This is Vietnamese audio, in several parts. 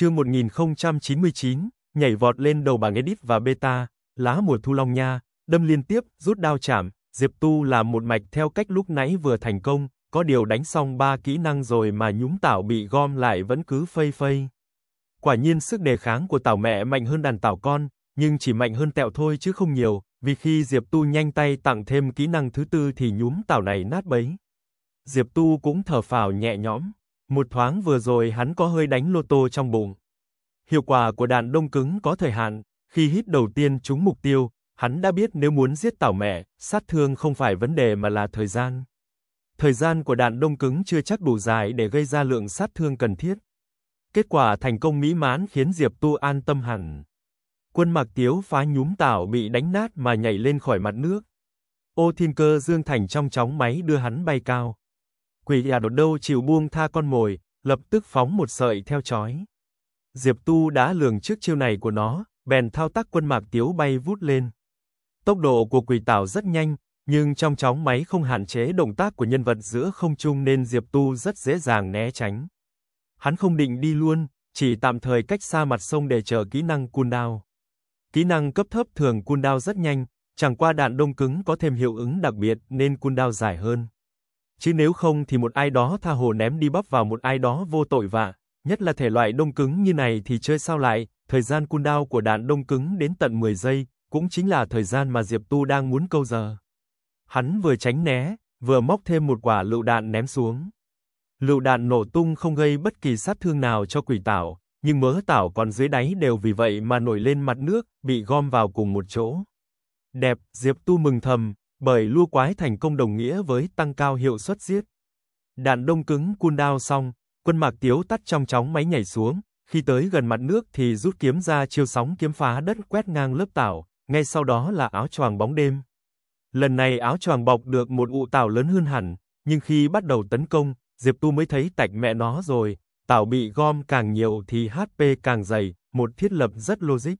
Chương 1099, nhảy vọt lên đầu bà Edit và Beta, lá mùa thu long nha, đâm liên tiếp, rút đao chạm, Diệp Tu làm một mạch theo cách lúc nãy vừa thành công, có điều đánh xong ba kỹ năng rồi mà nhúng tảo bị gom lại vẫn cứ phây phây. Quả nhiên sức đề kháng của tảo mẹ mạnh hơn đàn tảo con, nhưng chỉ mạnh hơn tẹo thôi chứ không nhiều, vì khi Diệp Tu nhanh tay tặng thêm kỹ năng thứ tư thì nhúm tảo này nát bấy. Diệp Tu cũng thở phào nhẹ nhõm. Một thoáng vừa rồi hắn có hơi đánh lô tô trong bụng. Hiệu quả của đạn đông cứng có thời hạn, khi hít đầu tiên trúng mục tiêu, hắn đã biết nếu muốn giết tảo mẹ, sát thương không phải vấn đề mà là thời gian. Thời gian của đạn đông cứng chưa chắc đủ dài để gây ra lượng sát thương cần thiết. Kết quả thành công mỹ mãn khiến Diệp Tu an tâm hẳn. Quân Mạc Tiếu phá nhúm tảo bị đánh nát mà nhảy lên khỏi mặt nước. Ô Thiên Cơ Dương Thành trong chóng máy đưa hắn bay cao quỷ ả đột đâu chịu buông tha con mồi, lập tức phóng một sợi theo chói. Diệp Tu đã lường trước chiêu này của nó, bèn thao tác quân mạc tiếu bay vút lên. Tốc độ của quỷ tảo rất nhanh, nhưng trong chóng máy không hạn chế động tác của nhân vật giữa không trung nên Diệp Tu rất dễ dàng né tránh. Hắn không định đi luôn, chỉ tạm thời cách xa mặt sông để chờ kỹ năng cooldown. Kỹ năng cấp thấp thường cooldown rất nhanh, chẳng qua đạn đông cứng có thêm hiệu ứng đặc biệt nên cooldown dài hơn. Chứ nếu không thì một ai đó tha hồ ném đi bắp vào một ai đó vô tội vạ, nhất là thể loại đông cứng như này thì chơi sao lại, thời gian cooldown của đạn đông cứng đến tận 10 giây, cũng chính là thời gian mà Diệp Tu đang muốn câu giờ. Hắn vừa tránh né, vừa móc thêm một quả lựu đạn ném xuống. Lựu đạn nổ tung không gây bất kỳ sát thương nào cho quỷ tảo, nhưng mớ tảo còn dưới đáy đều vì vậy mà nổi lên mặt nước, bị gom vào cùng một chỗ. Đẹp, Diệp Tu mừng thầm, bởi lua quái thành công đồng nghĩa với tăng cao hiệu suất giết. Đạn đông cứng cooldown xong, quân Mạc Tiếu tắt trong chóng máy nhảy xuống, khi tới gần mặt nước thì rút kiếm ra chiêu sóng kiếm phá đất quét ngang lớp tảo, ngay sau đó là áo choàng bóng đêm. Lần này áo choàng bọc được một ụ tảo lớn hơn hẳn, nhưng khi bắt đầu tấn công, Diệp Tu mới thấy tạch mẹ nó rồi, tảo bị gom càng nhiều thì HP càng dày, một thiết lập rất logic.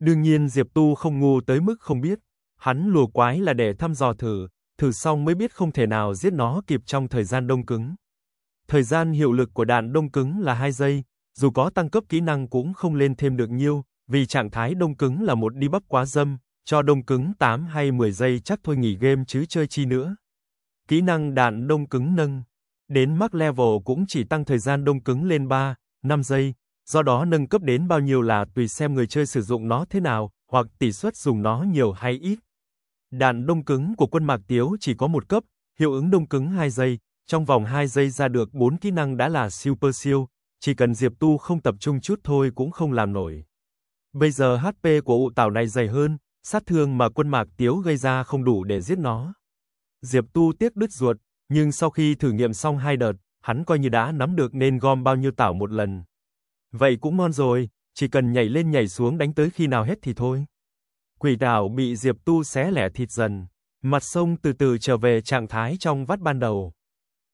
Đương nhiên Diệp Tu không ngu tới mức không biết, Hắn lùa quái là để thăm dò thử, thử xong mới biết không thể nào giết nó kịp trong thời gian đông cứng. Thời gian hiệu lực của đạn đông cứng là 2 giây, dù có tăng cấp kỹ năng cũng không lên thêm được nhiêu, vì trạng thái đông cứng là một đi bắp quá dâm, cho đông cứng 8 hay 10 giây chắc thôi nghỉ game chứ chơi chi nữa. Kỹ năng đạn đông cứng nâng, đến max level cũng chỉ tăng thời gian đông cứng lên 3, 5 giây, do đó nâng cấp đến bao nhiêu là tùy xem người chơi sử dụng nó thế nào, hoặc tỷ suất dùng nó nhiều hay ít. Đạn đông cứng của quân Mạc Tiếu chỉ có một cấp, hiệu ứng đông cứng 2 giây, trong vòng 2 giây ra được 4 kỹ năng đã là super siêu, chỉ cần Diệp Tu không tập trung chút thôi cũng không làm nổi. Bây giờ HP của ụ tảo này dày hơn, sát thương mà quân Mạc Tiếu gây ra không đủ để giết nó. Diệp Tu tiếc đứt ruột, nhưng sau khi thử nghiệm xong hai đợt, hắn coi như đã nắm được nên gom bao nhiêu tảo một lần. Vậy cũng ngon rồi, chỉ cần nhảy lên nhảy xuống đánh tới khi nào hết thì thôi quỷ đảo bị Diệp Tu xé lẻ thịt dần. Mặt sông từ từ trở về trạng thái trong vắt ban đầu.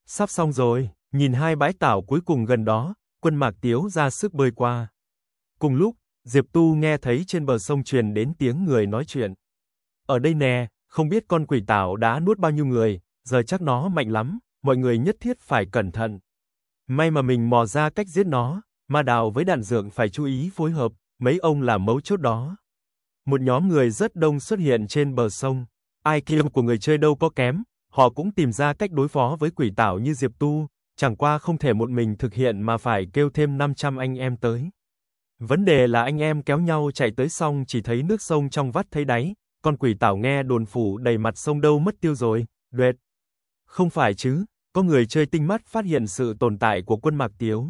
Sắp xong rồi, nhìn hai bãi tảo cuối cùng gần đó, quân mạc tiếu ra sức bơi qua. Cùng lúc, Diệp Tu nghe thấy trên bờ sông truyền đến tiếng người nói chuyện. Ở đây nè, không biết con quỷ tảo đã nuốt bao nhiêu người, giờ chắc nó mạnh lắm, mọi người nhất thiết phải cẩn thận. May mà mình mò ra cách giết nó, ma đào với đạn dược phải chú ý phối hợp, mấy ông là mấu chốt đó một nhóm người rất đông xuất hiện trên bờ sông. IQ của người chơi đâu có kém, họ cũng tìm ra cách đối phó với quỷ tảo như Diệp Tu, chẳng qua không thể một mình thực hiện mà phải kêu thêm 500 anh em tới. Vấn đề là anh em kéo nhau chạy tới sông chỉ thấy nước sông trong vắt thấy đáy, con quỷ tảo nghe đồn phủ đầy mặt sông đâu mất tiêu rồi, đuệt. Không phải chứ, có người chơi tinh mắt phát hiện sự tồn tại của quân Mạc Tiếu.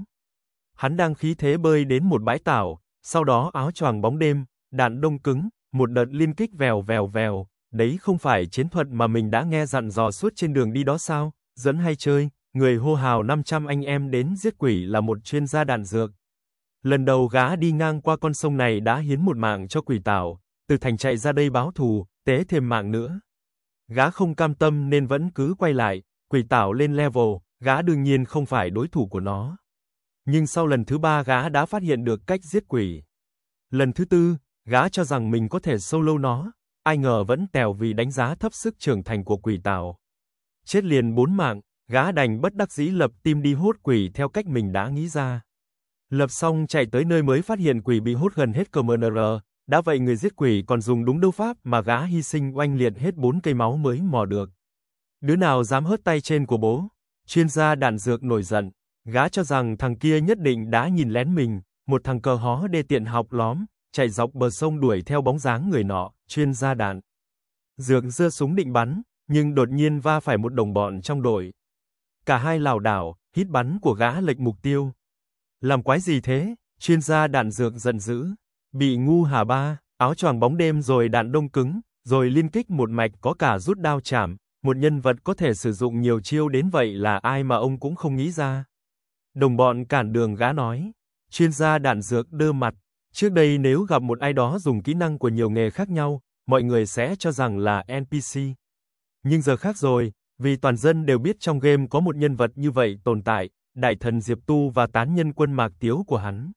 Hắn đang khí thế bơi đến một bãi tảo, sau đó áo choàng bóng đêm, đạn đông cứng, một đợt liên kích vèo vèo vèo, đấy không phải chiến thuật mà mình đã nghe dặn dò suốt trên đường đi đó sao, dẫn hay chơi, người hô hào 500 anh em đến giết quỷ là một chuyên gia đạn dược. Lần đầu gã đi ngang qua con sông này đã hiến một mạng cho quỷ tảo, từ thành chạy ra đây báo thù, tế thêm mạng nữa. Gã không cam tâm nên vẫn cứ quay lại, quỷ tảo lên level, gã đương nhiên không phải đối thủ của nó. Nhưng sau lần thứ ba gã đã phát hiện được cách giết quỷ. Lần thứ tư, gã cho rằng mình có thể solo nó, ai ngờ vẫn tèo vì đánh giá thấp sức trưởng thành của quỷ tào. Chết liền bốn mạng, gã đành bất đắc dĩ lập tim đi hút quỷ theo cách mình đã nghĩ ra. Lập xong chạy tới nơi mới phát hiện quỷ bị hút gần hết CMNR, đã vậy người giết quỷ còn dùng đúng đấu pháp mà gã hy sinh oanh liệt hết bốn cây máu mới mò được. Đứa nào dám hớt tay trên của bố? Chuyên gia đạn dược nổi giận, gã cho rằng thằng kia nhất định đã nhìn lén mình, một thằng cờ hó đê tiện học lóm, chạy dọc bờ sông đuổi theo bóng dáng người nọ, chuyên gia đạn. Dược dưa súng định bắn, nhưng đột nhiên va phải một đồng bọn trong đội. Cả hai lảo đảo, hít bắn của gã lệch mục tiêu. Làm quái gì thế? Chuyên gia đạn dược giận dữ. Bị ngu hà ba, áo choàng bóng đêm rồi đạn đông cứng, rồi liên kích một mạch có cả rút đao chạm một nhân vật có thể sử dụng nhiều chiêu đến vậy là ai mà ông cũng không nghĩ ra. Đồng bọn cản đường gã nói. Chuyên gia đạn dược đơ mặt, Trước đây nếu gặp một ai đó dùng kỹ năng của nhiều nghề khác nhau, mọi người sẽ cho rằng là NPC. Nhưng giờ khác rồi, vì toàn dân đều biết trong game có một nhân vật như vậy tồn tại, đại thần Diệp Tu và tán nhân quân Mạc Tiếu của hắn.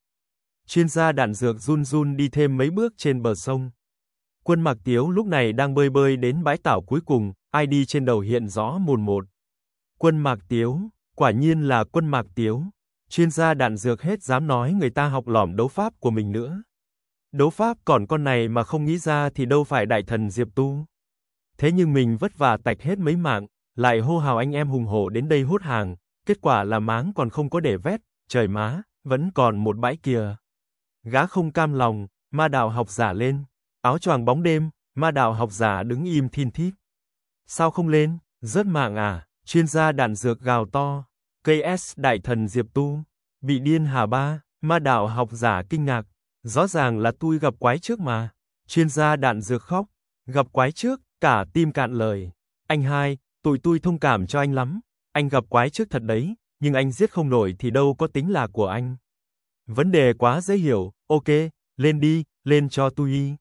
Chuyên gia đạn dược run run đi thêm mấy bước trên bờ sông. Quân Mạc Tiếu lúc này đang bơi bơi đến bãi tảo cuối cùng, ai đi trên đầu hiện rõ mồn một. Quân Mạc Tiếu, quả nhiên là quân Mạc Tiếu chuyên gia đạn dược hết dám nói người ta học lỏm đấu pháp của mình nữa. Đấu pháp còn con này mà không nghĩ ra thì đâu phải đại thần Diệp Tu. Thế nhưng mình vất vả tạch hết mấy mạng, lại hô hào anh em hùng hổ đến đây hút hàng, kết quả là máng còn không có để vét, trời má, vẫn còn một bãi kìa. Gã không cam lòng, ma đạo học giả lên, áo choàng bóng đêm, ma đạo học giả đứng im thiên thít. Sao không lên, rớt mạng à, chuyên gia đạn dược gào to. VS Đại thần Diệp Tu, bị điên Hà Ba, ma đạo học giả kinh ngạc, rõ ràng là tôi gặp quái trước mà. Chuyên gia đạn dược khóc, gặp quái trước, cả tim cạn lời. Anh hai, tụi tôi thông cảm cho anh lắm, anh gặp quái trước thật đấy, nhưng anh giết không nổi thì đâu có tính là của anh. Vấn đề quá dễ hiểu, ok, lên đi, lên cho tôi.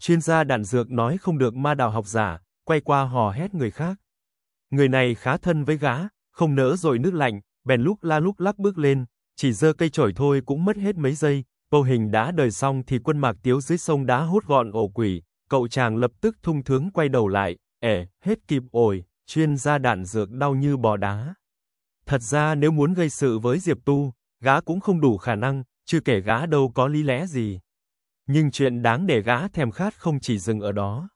Chuyên gia đạn dược nói không được ma đạo học giả, quay qua hò hét người khác. Người này khá thân với gã, không nỡ rồi nước lạnh, bèn lúc la lúc lắc bước lên, chỉ dơ cây chổi thôi cũng mất hết mấy giây, vô hình đã đời xong thì quân mạc tiếu dưới sông đá hút gọn ổ quỷ, cậu chàng lập tức thung thướng quay đầu lại, ẻ, hết kịp ổi, chuyên gia đạn dược đau như bò đá. Thật ra nếu muốn gây sự với Diệp Tu, gã cũng không đủ khả năng, chưa kể gã đâu có lý lẽ gì. Nhưng chuyện đáng để gã thèm khát không chỉ dừng ở đó.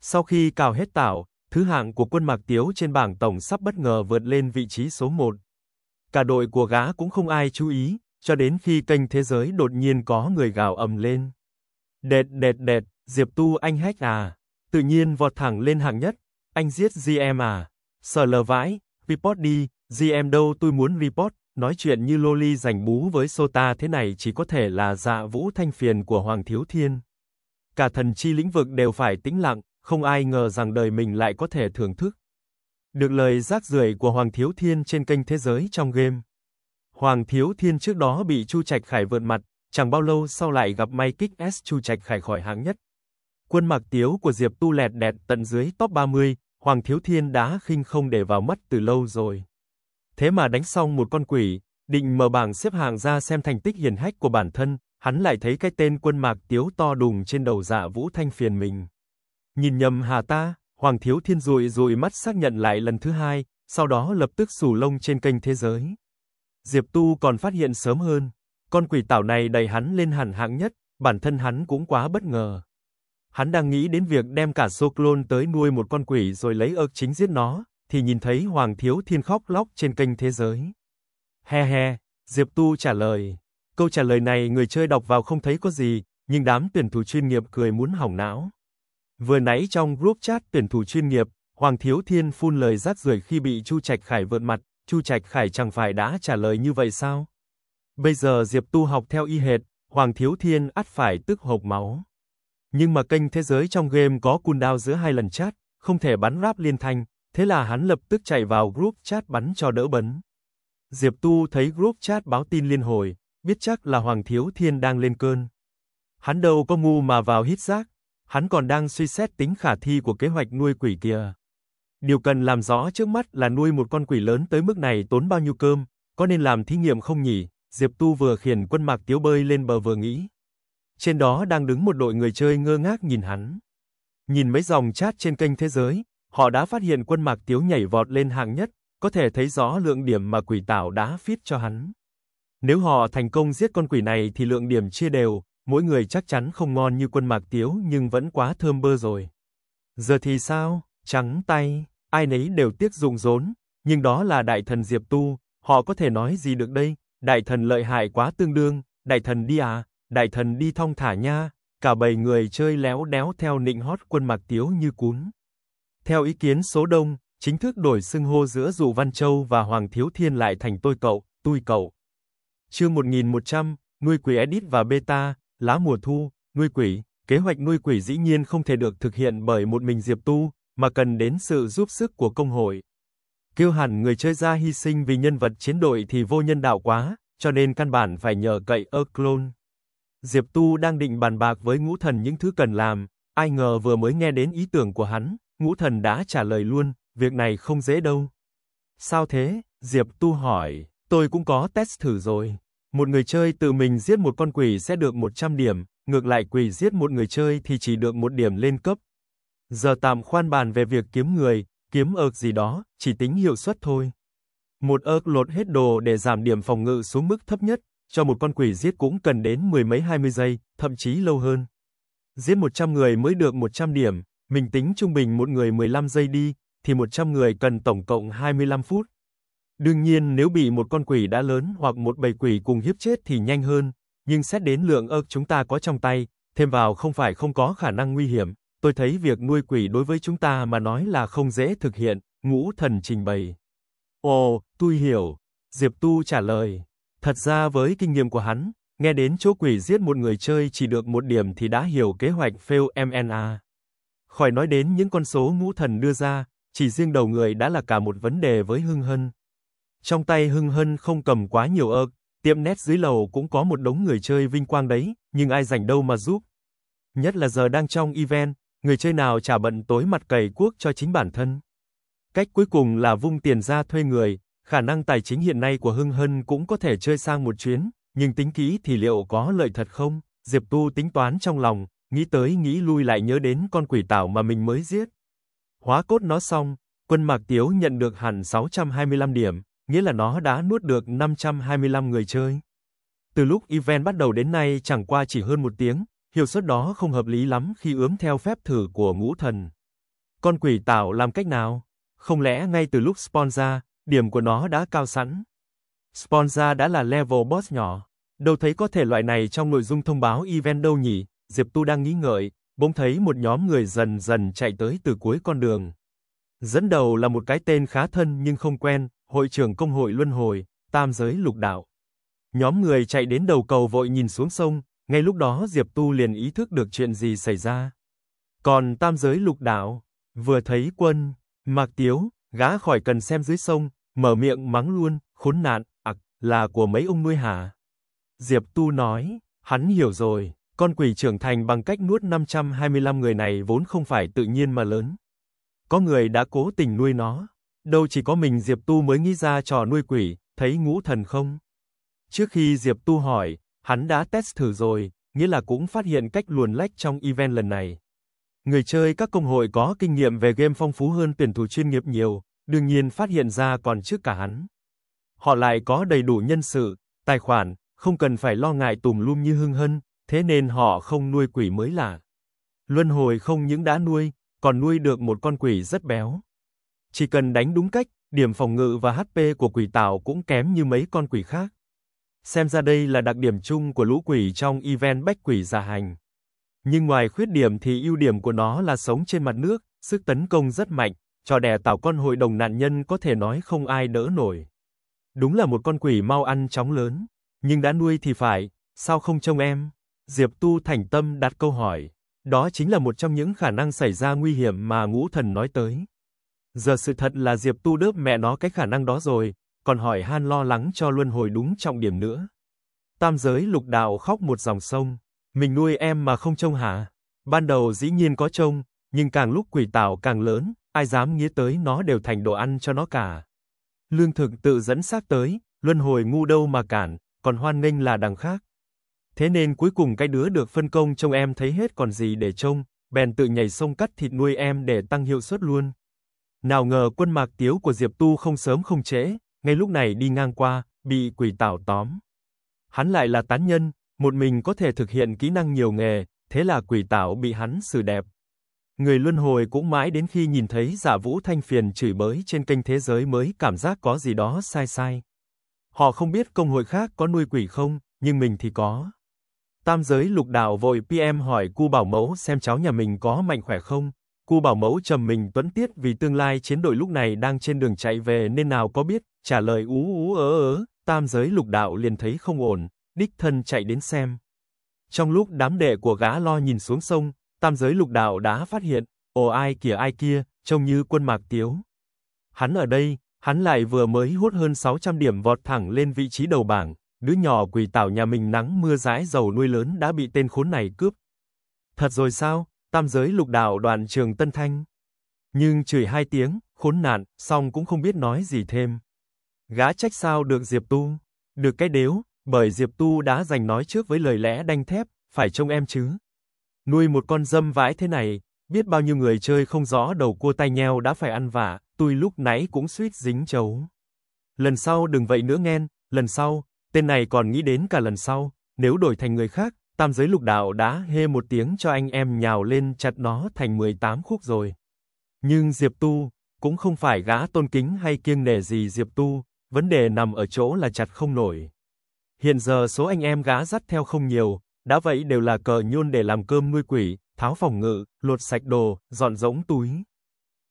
Sau khi cào hết tảo, thứ hạng của quân Mạc Tiếu trên bảng tổng sắp bất ngờ vượt lên vị trí số 1. Cả đội của gã cũng không ai chú ý, cho đến khi kênh thế giới đột nhiên có người gào ầm lên. Đệt đệt đệt, Diệp Tu anh hách à, tự nhiên vọt thẳng lên hạng nhất, anh giết GM à, sờ lờ vãi, report đi, GM đâu tôi muốn report, nói chuyện như loli giành bú với Sota thế này chỉ có thể là dạ vũ thanh phiền của Hoàng Thiếu Thiên. Cả thần chi lĩnh vực đều phải tĩnh lặng, không ai ngờ rằng đời mình lại có thể thưởng thức. Được lời rác rưởi của Hoàng Thiếu Thiên trên kênh Thế Giới trong game. Hoàng Thiếu Thiên trước đó bị Chu Trạch Khải vượt mặt, chẳng bao lâu sau lại gặp may kích S Chu Trạch Khải khỏi hạng nhất. Quân mặc tiếu của Diệp Tu lẹt đẹt tận dưới top 30, Hoàng Thiếu Thiên đã khinh không để vào mắt từ lâu rồi. Thế mà đánh xong một con quỷ, định mở bảng xếp hạng ra xem thành tích hiền hách của bản thân, hắn lại thấy cái tên quân mạc tiếu to đùng trên đầu dạ vũ thanh phiền mình. Nhìn nhầm hà ta, Hoàng Thiếu Thiên rụi rụi mắt xác nhận lại lần thứ hai, sau đó lập tức sù lông trên kênh thế giới. Diệp Tu còn phát hiện sớm hơn, con quỷ tảo này đẩy hắn lên hẳn hạng nhất, bản thân hắn cũng quá bất ngờ. Hắn đang nghĩ đến việc đem cả số clone tới nuôi một con quỷ rồi lấy ớt chính giết nó, thì nhìn thấy Hoàng Thiếu Thiên khóc lóc trên kênh thế giới. He he, Diệp Tu trả lời. Câu trả lời này người chơi đọc vào không thấy có gì, nhưng đám tuyển thủ chuyên nghiệp cười muốn hỏng não. Vừa nãy trong group chat tuyển thủ chuyên nghiệp, Hoàng Thiếu Thiên phun lời rác rưởi khi bị Chu Trạch Khải vượt mặt, Chu Trạch Khải chẳng phải đã trả lời như vậy sao? Bây giờ Diệp Tu học theo y hệt, Hoàng Thiếu Thiên ắt phải tức hộc máu. Nhưng mà kênh thế giới trong game có cooldown giữa hai lần chat, không thể bắn ráp liên thanh, thế là hắn lập tức chạy vào group chat bắn cho đỡ bấn. Diệp Tu thấy group chat báo tin liên hồi, biết chắc là Hoàng Thiếu Thiên đang lên cơn. Hắn đâu có ngu mà vào hít rác, hắn còn đang suy xét tính khả thi của kế hoạch nuôi quỷ kia. Điều cần làm rõ trước mắt là nuôi một con quỷ lớn tới mức này tốn bao nhiêu cơm, có nên làm thí nghiệm không nhỉ? Diệp Tu vừa khiển quân Mạc Tiếu bơi lên bờ vừa nghĩ. Trên đó đang đứng một đội người chơi ngơ ngác nhìn hắn. Nhìn mấy dòng chat trên kênh thế giới, họ đã phát hiện quân Mạc Tiếu nhảy vọt lên hạng nhất, có thể thấy rõ lượng điểm mà quỷ tảo đã phít cho hắn. Nếu họ thành công giết con quỷ này thì lượng điểm chia đều, mỗi người chắc chắn không ngon như quân mạc tiếu nhưng vẫn quá thơm bơ rồi. Giờ thì sao, trắng tay, ai nấy đều tiếc dùng rốn, nhưng đó là đại thần Diệp Tu, họ có thể nói gì được đây, đại thần lợi hại quá tương đương, đại thần đi à, đại thần đi thong thả nha, cả bầy người chơi léo đéo theo nịnh hót quân mạc tiếu như cún. Theo ý kiến số đông, chính thức đổi xưng hô giữa Dụ Văn Châu và Hoàng Thiếu Thiên lại thành tôi cậu, tôi cậu. Chương 1100, nuôi quỷ edit và beta, lá mùa thu, nuôi quỷ, kế hoạch nuôi quỷ dĩ nhiên không thể được thực hiện bởi một mình Diệp Tu, mà cần đến sự giúp sức của công hội. Kêu hẳn người chơi ra hy sinh vì nhân vật chiến đội thì vô nhân đạo quá, cho nên căn bản phải nhờ cậy ơ clone. Diệp Tu đang định bàn bạc với ngũ thần những thứ cần làm, ai ngờ vừa mới nghe đến ý tưởng của hắn, ngũ thần đã trả lời luôn, việc này không dễ đâu. Sao thế? Diệp Tu hỏi, tôi cũng có test thử rồi. Một người chơi tự mình giết một con quỷ sẽ được 100 điểm, ngược lại quỷ giết một người chơi thì chỉ được một điểm lên cấp. Giờ tạm khoan bàn về việc kiếm người, kiếm ợc gì đó, chỉ tính hiệu suất thôi. Một ợc lột hết đồ để giảm điểm phòng ngự xuống mức thấp nhất, cho một con quỷ giết cũng cần đến mười mấy hai mươi giây, thậm chí lâu hơn. Giết 100 người mới được 100 điểm, mình tính trung bình một người 15 giây đi, thì 100 người cần tổng cộng 25 phút, Đương nhiên nếu bị một con quỷ đã lớn hoặc một bầy quỷ cùng hiếp chết thì nhanh hơn, nhưng xét đến lượng ớt chúng ta có trong tay, thêm vào không phải không có khả năng nguy hiểm, tôi thấy việc nuôi quỷ đối với chúng ta mà nói là không dễ thực hiện, ngũ thần trình bày. Ồ, tôi hiểu, Diệp Tu trả lời. Thật ra với kinh nghiệm của hắn, nghe đến chỗ quỷ giết một người chơi chỉ được một điểm thì đã hiểu kế hoạch fail MNA. Khỏi nói đến những con số ngũ thần đưa ra, chỉ riêng đầu người đã là cả một vấn đề với Hưng Hân. Trong tay Hưng Hân không cầm quá nhiều ơ, tiệm nét dưới lầu cũng có một đống người chơi vinh quang đấy, nhưng ai rảnh đâu mà giúp. Nhất là giờ đang trong event, người chơi nào chả bận tối mặt cày cuốc cho chính bản thân. Cách cuối cùng là vung tiền ra thuê người, khả năng tài chính hiện nay của Hưng Hân cũng có thể chơi sang một chuyến, nhưng tính kỹ thì liệu có lợi thật không? Diệp Tu tính toán trong lòng, nghĩ tới nghĩ lui lại nhớ đến con quỷ tảo mà mình mới giết. Hóa cốt nó xong, quân Mạc Tiếu nhận được hẳn 625 điểm nghĩa là nó đã nuốt được 525 người chơi. Từ lúc event bắt đầu đến nay chẳng qua chỉ hơn một tiếng, hiệu suất đó không hợp lý lắm khi ướm theo phép thử của ngũ thần. Con quỷ tạo làm cách nào? Không lẽ ngay từ lúc spawn ra, điểm của nó đã cao sẵn? Spawn ra đã là level boss nhỏ. Đâu thấy có thể loại này trong nội dung thông báo event đâu nhỉ? Diệp Tu đang nghĩ ngợi, bỗng thấy một nhóm người dần dần chạy tới từ cuối con đường. Dẫn đầu là một cái tên khá thân nhưng không quen, hội trưởng công hội luân hồi, tam giới lục đạo. Nhóm người chạy đến đầu cầu vội nhìn xuống sông, ngay lúc đó Diệp Tu liền ý thức được chuyện gì xảy ra. Còn tam giới lục đạo, vừa thấy quân, Mạc Tiếu, gã khỏi cần xem dưới sông, mở miệng mắng luôn, khốn nạn, ặc, là của mấy ông nuôi hả? Diệp Tu nói, hắn hiểu rồi, con quỷ trưởng thành bằng cách nuốt 525 người này vốn không phải tự nhiên mà lớn. Có người đã cố tình nuôi nó. Đâu chỉ có mình Diệp Tu mới nghĩ ra trò nuôi quỷ, thấy ngũ thần không? Trước khi Diệp Tu hỏi, hắn đã test thử rồi, nghĩa là cũng phát hiện cách luồn lách trong event lần này. Người chơi các công hội có kinh nghiệm về game phong phú hơn tuyển thủ chuyên nghiệp nhiều, đương nhiên phát hiện ra còn trước cả hắn. Họ lại có đầy đủ nhân sự, tài khoản, không cần phải lo ngại tùm lum như hưng hân, thế nên họ không nuôi quỷ mới lạ. Luân hồi không những đã nuôi, còn nuôi được một con quỷ rất béo. Chỉ cần đánh đúng cách, điểm phòng ngự và HP của quỷ tảo cũng kém như mấy con quỷ khác. Xem ra đây là đặc điểm chung của lũ quỷ trong event bách quỷ giả hành. Nhưng ngoài khuyết điểm thì ưu điểm của nó là sống trên mặt nước, sức tấn công rất mạnh, cho đẻ tảo con hội đồng nạn nhân có thể nói không ai đỡ nổi. Đúng là một con quỷ mau ăn chóng lớn, nhưng đã nuôi thì phải, sao không trông em? Diệp Tu thành tâm đặt câu hỏi. Đó chính là một trong những khả năng xảy ra nguy hiểm mà ngũ thần nói tới. Giờ sự thật là Diệp Tu đớp mẹ nó cái khả năng đó rồi, còn hỏi Han lo lắng cho luân hồi đúng trọng điểm nữa. Tam giới lục đạo khóc một dòng sông, mình nuôi em mà không trông hả? Ban đầu dĩ nhiên có trông, nhưng càng lúc quỷ tảo càng lớn, ai dám nghĩ tới nó đều thành đồ ăn cho nó cả. Lương thực tự dẫn xác tới, luân hồi ngu đâu mà cản, còn hoan nghênh là đằng khác. Thế nên cuối cùng cái đứa được phân công trông em thấy hết còn gì để trông, bèn tự nhảy sông cắt thịt nuôi em để tăng hiệu suất luôn. Nào ngờ quân mạc tiếu của Diệp Tu không sớm không trễ, ngay lúc này đi ngang qua, bị quỷ tảo tóm. Hắn lại là tán nhân, một mình có thể thực hiện kỹ năng nhiều nghề, thế là quỷ tảo bị hắn xử đẹp. Người luân hồi cũng mãi đến khi nhìn thấy giả vũ thanh phiền chửi bới trên kênh thế giới mới cảm giác có gì đó sai sai. Họ không biết công hội khác có nuôi quỷ không, nhưng mình thì có. Tam giới lục đạo vội PM hỏi cu bảo mẫu xem cháu nhà mình có mạnh khỏe không, Cô bảo mẫu trầm mình tuấn tiết vì tương lai chiến đội lúc này đang trên đường chạy về nên nào có biết, trả lời ú ú ớ ớ, tam giới lục đạo liền thấy không ổn, đích thân chạy đến xem. Trong lúc đám đệ của gã lo nhìn xuống sông, tam giới lục đạo đã phát hiện, ồ ai kìa ai kia, trông như quân mạc tiếu. Hắn ở đây, hắn lại vừa mới hút hơn 600 điểm vọt thẳng lên vị trí đầu bảng, đứa nhỏ quỷ tảo nhà mình nắng mưa rãi dầu nuôi lớn đã bị tên khốn này cướp. Thật rồi sao, tam giới lục đạo đoạn trường Tân Thanh. Nhưng chửi hai tiếng, khốn nạn, xong cũng không biết nói gì thêm. Gã trách sao được Diệp Tu, được cái đếu, bởi Diệp Tu đã giành nói trước với lời lẽ đanh thép, phải trông em chứ. Nuôi một con dâm vãi thế này, biết bao nhiêu người chơi không rõ đầu cua tay nheo đã phải ăn vả, tôi lúc nãy cũng suýt dính chấu. Lần sau đừng vậy nữa nghen, lần sau, tên này còn nghĩ đến cả lần sau, nếu đổi thành người khác, Tam giới lục đạo đã hê một tiếng cho anh em nhào lên chặt nó thành 18 khúc rồi. Nhưng Diệp Tu cũng không phải gã tôn kính hay kiêng nể gì Diệp Tu, vấn đề nằm ở chỗ là chặt không nổi. Hiện giờ số anh em gã dắt theo không nhiều, đã vậy đều là cờ nhôn để làm cơm nuôi quỷ, tháo phòng ngự, lột sạch đồ, dọn rỗng túi.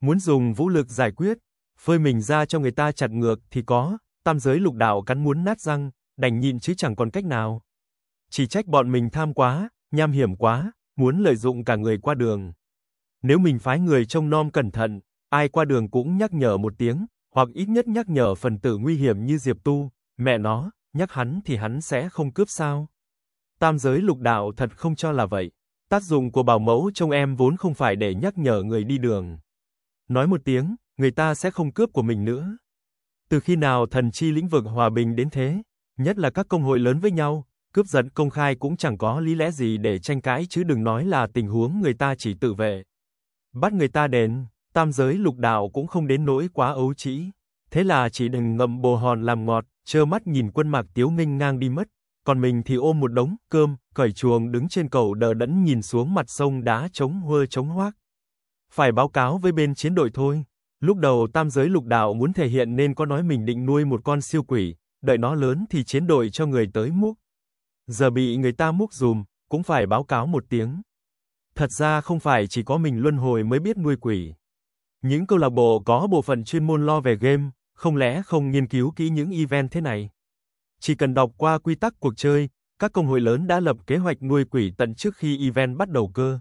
Muốn dùng vũ lực giải quyết, phơi mình ra cho người ta chặt ngược thì có, tam giới lục đạo cắn muốn nát răng, đành nhịn chứ chẳng còn cách nào chỉ trách bọn mình tham quá, nham hiểm quá, muốn lợi dụng cả người qua đường. Nếu mình phái người trông nom cẩn thận, ai qua đường cũng nhắc nhở một tiếng, hoặc ít nhất nhắc nhở phần tử nguy hiểm như Diệp Tu, mẹ nó, nhắc hắn thì hắn sẽ không cướp sao? Tam giới lục đạo thật không cho là vậy. Tác dụng của bảo mẫu trông em vốn không phải để nhắc nhở người đi đường. Nói một tiếng, người ta sẽ không cướp của mình nữa. Từ khi nào thần chi lĩnh vực hòa bình đến thế, nhất là các công hội lớn với nhau, cướp giật công khai cũng chẳng có lý lẽ gì để tranh cãi chứ đừng nói là tình huống người ta chỉ tự vệ. Bắt người ta đến, tam giới lục đạo cũng không đến nỗi quá ấu trĩ. Thế là chỉ đừng ngậm bồ hòn làm ngọt, trơ mắt nhìn quân mạc tiếu minh ngang đi mất. Còn mình thì ôm một đống cơm, cởi chuồng đứng trên cầu đờ đẫn nhìn xuống mặt sông đá trống huơ trống hoác. Phải báo cáo với bên chiến đội thôi. Lúc đầu tam giới lục đạo muốn thể hiện nên có nói mình định nuôi một con siêu quỷ, đợi nó lớn thì chiến đội cho người tới múc giờ bị người ta múc dùm, cũng phải báo cáo một tiếng. Thật ra không phải chỉ có mình luân hồi mới biết nuôi quỷ. Những câu lạc bộ có bộ phận chuyên môn lo về game, không lẽ không nghiên cứu kỹ những event thế này? Chỉ cần đọc qua quy tắc cuộc chơi, các công hội lớn đã lập kế hoạch nuôi quỷ tận trước khi event bắt đầu cơ.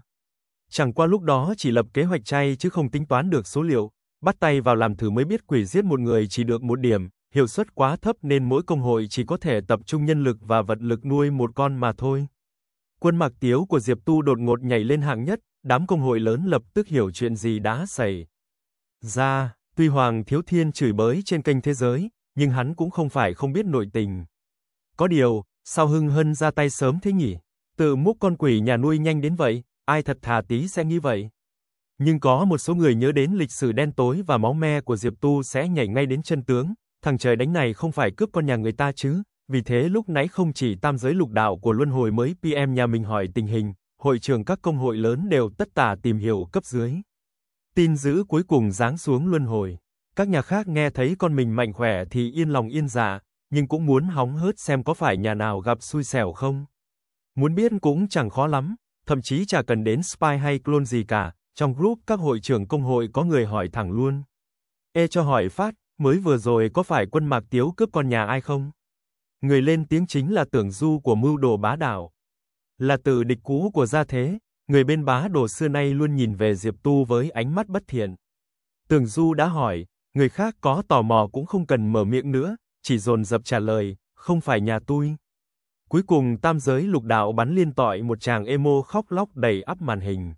Chẳng qua lúc đó chỉ lập kế hoạch chay chứ không tính toán được số liệu, bắt tay vào làm thử mới biết quỷ giết một người chỉ được một điểm, hiệu suất quá thấp nên mỗi công hội chỉ có thể tập trung nhân lực và vật lực nuôi một con mà thôi. Quân Mạc Tiếu của Diệp Tu đột ngột nhảy lên hạng nhất, đám công hội lớn lập tức hiểu chuyện gì đã xảy ra. Tuy Hoàng Thiếu Thiên chửi bới trên kênh thế giới, nhưng hắn cũng không phải không biết nội tình. Có điều, sao Hưng Hân ra tay sớm thế nhỉ? Tự múc con quỷ nhà nuôi nhanh đến vậy, ai thật thà tí sẽ nghĩ vậy. Nhưng có một số người nhớ đến lịch sử đen tối và máu me của Diệp Tu sẽ nhảy ngay đến chân tướng, thằng trời đánh này không phải cướp con nhà người ta chứ, vì thế lúc nãy không chỉ tam giới lục đạo của luân hồi mới PM nhà mình hỏi tình hình, hội trường các công hội lớn đều tất tả tìm hiểu cấp dưới. Tin dữ cuối cùng giáng xuống luân hồi. Các nhà khác nghe thấy con mình mạnh khỏe thì yên lòng yên dạ, nhưng cũng muốn hóng hớt xem có phải nhà nào gặp xui xẻo không. Muốn biết cũng chẳng khó lắm, thậm chí chả cần đến spy hay clone gì cả, trong group các hội trưởng công hội có người hỏi thẳng luôn. Ê cho hỏi phát, mới vừa rồi có phải quân Mạc Tiếu cướp con nhà ai không? Người lên tiếng chính là tưởng du của mưu đồ bá đảo. Là từ địch cũ của gia thế, người bên bá đồ xưa nay luôn nhìn về Diệp Tu với ánh mắt bất thiện. Tưởng du đã hỏi, người khác có tò mò cũng không cần mở miệng nữa, chỉ dồn dập trả lời, không phải nhà tôi. Cuối cùng tam giới lục đạo bắn liên tọi một chàng emo khóc lóc đầy ắp màn hình.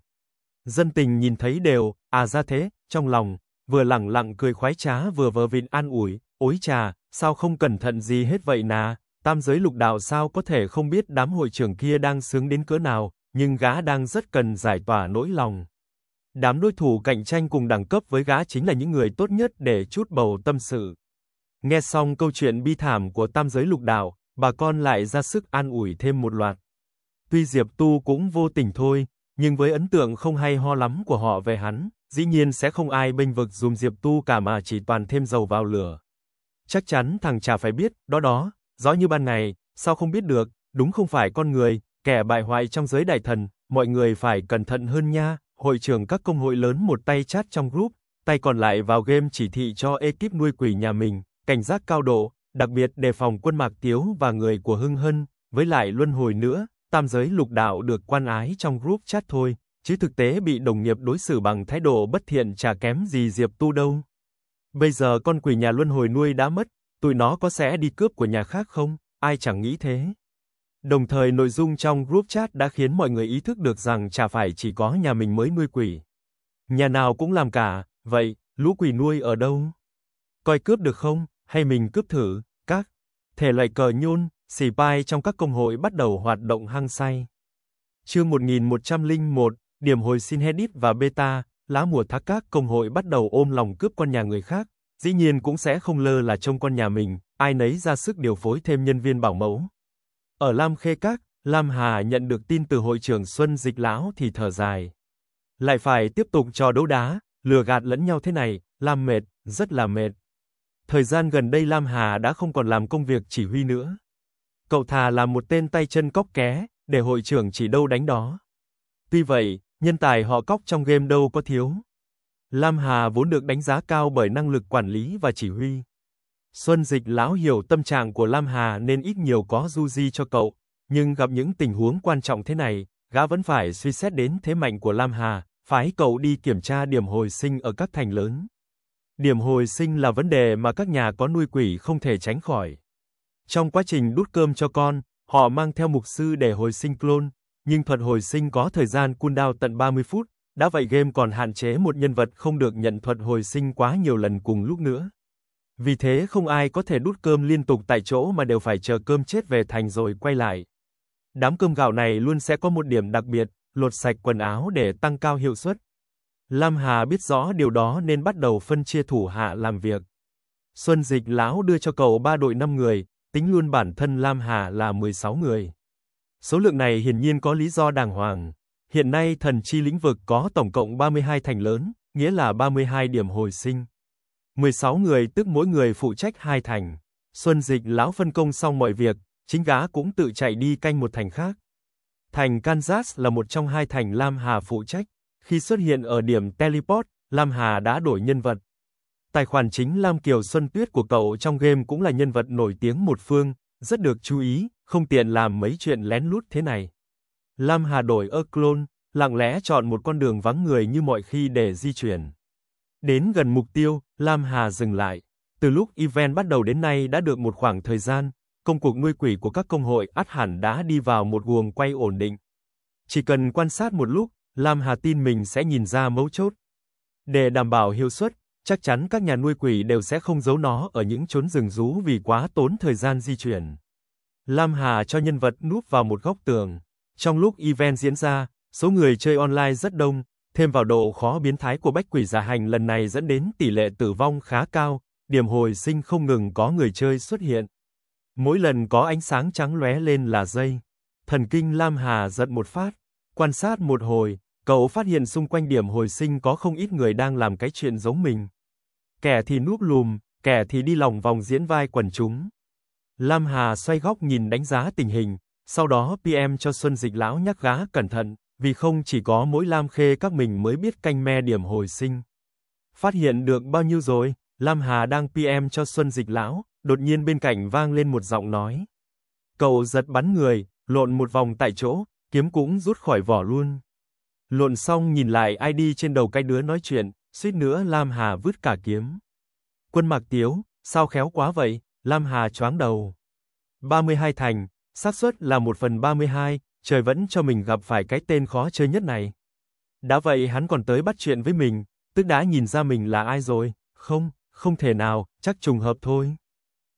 Dân tình nhìn thấy đều, à ra thế, trong lòng, vừa lẳng lặng cười khoái trá vừa vờ vịn an ủi, ối trà, sao không cẩn thận gì hết vậy nà, tam giới lục đạo sao có thể không biết đám hội trưởng kia đang sướng đến cỡ nào, nhưng gã đang rất cần giải tỏa nỗi lòng. Đám đối thủ cạnh tranh cùng đẳng cấp với gã chính là những người tốt nhất để chút bầu tâm sự. Nghe xong câu chuyện bi thảm của tam giới lục đạo, bà con lại ra sức an ủi thêm một loạt. Tuy Diệp Tu cũng vô tình thôi, nhưng với ấn tượng không hay ho lắm của họ về hắn, dĩ nhiên sẽ không ai bênh vực dùm Diệp Tu cả mà chỉ toàn thêm dầu vào lửa. Chắc chắn thằng chả phải biết, đó đó, rõ như ban ngày, sao không biết được, đúng không phải con người, kẻ bại hoại trong giới đại thần, mọi người phải cẩn thận hơn nha, hội trưởng các công hội lớn một tay chat trong group, tay còn lại vào game chỉ thị cho ekip nuôi quỷ nhà mình, cảnh giác cao độ, đặc biệt đề phòng quân Mạc Tiếu và người của Hưng Hân, với lại luân hồi nữa, tam giới lục đạo được quan ái trong group chat thôi chứ thực tế bị đồng nghiệp đối xử bằng thái độ bất thiện chả kém gì Diệp Tu đâu. Bây giờ con quỷ nhà luân hồi nuôi đã mất, tụi nó có sẽ đi cướp của nhà khác không? Ai chẳng nghĩ thế. Đồng thời nội dung trong group chat đã khiến mọi người ý thức được rằng chả phải chỉ có nhà mình mới nuôi quỷ. Nhà nào cũng làm cả, vậy, lũ quỷ nuôi ở đâu? Coi cướp được không, hay mình cướp thử, các thể loại cờ nhôn, xì pai trong các công hội bắt đầu hoạt động hăng say. Chương 1101, điểm hồi xin Hedit và Beta, lá mùa thác các công hội bắt đầu ôm lòng cướp con nhà người khác, dĩ nhiên cũng sẽ không lơ là trong con nhà mình, ai nấy ra sức điều phối thêm nhân viên bảo mẫu. Ở Lam Khê Các, Lam Hà nhận được tin từ hội trưởng Xuân Dịch Lão thì thở dài. Lại phải tiếp tục trò đấu đá, lừa gạt lẫn nhau thế này, lam mệt, rất là mệt. Thời gian gần đây Lam Hà đã không còn làm công việc chỉ huy nữa. Cậu thà là một tên tay chân cóc ké, để hội trưởng chỉ đâu đánh đó. Tuy vậy, nhân tài họ cóc trong game đâu có thiếu. Lam Hà vốn được đánh giá cao bởi năng lực quản lý và chỉ huy. Xuân Dịch lão hiểu tâm trạng của Lam Hà nên ít nhiều có du di cho cậu, nhưng gặp những tình huống quan trọng thế này, gã vẫn phải suy xét đến thế mạnh của Lam Hà, phái cậu đi kiểm tra điểm hồi sinh ở các thành lớn. Điểm hồi sinh là vấn đề mà các nhà có nuôi quỷ không thể tránh khỏi. Trong quá trình đút cơm cho con, họ mang theo mục sư để hồi sinh clone, nhưng thuật hồi sinh có thời gian cooldown tận 30 phút, đã vậy game còn hạn chế một nhân vật không được nhận thuật hồi sinh quá nhiều lần cùng lúc nữa. Vì thế không ai có thể đút cơm liên tục tại chỗ mà đều phải chờ cơm chết về thành rồi quay lại. Đám cơm gạo này luôn sẽ có một điểm đặc biệt, lột sạch quần áo để tăng cao hiệu suất. Lam Hà biết rõ điều đó nên bắt đầu phân chia thủ hạ làm việc. Xuân Dịch lão đưa cho cậu ba đội 5 người, tính luôn bản thân Lam Hà là 16 người. Số lượng này hiển nhiên có lý do đàng hoàng. Hiện nay thần chi lĩnh vực có tổng cộng 32 thành lớn, nghĩa là 32 điểm hồi sinh. 16 người tức mỗi người phụ trách hai thành. Xuân Dịch lão phân công xong mọi việc, chính gá cũng tự chạy đi canh một thành khác. Thành Kansas là một trong hai thành Lam Hà phụ trách. Khi xuất hiện ở điểm teleport, Lam Hà đã đổi nhân vật. Tài khoản chính Lam Kiều Xuân Tuyết của cậu trong game cũng là nhân vật nổi tiếng một phương, rất được chú ý, không tiện làm mấy chuyện lén lút thế này. Lam Hà đổi ơ clone, lặng lẽ chọn một con đường vắng người như mọi khi để di chuyển. Đến gần mục tiêu, Lam Hà dừng lại. Từ lúc event bắt đầu đến nay đã được một khoảng thời gian, công cuộc nuôi quỷ của các công hội át hẳn đã đi vào một guồng quay ổn định. Chỉ cần quan sát một lúc, Lam Hà tin mình sẽ nhìn ra mấu chốt. Để đảm bảo hiệu suất, chắc chắn các nhà nuôi quỷ đều sẽ không giấu nó ở những chốn rừng rú vì quá tốn thời gian di chuyển. Lam Hà cho nhân vật núp vào một góc tường. Trong lúc event diễn ra, số người chơi online rất đông, thêm vào độ khó biến thái của bách quỷ giả hành lần này dẫn đến tỷ lệ tử vong khá cao, điểm hồi sinh không ngừng có người chơi xuất hiện. Mỗi lần có ánh sáng trắng lóe lên là dây. Thần kinh Lam Hà giận một phát, quan sát một hồi, cậu phát hiện xung quanh điểm hồi sinh có không ít người đang làm cái chuyện giống mình kẻ thì núp lùm, kẻ thì đi lòng vòng diễn vai quần chúng. Lam Hà xoay góc nhìn đánh giá tình hình, sau đó PM cho Xuân Dịch lão nhắc gá cẩn thận, vì không chỉ có mỗi Lam Khê các mình mới biết canh me điểm hồi sinh. Phát hiện được bao nhiêu rồi, Lam Hà đang PM cho Xuân Dịch lão, đột nhiên bên cạnh vang lên một giọng nói. Cậu giật bắn người, lộn một vòng tại chỗ, kiếm cũng rút khỏi vỏ luôn. Lộn xong nhìn lại ID trên đầu cái đứa nói chuyện, suýt nữa Lam Hà vứt cả kiếm. Quân Mạc Tiếu, sao khéo quá vậy, Lam Hà choáng đầu. 32 thành, xác suất là 1 phần 32, trời vẫn cho mình gặp phải cái tên khó chơi nhất này. Đã vậy hắn còn tới bắt chuyện với mình, tức đã nhìn ra mình là ai rồi, không, không thể nào, chắc trùng hợp thôi.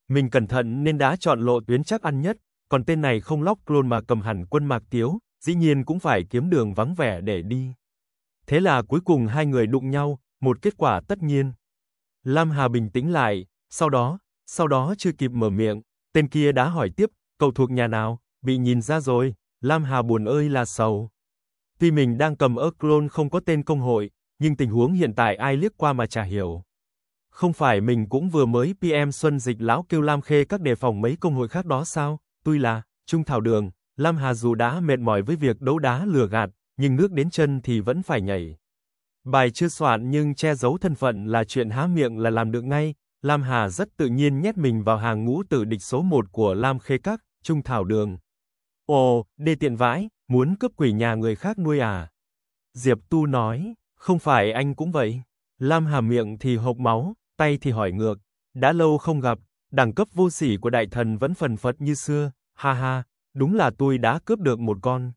Mình cẩn thận nên đã chọn lộ tuyến chắc ăn nhất, còn tên này không lóc clone mà cầm hẳn quân mạc tiếu, dĩ nhiên cũng phải kiếm đường vắng vẻ để đi. Thế là cuối cùng hai người đụng nhau, một kết quả tất nhiên. Lam Hà bình tĩnh lại, sau đó, sau đó chưa kịp mở miệng, tên kia đã hỏi tiếp, cậu thuộc nhà nào, bị nhìn ra rồi, Lam Hà buồn ơi là sầu. Tuy mình đang cầm ớt clone không có tên công hội, nhưng tình huống hiện tại ai liếc qua mà chả hiểu. Không phải mình cũng vừa mới PM Xuân Dịch lão kêu Lam Khê các đề phòng mấy công hội khác đó sao? Tuy là, Trung Thảo Đường, Lam Hà dù đã mệt mỏi với việc đấu đá lừa gạt, nhưng nước đến chân thì vẫn phải nhảy. Bài chưa soạn nhưng che giấu thân phận là chuyện há miệng là làm được ngay, Lam Hà rất tự nhiên nhét mình vào hàng ngũ tử địch số 1 của Lam Khê Các, Trung Thảo Đường. Ồ, đê tiện vãi, muốn cướp quỷ nhà người khác nuôi à? Diệp Tu nói, không phải anh cũng vậy. Lam Hà miệng thì hộc máu, tay thì hỏi ngược, đã lâu không gặp, đẳng cấp vô sỉ của đại thần vẫn phần phật như xưa, ha ha, đúng là tôi đã cướp được một con.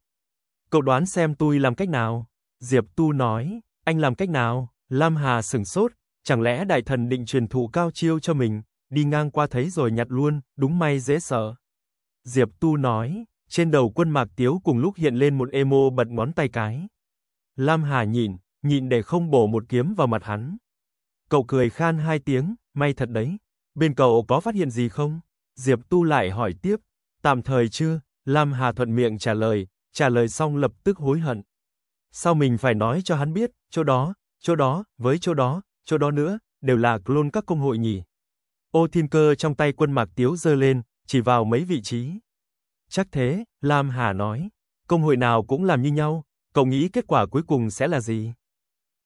Cậu đoán xem tôi làm cách nào? Diệp Tu nói, anh làm cách nào? Lam Hà sửng sốt, chẳng lẽ đại thần định truyền thụ cao chiêu cho mình, đi ngang qua thấy rồi nhặt luôn, đúng may dễ sợ. Diệp Tu nói, trên đầu quân mạc tiếu cùng lúc hiện lên một emo bật ngón tay cái. Lam Hà nhìn, nhịn để không bổ một kiếm vào mặt hắn. Cậu cười khan hai tiếng, may thật đấy. Bên cậu có phát hiện gì không? Diệp Tu lại hỏi tiếp, tạm thời chưa, Lam Hà thuận miệng trả lời, trả lời xong lập tức hối hận. Sao mình phải nói cho hắn biết, chỗ đó, chỗ đó, với chỗ đó, chỗ đó nữa, đều là clone các công hội nhỉ. Ô thiên cơ trong tay quân mạc tiếu giơ lên, chỉ vào mấy vị trí. Chắc thế, Lam Hà nói. Công hội nào cũng làm như nhau, cậu nghĩ kết quả cuối cùng sẽ là gì?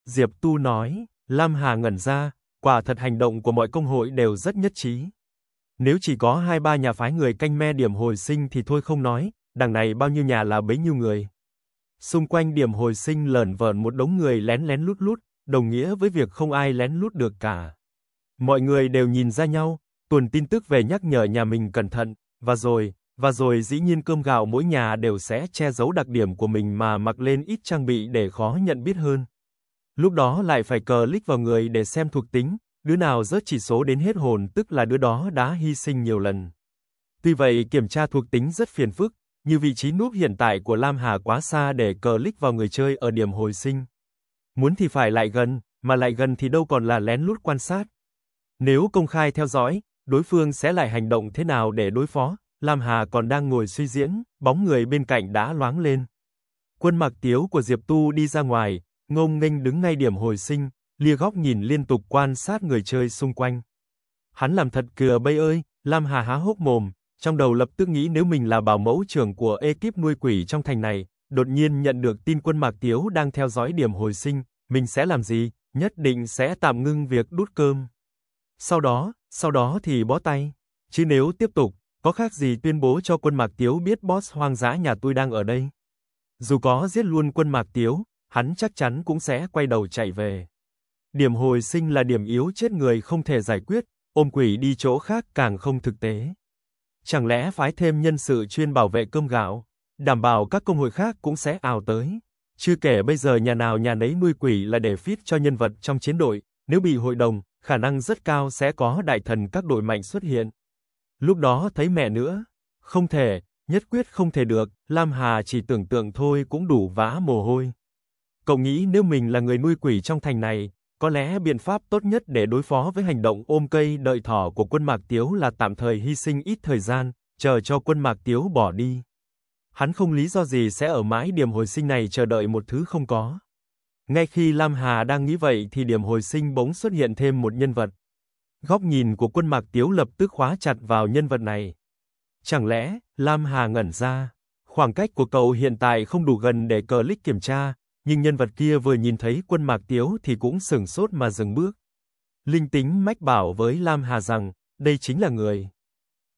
Diệp Tu nói, Lam Hà ngẩn ra, quả thật hành động của mọi công hội đều rất nhất trí. Nếu chỉ có hai ba nhà phái người canh me điểm hồi sinh thì thôi không nói, đằng này bao nhiêu nhà là bấy nhiêu người. Xung quanh điểm hồi sinh lởn vởn một đống người lén lén lút lút, đồng nghĩa với việc không ai lén lút được cả. Mọi người đều nhìn ra nhau, tuần tin tức về nhắc nhở nhà mình cẩn thận, và rồi, và rồi dĩ nhiên cơm gạo mỗi nhà đều sẽ che giấu đặc điểm của mình mà mặc lên ít trang bị để khó nhận biết hơn. Lúc đó lại phải cờ click vào người để xem thuộc tính, đứa nào rớt chỉ số đến hết hồn tức là đứa đó đã hy sinh nhiều lần. Tuy vậy kiểm tra thuộc tính rất phiền phức, như vị trí núp hiện tại của Lam Hà quá xa để cờ click vào người chơi ở điểm hồi sinh. Muốn thì phải lại gần, mà lại gần thì đâu còn là lén lút quan sát. Nếu công khai theo dõi, đối phương sẽ lại hành động thế nào để đối phó? Lam Hà còn đang ngồi suy diễn, bóng người bên cạnh đã loáng lên. Quân mặc tiếu của Diệp Tu đi ra ngoài, ngông nghênh đứng ngay điểm hồi sinh, lìa góc nhìn liên tục quan sát người chơi xung quanh. Hắn làm thật kìa bay ơi, Lam Hà há hốc mồm, trong đầu lập tức nghĩ nếu mình là bảo mẫu trưởng của ekip nuôi quỷ trong thành này, đột nhiên nhận được tin quân Mạc Tiếu đang theo dõi điểm hồi sinh, mình sẽ làm gì, nhất định sẽ tạm ngưng việc đút cơm. Sau đó, sau đó thì bó tay. Chứ nếu tiếp tục, có khác gì tuyên bố cho quân Mạc Tiếu biết boss hoang dã nhà tôi đang ở đây. Dù có giết luôn quân Mạc Tiếu, hắn chắc chắn cũng sẽ quay đầu chạy về. Điểm hồi sinh là điểm yếu chết người không thể giải quyết, ôm quỷ đi chỗ khác càng không thực tế. Chẳng lẽ phái thêm nhân sự chuyên bảo vệ cơm gạo, đảm bảo các công hội khác cũng sẽ ào tới. Chưa kể bây giờ nhà nào nhà nấy nuôi quỷ là để fit cho nhân vật trong chiến đội, nếu bị hội đồng, khả năng rất cao sẽ có đại thần các đội mạnh xuất hiện. Lúc đó thấy mẹ nữa, không thể, nhất quyết không thể được, Lam Hà chỉ tưởng tượng thôi cũng đủ vã mồ hôi. Cậu nghĩ nếu mình là người nuôi quỷ trong thành này, có lẽ biện pháp tốt nhất để đối phó với hành động ôm cây đợi thỏ của quân Mạc Tiếu là tạm thời hy sinh ít thời gian, chờ cho quân Mạc Tiếu bỏ đi. Hắn không lý do gì sẽ ở mãi điểm hồi sinh này chờ đợi một thứ không có. Ngay khi Lam Hà đang nghĩ vậy thì điểm hồi sinh bỗng xuất hiện thêm một nhân vật. Góc nhìn của quân Mạc Tiếu lập tức khóa chặt vào nhân vật này. Chẳng lẽ, Lam Hà ngẩn ra, khoảng cách của cậu hiện tại không đủ gần để cờ lích kiểm tra, nhưng nhân vật kia vừa nhìn thấy quân Mạc Tiếu thì cũng sửng sốt mà dừng bước. Linh tính mách bảo với Lam Hà rằng, đây chính là người.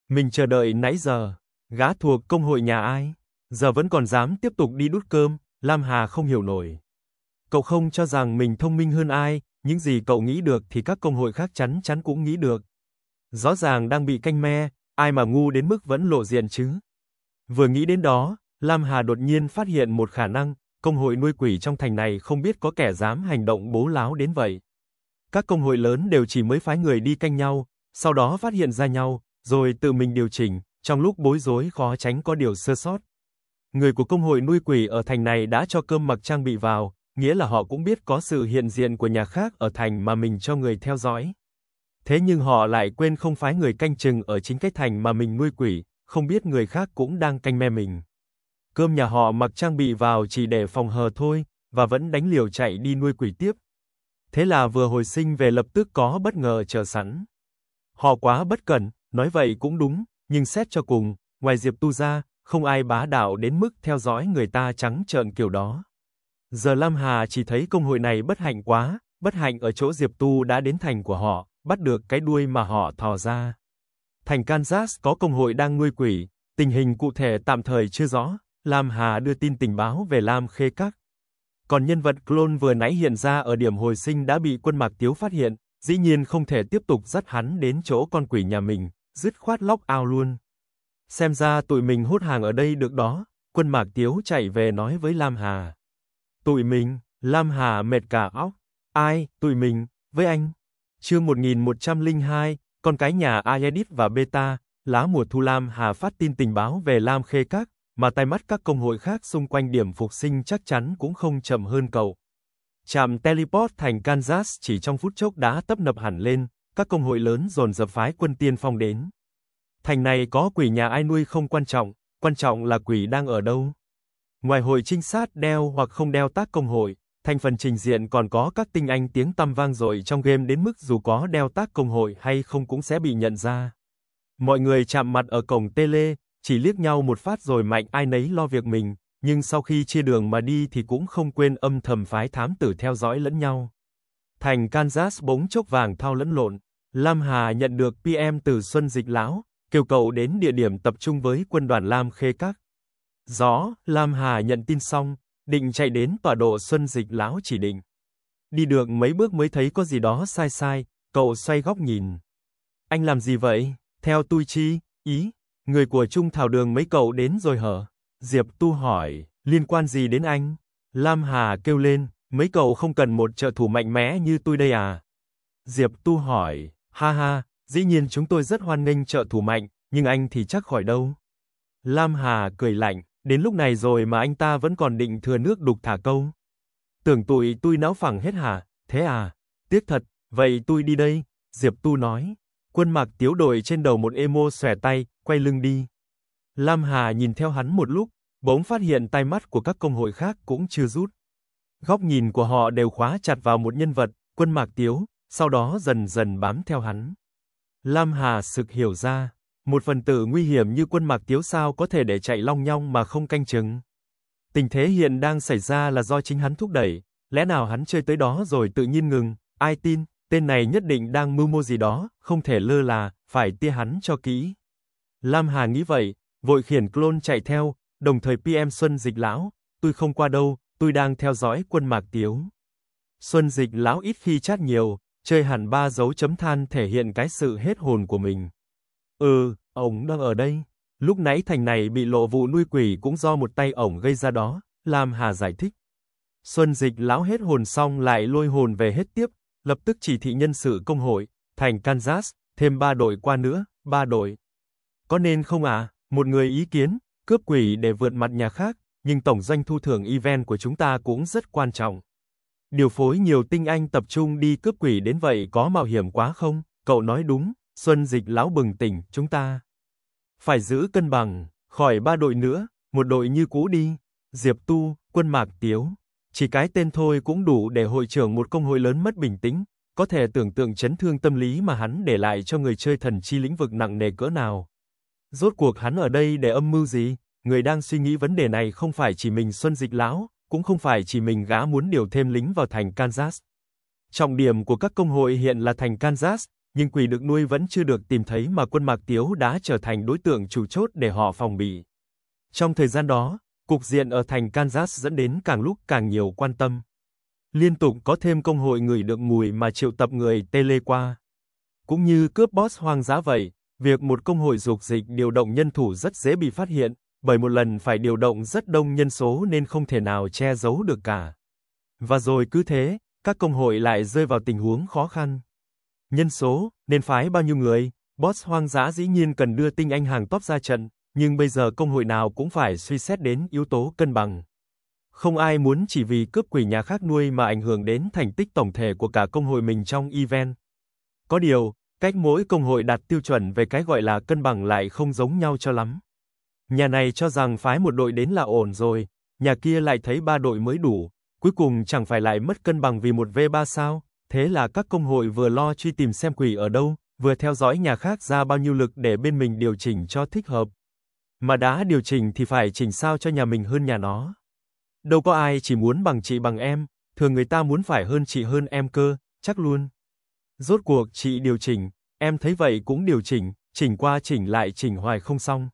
Mình chờ đợi nãy giờ, gã thuộc công hội nhà ai, giờ vẫn còn dám tiếp tục đi đút cơm, Lam Hà không hiểu nổi. Cậu không cho rằng mình thông minh hơn ai, những gì cậu nghĩ được thì các công hội khác chắn chắn cũng nghĩ được. Rõ ràng đang bị canh me, ai mà ngu đến mức vẫn lộ diện chứ. Vừa nghĩ đến đó, Lam Hà đột nhiên phát hiện một khả năng, công hội nuôi quỷ trong thành này không biết có kẻ dám hành động bố láo đến vậy. Các công hội lớn đều chỉ mới phái người đi canh nhau, sau đó phát hiện ra nhau, rồi tự mình điều chỉnh, trong lúc bối rối khó tránh có điều sơ sót. Người của công hội nuôi quỷ ở thành này đã cho cơm mặc trang bị vào, nghĩa là họ cũng biết có sự hiện diện của nhà khác ở thành mà mình cho người theo dõi. Thế nhưng họ lại quên không phái người canh chừng ở chính cái thành mà mình nuôi quỷ, không biết người khác cũng đang canh me mình. Cơm nhà họ mặc trang bị vào chỉ để phòng hờ thôi, và vẫn đánh liều chạy đi nuôi quỷ tiếp. Thế là vừa hồi sinh về lập tức có bất ngờ chờ sẵn. Họ quá bất cẩn, nói vậy cũng đúng, nhưng xét cho cùng, ngoài Diệp Tu ra, không ai bá đạo đến mức theo dõi người ta trắng trợn kiểu đó. Giờ Lam Hà chỉ thấy công hội này bất hạnh quá, bất hạnh ở chỗ Diệp Tu đã đến thành của họ, bắt được cái đuôi mà họ thò ra. Thành Kansas có công hội đang nuôi quỷ, tình hình cụ thể tạm thời chưa rõ, Lam Hà đưa tin tình báo về Lam Khê Các. Còn nhân vật clone vừa nãy hiện ra ở điểm hồi sinh đã bị quân Mạc Tiếu phát hiện, dĩ nhiên không thể tiếp tục dắt hắn đến chỗ con quỷ nhà mình, dứt khoát lóc ao luôn. Xem ra tụi mình hút hàng ở đây được đó, quân Mạc Tiếu chạy về nói với Lam Hà. Tụi mình, Lam Hà mệt cả óc, ai, tụi mình, với anh. Chương 1102, con cái nhà Ayedit và Beta, lá mùa thu Lam Hà phát tin tình báo về Lam Khê Các, mà tai mắt các công hội khác xung quanh điểm phục sinh chắc chắn cũng không chậm hơn cậu. Trạm teleport thành Kansas chỉ trong phút chốc đã tấp nập hẳn lên, các công hội lớn dồn dập phái quân tiên phong đến. Thành này có quỷ nhà ai nuôi không quan trọng, quan trọng là quỷ đang ở đâu. Ngoài hội trinh sát đeo hoặc không đeo tác công hội, thành phần trình diện còn có các tinh anh tiếng tăm vang dội trong game đến mức dù có đeo tác công hội hay không cũng sẽ bị nhận ra. Mọi người chạm mặt ở cổng tele, chỉ liếc nhau một phát rồi mạnh ai nấy lo việc mình, nhưng sau khi chia đường mà đi thì cũng không quên âm thầm phái thám tử theo dõi lẫn nhau. Thành Kansas bỗng chốc vàng thao lẫn lộn, Lam Hà nhận được PM từ Xuân Dịch Lão, kêu cậu đến địa điểm tập trung với quân đoàn Lam Khê Các. Gió, Lam Hà nhận tin xong, định chạy đến tọa độ Xuân Dịch Lão chỉ định. Đi được mấy bước mới thấy có gì đó sai sai, cậu xoay góc nhìn. Anh làm gì vậy? Theo tôi chi, ý, Người của Trung Thảo Đường mấy cậu đến rồi hở? Diệp Tu hỏi, liên quan gì đến anh? Lam Hà kêu lên, mấy cậu không cần một trợ thủ mạnh mẽ như tôi đây à? Diệp Tu hỏi, ha ha, dĩ nhiên chúng tôi rất hoan nghênh trợ thủ mạnh, nhưng anh thì chắc khỏi đâu. Lam Hà cười lạnh, đến lúc này rồi mà anh ta vẫn còn định thừa nước đục thả câu. Tưởng tụi tôi náo phẳng hết hả, thế à? Tiếc thật, vậy tôi đi đây, Diệp Tu nói. Quân Mạc Tiếu đội trên đầu một emo xòe tay, quay lưng đi. Lam Hà nhìn theo hắn một lúc, bỗng phát hiện tay mắt của các công hội khác cũng chưa rút. Góc nhìn của họ đều khóa chặt vào một nhân vật, Quân Mạc Tiếu, sau đó dần dần bám theo hắn. Lam Hà sực hiểu ra, một phần tử nguy hiểm như Quân Mạc Tiếu sao có thể để chạy long nhong mà không canh chứng? Tình thế hiện đang xảy ra là do chính hắn thúc đẩy, lẽ nào hắn chơi tới đó rồi tự nhiên ngừng, ai tin? tên này nhất định đang mưu mô gì đó, không thể lơ là, phải tia hắn cho kỹ. Lam Hà nghĩ vậy, vội khiển clone chạy theo, đồng thời PM Xuân Dịch lão, tôi không qua đâu, tôi đang theo dõi quân Mạc Tiếu. Xuân Dịch lão ít khi chat nhiều, chơi hẳn ba dấu chấm than thể hiện cái sự hết hồn của mình. Ừ, ổng đang ở đây. Lúc nãy thành này bị lộ vụ nuôi quỷ cũng do một tay ổng gây ra đó, Lam Hà giải thích. Xuân Dịch lão hết hồn xong lại lôi hồn về hết tiếp, lập tức chỉ thị nhân sự công hội, thành Kansas, thêm ba đội qua nữa, ba đội. Có nên không à? Một người ý kiến, cướp quỷ để vượt mặt nhà khác, nhưng tổng doanh thu thưởng event của chúng ta cũng rất quan trọng. Điều phối nhiều tinh anh tập trung đi cướp quỷ đến vậy có mạo hiểm quá không? Cậu nói đúng, Xuân Dịch lão bừng tỉnh, chúng ta phải giữ cân bằng, khỏi ba đội nữa, một đội như cũ đi. Diệp Tu, Quân Mạc Tiếu chỉ cái tên thôi cũng đủ để hội trưởng một công hội lớn mất bình tĩnh, có thể tưởng tượng chấn thương tâm lý mà hắn để lại cho người chơi thần chi lĩnh vực nặng nề cỡ nào. Rốt cuộc hắn ở đây để âm mưu gì? Người đang suy nghĩ vấn đề này không phải chỉ mình Xuân Dịch lão, cũng không phải chỉ mình gã muốn điều thêm lính vào thành Kansas. Trọng điểm của các công hội hiện là thành Kansas, nhưng quỷ được nuôi vẫn chưa được tìm thấy mà quân Mạc Tiếu đã trở thành đối tượng chủ chốt để họ phòng bị. Trong thời gian đó, cục diện ở thành Kansas dẫn đến càng lúc càng nhiều quan tâm. Liên tục có thêm công hội người được mùi mà triệu tập người tele qua. Cũng như cướp boss hoang dã vậy, việc một công hội dục dịch điều động nhân thủ rất dễ bị phát hiện, bởi một lần phải điều động rất đông nhân số nên không thể nào che giấu được cả. Và rồi cứ thế, các công hội lại rơi vào tình huống khó khăn. Nhân số, nên phái bao nhiêu người, boss hoang dã dĩ nhiên cần đưa tinh anh hàng top ra trận, nhưng bây giờ công hội nào cũng phải suy xét đến yếu tố cân bằng. Không ai muốn chỉ vì cướp quỷ nhà khác nuôi mà ảnh hưởng đến thành tích tổng thể của cả công hội mình trong event. Có điều, cách mỗi công hội đặt tiêu chuẩn về cái gọi là cân bằng lại không giống nhau cho lắm. Nhà này cho rằng phái một đội đến là ổn rồi, nhà kia lại thấy ba đội mới đủ, cuối cùng chẳng phải lại mất cân bằng vì một V3 sao? Thế là các công hội vừa lo truy tìm xem quỷ ở đâu, vừa theo dõi nhà khác ra bao nhiêu lực để bên mình điều chỉnh cho thích hợp, mà đã điều chỉnh thì phải chỉnh sao cho nhà mình hơn nhà nó. Đâu có ai chỉ muốn bằng chị bằng em, thường người ta muốn phải hơn chị hơn em cơ, chắc luôn. Rốt cuộc chị điều chỉnh, em thấy vậy cũng điều chỉnh, chỉnh qua chỉnh lại chỉnh hoài không xong.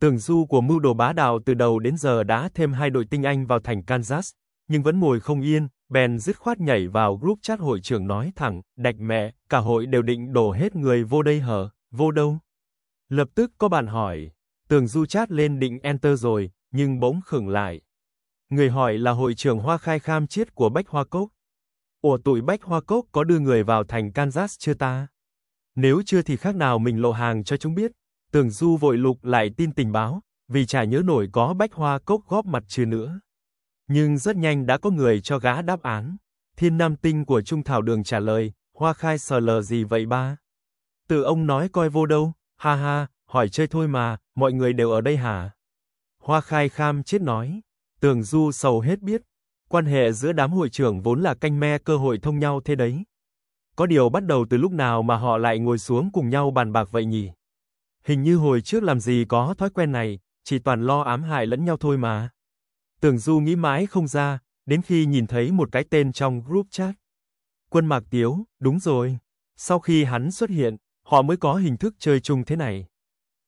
tưởng du của mưu đồ bá đạo từ đầu đến giờ đã thêm hai đội tinh anh vào thành Kansas, nhưng vẫn ngồi không yên, bèn dứt khoát nhảy vào group chat hội trưởng nói thẳng, đạch mẹ, cả hội đều định đổ hết người vô đây hở, vô đâu. Lập tức có bạn hỏi, Tường Du chat lên định enter rồi, nhưng bỗng khựng lại. Người hỏi là hội trưởng Hoa Khai Kham Chiết của Bách Hoa Cốc. Ủa tụi Bách Hoa Cốc có đưa người vào thành Kansas chưa ta? Nếu chưa thì khác nào mình lộ hàng cho chúng biết. Tường Du vội lục lại tin tình báo, vì chả nhớ nổi có Bách Hoa Cốc góp mặt chưa nữa. Nhưng rất nhanh đã có người cho gã đáp án. Thiên Nam Tinh của Trung Thảo Đường trả lời, Hoa Khai sờ lờ gì vậy ba? Tự ông nói coi vô đâu, ha ha, hỏi chơi thôi mà, mọi người đều ở đây hả? Hoa khai kham chết nói, tường du sầu hết biết, quan hệ giữa đám hội trưởng vốn là canh me cơ hội thông nhau thế đấy. Có điều bắt đầu từ lúc nào mà họ lại ngồi xuống cùng nhau bàn bạc vậy nhỉ? Hình như hồi trước làm gì có thói quen này, chỉ toàn lo ám hại lẫn nhau thôi mà. Tường Du nghĩ mãi không ra, đến khi nhìn thấy một cái tên trong group chat. Quân Mạc Tiếu, đúng rồi. Sau khi hắn xuất hiện, họ mới có hình thức chơi chung thế này.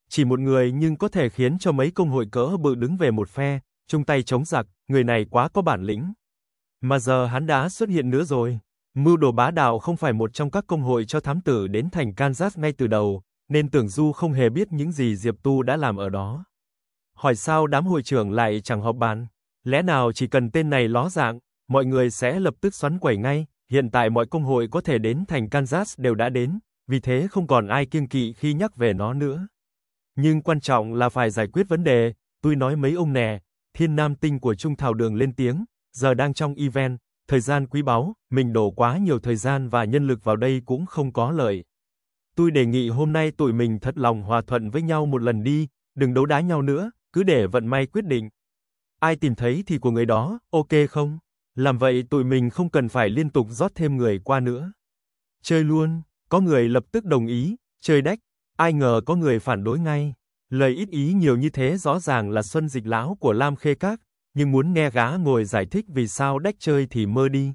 Chỉ một người nhưng có thể khiến cho mấy công hội cỡ bự đứng về một phe, chung tay chống giặc, người này quá có bản lĩnh. Mà giờ hắn đã xuất hiện nữa rồi. Mưu đồ bá đạo không phải một trong các công hội cho thám tử đến thành Kansas ngay từ đầu, nên Tưởng Du không hề biết những gì Diệp Tu đã làm ở đó. Hỏi sao đám hội trưởng lại chẳng họp bàn? Lẽ nào chỉ cần tên này ló dạng, mọi người sẽ lập tức xoắn quẩy ngay, hiện tại mọi công hội có thể đến thành Kansas đều đã đến, vì thế không còn ai kiêng kỵ khi nhắc về nó nữa nhưng quan trọng là phải giải quyết vấn đề, tôi nói mấy ông nè, thiên nam tinh của Trung Thảo Đường lên tiếng, giờ đang trong event, thời gian quý báu, mình đổ quá nhiều thời gian và nhân lực vào đây cũng không có lợi. Tôi đề nghị hôm nay tụi mình thật lòng hòa thuận với nhau một lần đi, đừng đấu đá nhau nữa, cứ để vận may quyết định. Ai tìm thấy thì của người đó, ok không? Làm vậy tụi mình không cần phải liên tục rót thêm người qua nữa. Chơi luôn, có người lập tức đồng ý, chơi đách, Ai ngờ có người phản đối ngay. Lời ít ý nhiều như thế rõ ràng là Xuân Dịch lão của Lam Khê Các, nhưng muốn nghe gá ngồi giải thích vì sao đách chơi thì mơ đi.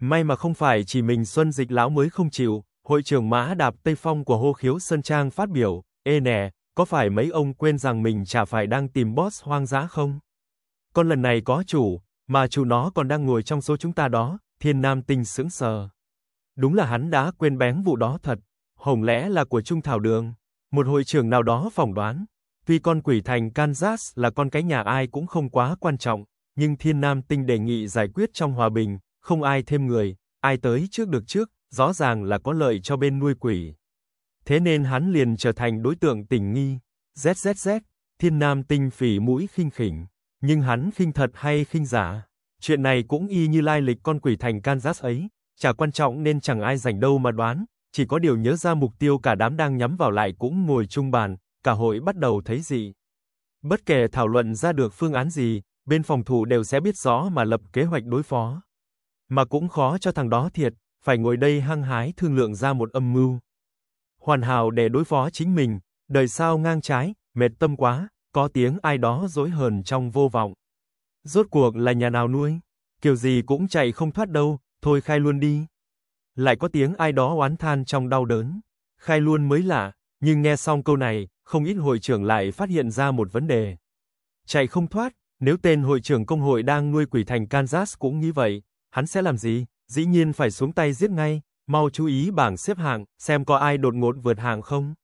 May mà không phải chỉ mình Xuân Dịch lão mới không chịu, hội trưởng Mã Đạp Tây Phong của Hô Khiếu Sơn Trang phát biểu, "Ê nè, có phải mấy ông quên rằng mình chả phải đang tìm boss hoang dã không? Con lần này có chủ, mà chủ nó còn đang ngồi trong số chúng ta đó." Thiên Nam Tinh sững sờ. Đúng là hắn đã quên bén vụ đó thật, hồng lẽ là của Trung Thảo Đường. Một hội trưởng nào đó phỏng đoán, tuy con quỷ thành Kansas là con cái nhà ai cũng không quá quan trọng, nhưng Thiên Nam Tinh đề nghị giải quyết trong hòa bình, không ai thêm người, ai tới trước được trước, rõ ràng là có lợi cho bên nuôi quỷ. Thế nên hắn liền trở thành đối tượng tình nghi. ZZZ, Thiên Nam Tinh phỉ mũi khinh khỉnh, nhưng hắn khinh thật hay khinh giả, chuyện này cũng y như lai lịch con quỷ thành Kansas ấy, chả quan trọng nên chẳng ai rảnh đâu mà đoán, chỉ có điều nhớ ra mục tiêu cả đám đang nhắm vào lại cũng ngồi chung bàn, cả hội bắt đầu thấy dị. Bất kể thảo luận ra được phương án gì, bên phòng thủ đều sẽ biết rõ mà lập kế hoạch đối phó. Mà cũng khó cho thằng đó thiệt, phải ngồi đây hăng hái thương lượng ra một âm mưu. Hoàn hảo để đối phó chính mình, đời sao ngang trái, mệt tâm quá, có tiếng ai đó dối hờn trong vô vọng. Rốt cuộc là nhà nào nuôi, kiểu gì cũng chạy không thoát đâu, thôi khai luôn đi lại có tiếng ai đó oán than trong đau đớn. Khai luôn mới lạ, nhưng nghe xong câu này, không ít hội trưởng lại phát hiện ra một vấn đề. Chạy không thoát, nếu tên hội trưởng công hội đang nuôi quỷ thành Kansas cũng nghĩ vậy, hắn sẽ làm gì? Dĩ nhiên phải xuống tay giết ngay, mau chú ý bảng xếp hạng, xem có ai đột ngột vượt hạng không.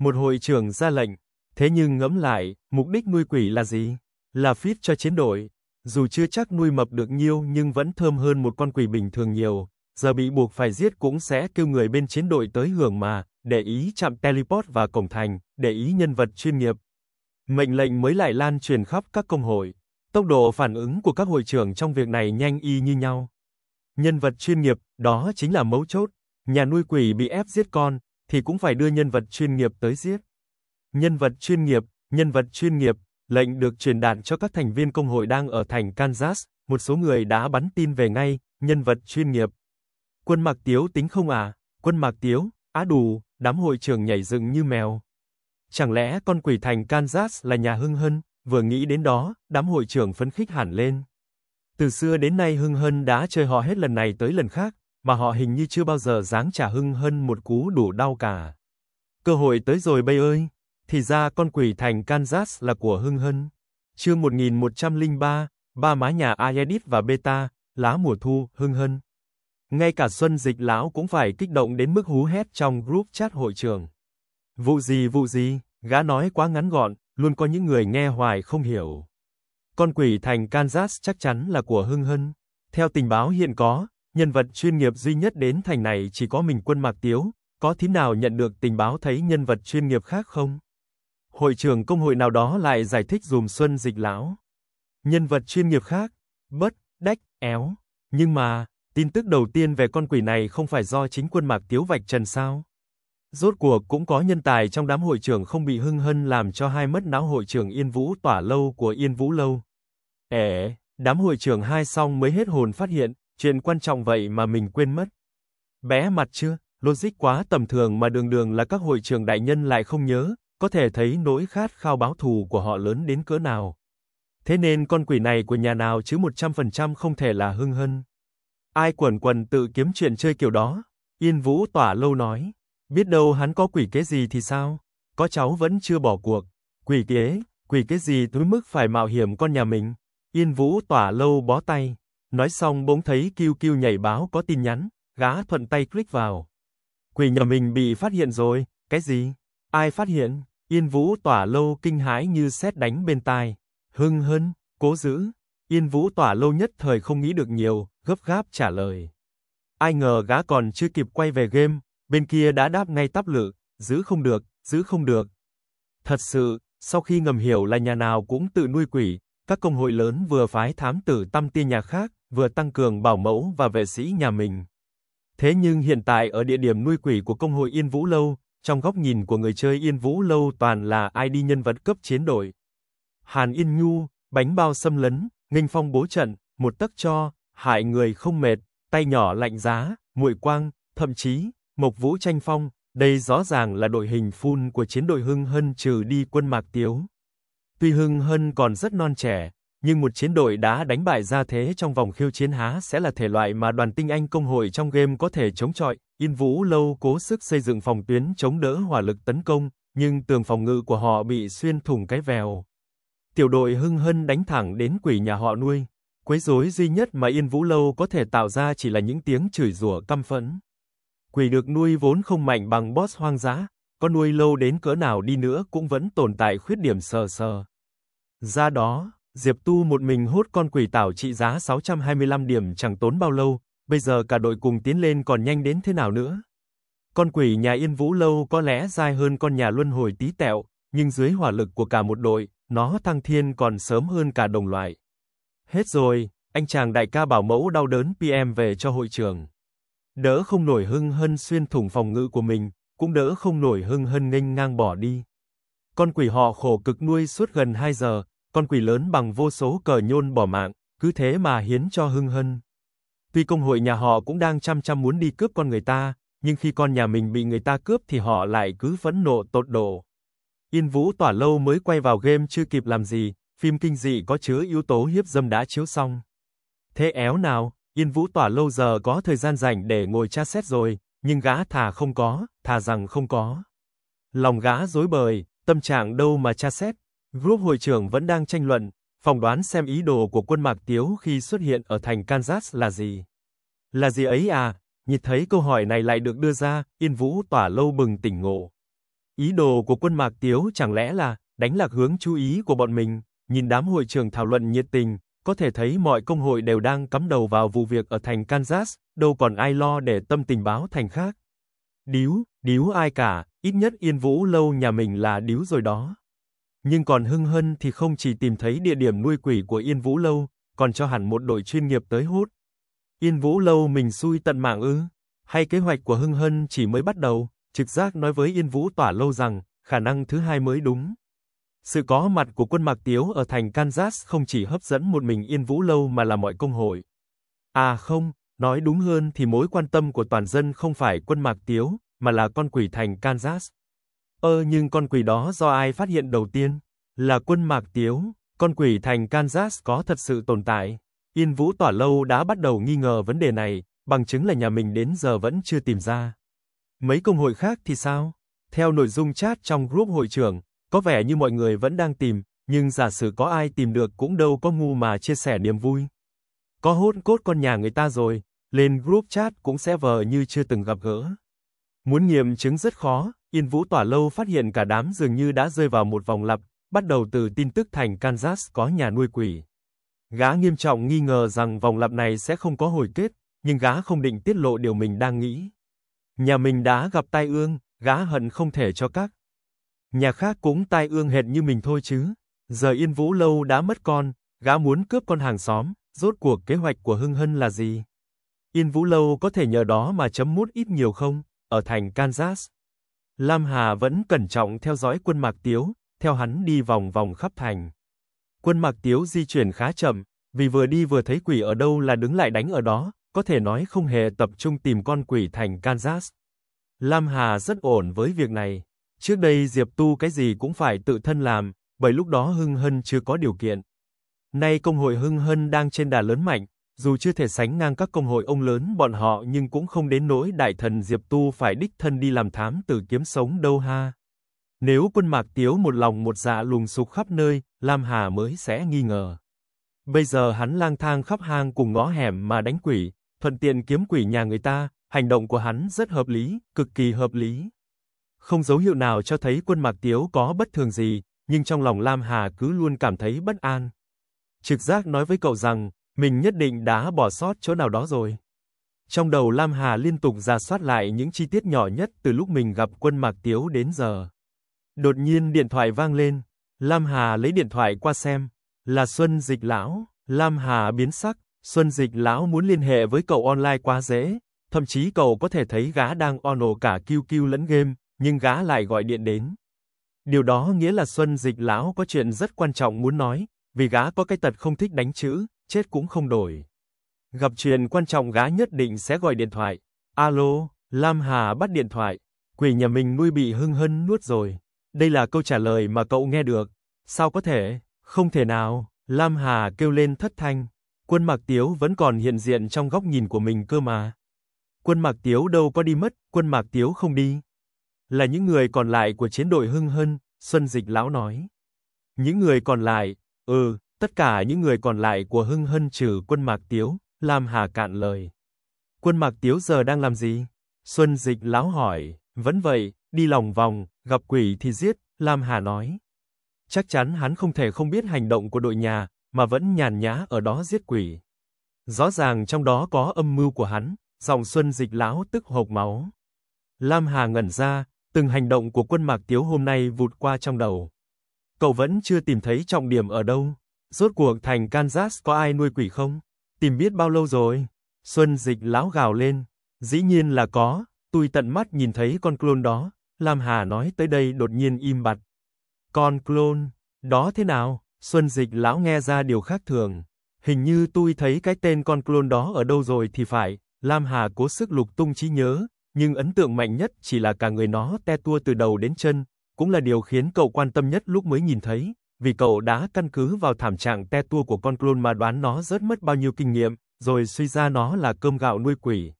Một hội trưởng ra lệnh, thế nhưng ngẫm lại, mục đích nuôi quỷ là gì? Là fit cho chiến đội, dù chưa chắc nuôi mập được nhiêu nhưng vẫn thơm hơn một con quỷ bình thường nhiều, giờ bị buộc phải giết cũng sẽ kêu người bên chiến đội tới hưởng mà, để ý chạm teleport và cổng thành, để ý nhân vật chuyên nghiệp. Mệnh lệnh mới lại lan truyền khắp các công hội. Tốc độ phản ứng của các hội trưởng trong việc này nhanh y như nhau. Nhân vật chuyên nghiệp, đó chính là mấu chốt. Nhà nuôi quỷ bị ép giết con, thì cũng phải đưa nhân vật chuyên nghiệp tới giết. Nhân vật chuyên nghiệp, nhân vật chuyên nghiệp, lệnh được truyền đạt cho các thành viên công hội đang ở thành Kansas, một số người đã bắn tin về ngay, nhân vật chuyên nghiệp, Quân Mạc Tiếu tính không à? Quân Mạc Tiếu, á đù, đám hội trưởng nhảy dựng như mèo. Chẳng lẽ con quỷ thành Kansas là nhà Hưng Hân? Vừa nghĩ đến đó, đám hội trưởng phấn khích hẳn lên. Từ xưa đến nay Hưng Hân đã chơi họ hết lần này tới lần khác, mà họ hình như chưa bao giờ dáng trả Hưng Hân một cú đủ đau cả. Cơ hội tới rồi bây ơi, thì ra con quỷ thành Kansas là của Hưng Hân. Chương 1103, ba mái nhà Ayedit và Beta, lá mùa thu, Hưng Hân. Ngay cả Xuân Dịch lão cũng phải kích động đến mức hú hét trong group chat hội trường. Vụ gì vụ gì, gã nói quá ngắn gọn, luôn có những người nghe hoài không hiểu. Con quỷ thành Kansas chắc chắn là của Hưng Hân. Theo tình báo hiện có, nhân vật chuyên nghiệp duy nhất đến thành này chỉ có mình quân Mạc Tiếu, có thím nào nhận được tình báo thấy nhân vật chuyên nghiệp khác không? Hội trưởng công hội nào đó lại giải thích dùm Xuân Dịch lão. Nhân vật chuyên nghiệp khác, bất, đách, éo. Nhưng mà, Tin tức đầu tiên về con quỷ này không phải do chính quân Mạc Tiếu vạch trần sao? Rốt cuộc cũng có nhân tài trong đám hội trưởng không bị hưng hân làm cho hai mất não hội trưởng Yên Vũ tỏa lâu của Yên Vũ lâu. Ế, đám hội trưởng hai xong mới hết hồn phát hiện, chuyện quan trọng vậy mà mình quên mất. Bé mặt chưa, logic quá tầm thường mà đường đường là các hội trưởng đại nhân lại không nhớ, có thể thấy nỗi khát khao báo thù của họ lớn đến cỡ nào. Thế nên con quỷ này của nhà nào chứ 100% không thể là hưng hân. Ai quần quần tự kiếm chuyện chơi kiểu đó? Yên Vũ tỏa lâu nói, biết đâu hắn có quỷ kế gì thì sao? Có cháu vẫn chưa bỏ cuộc. Quỷ kế, quỷ kế gì tới mức phải mạo hiểm con nhà mình? Yên Vũ tỏa lâu bó tay, nói xong bỗng thấy kêu kêu nhảy báo có tin nhắn, gá thuận tay click vào. Quỷ nhà mình bị phát hiện rồi, cái gì? Ai phát hiện? Yên Vũ tỏa lâu kinh hãi như sét đánh bên tai. Hưng hân, cố giữ, Yên Vũ tỏa lâu nhất thời không nghĩ được nhiều, gấp gáp trả lời. Ai ngờ gã còn chưa kịp quay về game, bên kia đã đáp ngay tắp lự, giữ không được, giữ không được. Thật sự, sau khi ngầm hiểu là nhà nào cũng tự nuôi quỷ, các công hội lớn vừa phái thám tử tâm tia nhà khác, vừa tăng cường bảo mẫu và vệ sĩ nhà mình. Thế nhưng hiện tại ở địa điểm nuôi quỷ của công hội Yên Vũ Lâu, trong góc nhìn của người chơi Yên Vũ Lâu toàn là ID nhân vật cấp chiến đội. Hàn Yên Nhu, bánh bao xâm lấn, nghênh phong bố trận, một tấc cho, hại người không mệt, tay nhỏ lạnh giá, muội quang, thậm chí, mộc vũ tranh phong, đây rõ ràng là đội hình phun của chiến đội Hưng Hân trừ đi quân Mạc Tiếu. Tuy Hưng Hân còn rất non trẻ, nhưng một chiến đội đã đánh bại ra thế trong vòng khiêu chiến há sẽ là thể loại mà đoàn tinh anh công hội trong game có thể chống chọi. Yên Vũ lâu cố sức xây dựng phòng tuyến chống đỡ hỏa lực tấn công, nhưng tường phòng ngự của họ bị xuyên thủng cái vèo tiểu đội hưng hân đánh thẳng đến quỷ nhà họ nuôi. Quấy rối duy nhất mà Yên Vũ Lâu có thể tạo ra chỉ là những tiếng chửi rủa căm phẫn. Quỷ được nuôi vốn không mạnh bằng boss hoang dã, có nuôi lâu đến cỡ nào đi nữa cũng vẫn tồn tại khuyết điểm sờ sờ. Ra đó, Diệp Tu một mình hốt con quỷ tảo trị giá 625 điểm chẳng tốn bao lâu, bây giờ cả đội cùng tiến lên còn nhanh đến thế nào nữa. Con quỷ nhà Yên Vũ Lâu có lẽ dai hơn con nhà Luân Hồi tí tẹo, nhưng dưới hỏa lực của cả một đội, nó thăng thiên còn sớm hơn cả đồng loại. Hết rồi, anh chàng đại ca bảo mẫu đau đớn PM về cho hội trường. Đỡ không nổi hưng hân xuyên thủng phòng ngự của mình, cũng đỡ không nổi hưng hân nghênh ngang bỏ đi. Con quỷ họ khổ cực nuôi suốt gần 2 giờ, con quỷ lớn bằng vô số cờ nhôn bỏ mạng, cứ thế mà hiến cho hưng hân. Tuy công hội nhà họ cũng đang chăm chăm muốn đi cướp con người ta, nhưng khi con nhà mình bị người ta cướp thì họ lại cứ phẫn nộ tột độ. Yên Vũ tỏa lâu mới quay vào game chưa kịp làm gì, phim kinh dị có chứa yếu tố hiếp dâm đã chiếu xong. Thế éo nào, Yên Vũ tỏa lâu giờ có thời gian rảnh để ngồi tra xét rồi, nhưng gã thà không có, thà rằng không có. Lòng gã rối bời, tâm trạng đâu mà tra xét. Group hội trưởng vẫn đang tranh luận, phỏng đoán xem ý đồ của quân Mạc Tiếu khi xuất hiện ở thành Kansas là gì. Là gì ấy à? Nhìn thấy câu hỏi này lại được đưa ra, Yên Vũ tỏa lâu bừng tỉnh ngộ. Ý đồ của quân Mạc Tiếu chẳng lẽ là đánh lạc hướng chú ý của bọn mình, nhìn đám hội trưởng thảo luận nhiệt tình, có thể thấy mọi công hội đều đang cắm đầu vào vụ việc ở thành Kansas, đâu còn ai lo để tâm tình báo thành khác. Điếu, điếu ai cả, ít nhất Yên Vũ lâu nhà mình là điếu rồi đó. Nhưng còn Hưng Hân thì không chỉ tìm thấy địa điểm nuôi quỷ của Yên Vũ lâu, còn cho hẳn một đội chuyên nghiệp tới hút. Yên Vũ lâu mình xui tận mạng ư? Hay kế hoạch của Hưng Hân chỉ mới bắt đầu? Trực giác nói với Yên Vũ Tỏa Lâu rằng, khả năng thứ hai mới đúng. Sự có mặt của quân Mạc Tiếu ở thành Kansas không chỉ hấp dẫn một mình Yên Vũ Lâu mà là mọi công hội. À không, nói đúng hơn thì mối quan tâm của toàn dân không phải quân Mạc Tiếu, mà là con quỷ thành Kansas. Ơ nhưng con quỷ đó do ai phát hiện đầu tiên? Là quân Mạc Tiếu, con quỷ thành Kansas có thật sự tồn tại. Yên Vũ Tỏa Lâu đã bắt đầu nghi ngờ vấn đề này, bằng chứng là nhà mình đến giờ vẫn chưa tìm ra. Mấy công hội khác thì sao? Theo nội dung chat trong group hội trưởng, có vẻ như mọi người vẫn đang tìm, nhưng giả sử có ai tìm được cũng đâu có ngu mà chia sẻ niềm vui. Có hốt cốt con nhà người ta rồi, lên group chat cũng sẽ vờ như chưa từng gặp gỡ. Muốn nghiệm chứng rất khó, Yên Vũ tỏa lâu phát hiện cả đám dường như đã rơi vào một vòng lặp, bắt đầu từ tin tức thành Kansas có nhà nuôi quỷ. Gá nghiêm trọng nghi ngờ rằng vòng lặp này sẽ không có hồi kết, nhưng gá không định tiết lộ điều mình đang nghĩ. Nhà mình đã gặp tai ương, gã hận không thể cho các. Nhà khác cũng tai ương hệt như mình thôi chứ. Giờ Yên Vũ lâu đã mất con, gã muốn cướp con hàng xóm, rốt cuộc kế hoạch của Hưng Hân là gì? Yên Vũ lâu có thể nhờ đó mà chấm mút ít nhiều không? Ở thành Kansas, Lam Hà vẫn cẩn trọng theo dõi quân Mạc Tiếu, theo hắn đi vòng vòng khắp thành. Quân Mạc Tiếu di chuyển khá chậm, vì vừa đi vừa thấy quỷ ở đâu là đứng lại đánh ở đó, có thể nói không hề tập trung tìm con quỷ thành Kansas. Lam Hà rất ổn với việc này. Trước đây Diệp Tu cái gì cũng phải tự thân làm, bởi lúc đó Hưng Hân chưa có điều kiện. Nay công hội Hưng Hân đang trên đà lớn mạnh, dù chưa thể sánh ngang các công hội ông lớn bọn họ nhưng cũng không đến nỗi đại thần Diệp Tu phải đích thân đi làm thám tử kiếm sống đâu ha. Nếu quân Mạc Tiếu một lòng một dạ lùng sục khắp nơi, Lam Hà mới sẽ nghi ngờ. Bây giờ hắn lang thang khắp hang cùng ngõ hẻm mà đánh quỷ, thuận tiện kiếm quỷ nhà người ta, hành động của hắn rất hợp lý, cực kỳ hợp lý. Không dấu hiệu nào cho thấy quân Mạc Tiếu có bất thường gì, nhưng trong lòng Lam Hà cứ luôn cảm thấy bất an. Trực giác nói với cậu rằng, mình nhất định đã bỏ sót chỗ nào đó rồi. Trong đầu Lam Hà liên tục ra soát lại những chi tiết nhỏ nhất từ lúc mình gặp quân Mạc Tiếu đến giờ. Đột nhiên điện thoại vang lên, Lam Hà lấy điện thoại qua xem, là Xuân Dịch Lão, Lam Hà biến sắc, Xuân Dịch lão muốn liên hệ với cậu online quá dễ, thậm chí cậu có thể thấy gã đang on ồ cả QQ lẫn game, nhưng gã lại gọi điện đến. Điều đó nghĩa là Xuân Dịch lão có chuyện rất quan trọng muốn nói, vì gã có cái tật không thích đánh chữ, chết cũng không đổi. Gặp chuyện quan trọng gã nhất định sẽ gọi điện thoại. Alo, Lam Hà bắt điện thoại. Quỷ nhà mình nuôi bị hưng hân nuốt rồi. Đây là câu trả lời mà cậu nghe được. Sao có thể? Không thể nào, Lam Hà kêu lên thất thanh quân Mạc Tiếu vẫn còn hiện diện trong góc nhìn của mình cơ mà. Quân Mạc Tiếu đâu có đi mất, quân Mạc Tiếu không đi. Là những người còn lại của chiến đội Hưng Hân, Xuân Dịch Lão nói. Những người còn lại, ừ, tất cả những người còn lại của Hưng Hân trừ quân Mạc Tiếu, Lam Hà cạn lời. Quân Mạc Tiếu giờ đang làm gì? Xuân Dịch Lão hỏi, vẫn vậy, đi lòng vòng, gặp quỷ thì giết, Lam Hà nói. Chắc chắn hắn không thể không biết hành động của đội nhà, mà vẫn nhàn nhã ở đó giết quỷ. Rõ ràng trong đó có âm mưu của hắn, dòng xuân dịch lão tức hộc máu. Lam Hà ngẩn ra, từng hành động của quân Mạc Tiếu hôm nay vụt qua trong đầu. Cậu vẫn chưa tìm thấy trọng điểm ở đâu. Rốt cuộc thành Kansas có ai nuôi quỷ không? Tìm biết bao lâu rồi? Xuân dịch lão gào lên. Dĩ nhiên là có, tôi tận mắt nhìn thấy con clone đó. Lam Hà nói tới đây đột nhiên im bặt. Con clone, đó thế nào? Xuân Dịch lão nghe ra điều khác thường. Hình như tôi thấy cái tên con clone đó ở đâu rồi thì phải, Lam Hà cố sức lục tung trí nhớ, nhưng ấn tượng mạnh nhất chỉ là cả người nó te tua từ đầu đến chân, cũng là điều khiến cậu quan tâm nhất lúc mới nhìn thấy, vì cậu đã căn cứ vào thảm trạng te tua của con clone mà đoán nó rớt mất bao nhiêu kinh nghiệm, rồi suy ra nó là cơm gạo nuôi quỷ.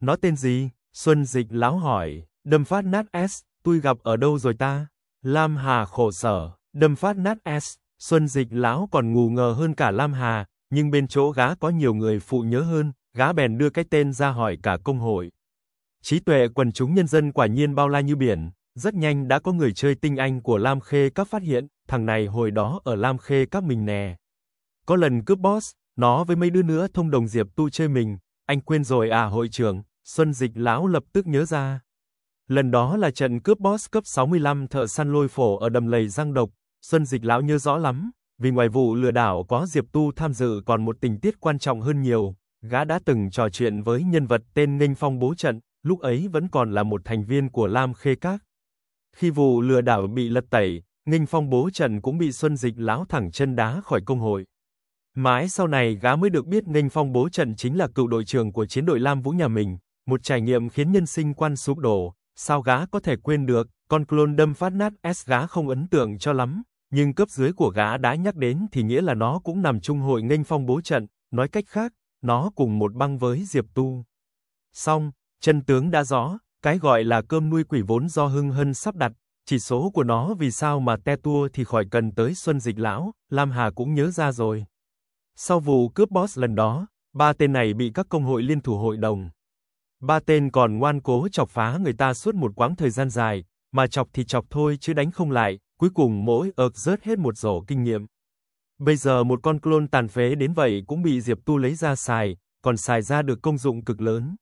Nó tên gì? Xuân Dịch lão hỏi, đâm phát nát S, tôi gặp ở đâu rồi ta? Lam Hà khổ sở, đâm phát nát S, Xuân dịch lão còn ngù ngờ hơn cả Lam Hà, nhưng bên chỗ gá có nhiều người phụ nhớ hơn, gá bèn đưa cái tên ra hỏi cả công hội. Trí tuệ quần chúng nhân dân quả nhiên bao la như biển, rất nhanh đã có người chơi tinh anh của Lam Khê các phát hiện, thằng này hồi đó ở Lam Khê các mình nè. Có lần cướp boss, nó với mấy đứa nữa thông đồng diệp tu chơi mình, anh quên rồi à hội trưởng, Xuân Dịch lão lập tức nhớ ra. Lần đó là trận cướp boss cấp 65 thợ săn lôi phổ ở đầm lầy giang độc, Xuân Dịch lão nhớ rõ lắm, vì ngoài vụ lừa đảo có Diệp Tu tham dự còn một tình tiết quan trọng hơn nhiều, gã đã từng trò chuyện với nhân vật tên Ninh Phong bố trận, lúc ấy vẫn còn là một thành viên của Lam Khê Các. Khi vụ lừa đảo bị lật tẩy, Ninh Phong bố trận cũng bị Xuân Dịch lão thẳng chân đá khỏi công hội. Mãi sau này gã mới được biết Ninh Phong bố trận chính là cựu đội trưởng của chiến đội Lam Vũ nhà mình, một trải nghiệm khiến nhân sinh quan sụp đổ, sao gã có thể quên được, con clone đâm phát nát S gã không ấn tượng cho lắm, nhưng cấp dưới của gã đã nhắc đến thì nghĩa là nó cũng nằm chung hội nghênh phong bố trận, nói cách khác, nó cùng một băng với Diệp Tu. Xong, chân tướng đã rõ, cái gọi là cơm nuôi quỷ vốn do Hưng Hân sắp đặt, chỉ số của nó vì sao mà te tua thì khỏi cần tới Xuân Dịch Lão, Lam Hà cũng nhớ ra rồi. Sau vụ cướp boss lần đó, ba tên này bị các công hội liên thủ hội đồng. Ba tên còn ngoan cố chọc phá người ta suốt một quãng thời gian dài, mà chọc thì chọc thôi chứ đánh không lại, Cuối cùng mỗi ợt rớt hết một rổ kinh nghiệm. Bây giờ một con clone tàn phế đến vậy cũng bị Diệp Tu lấy ra xài, còn xài ra được công dụng cực lớn.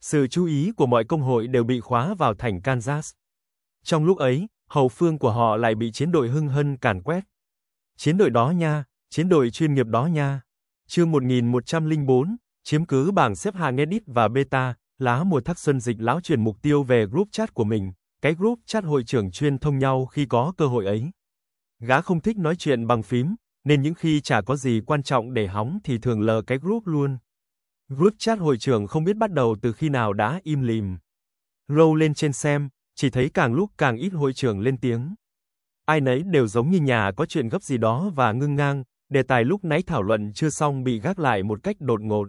Sự chú ý của mọi công hội đều bị khóa vào thành Kansas. Trong lúc ấy, hậu phương của họ lại bị chiến đội hưng hân càn quét. Chiến đội đó nha, chiến đội chuyên nghiệp đó nha. Chương 1104, chiếm cứ bảng xếp hạng Edit và Beta, lá mùa thắc xuân dịch lão chuyển mục tiêu về group chat của mình cái group chat hội trưởng chuyên thông nhau khi có cơ hội ấy. Gã không thích nói chuyện bằng phím, nên những khi chả có gì quan trọng để hóng thì thường lờ cái group luôn. Group chat hội trưởng không biết bắt đầu từ khi nào đã im lìm. Râu lên trên xem, chỉ thấy càng lúc càng ít hội trưởng lên tiếng. Ai nấy đều giống như nhà có chuyện gấp gì đó và ngưng ngang, đề tài lúc nãy thảo luận chưa xong bị gác lại một cách đột ngột.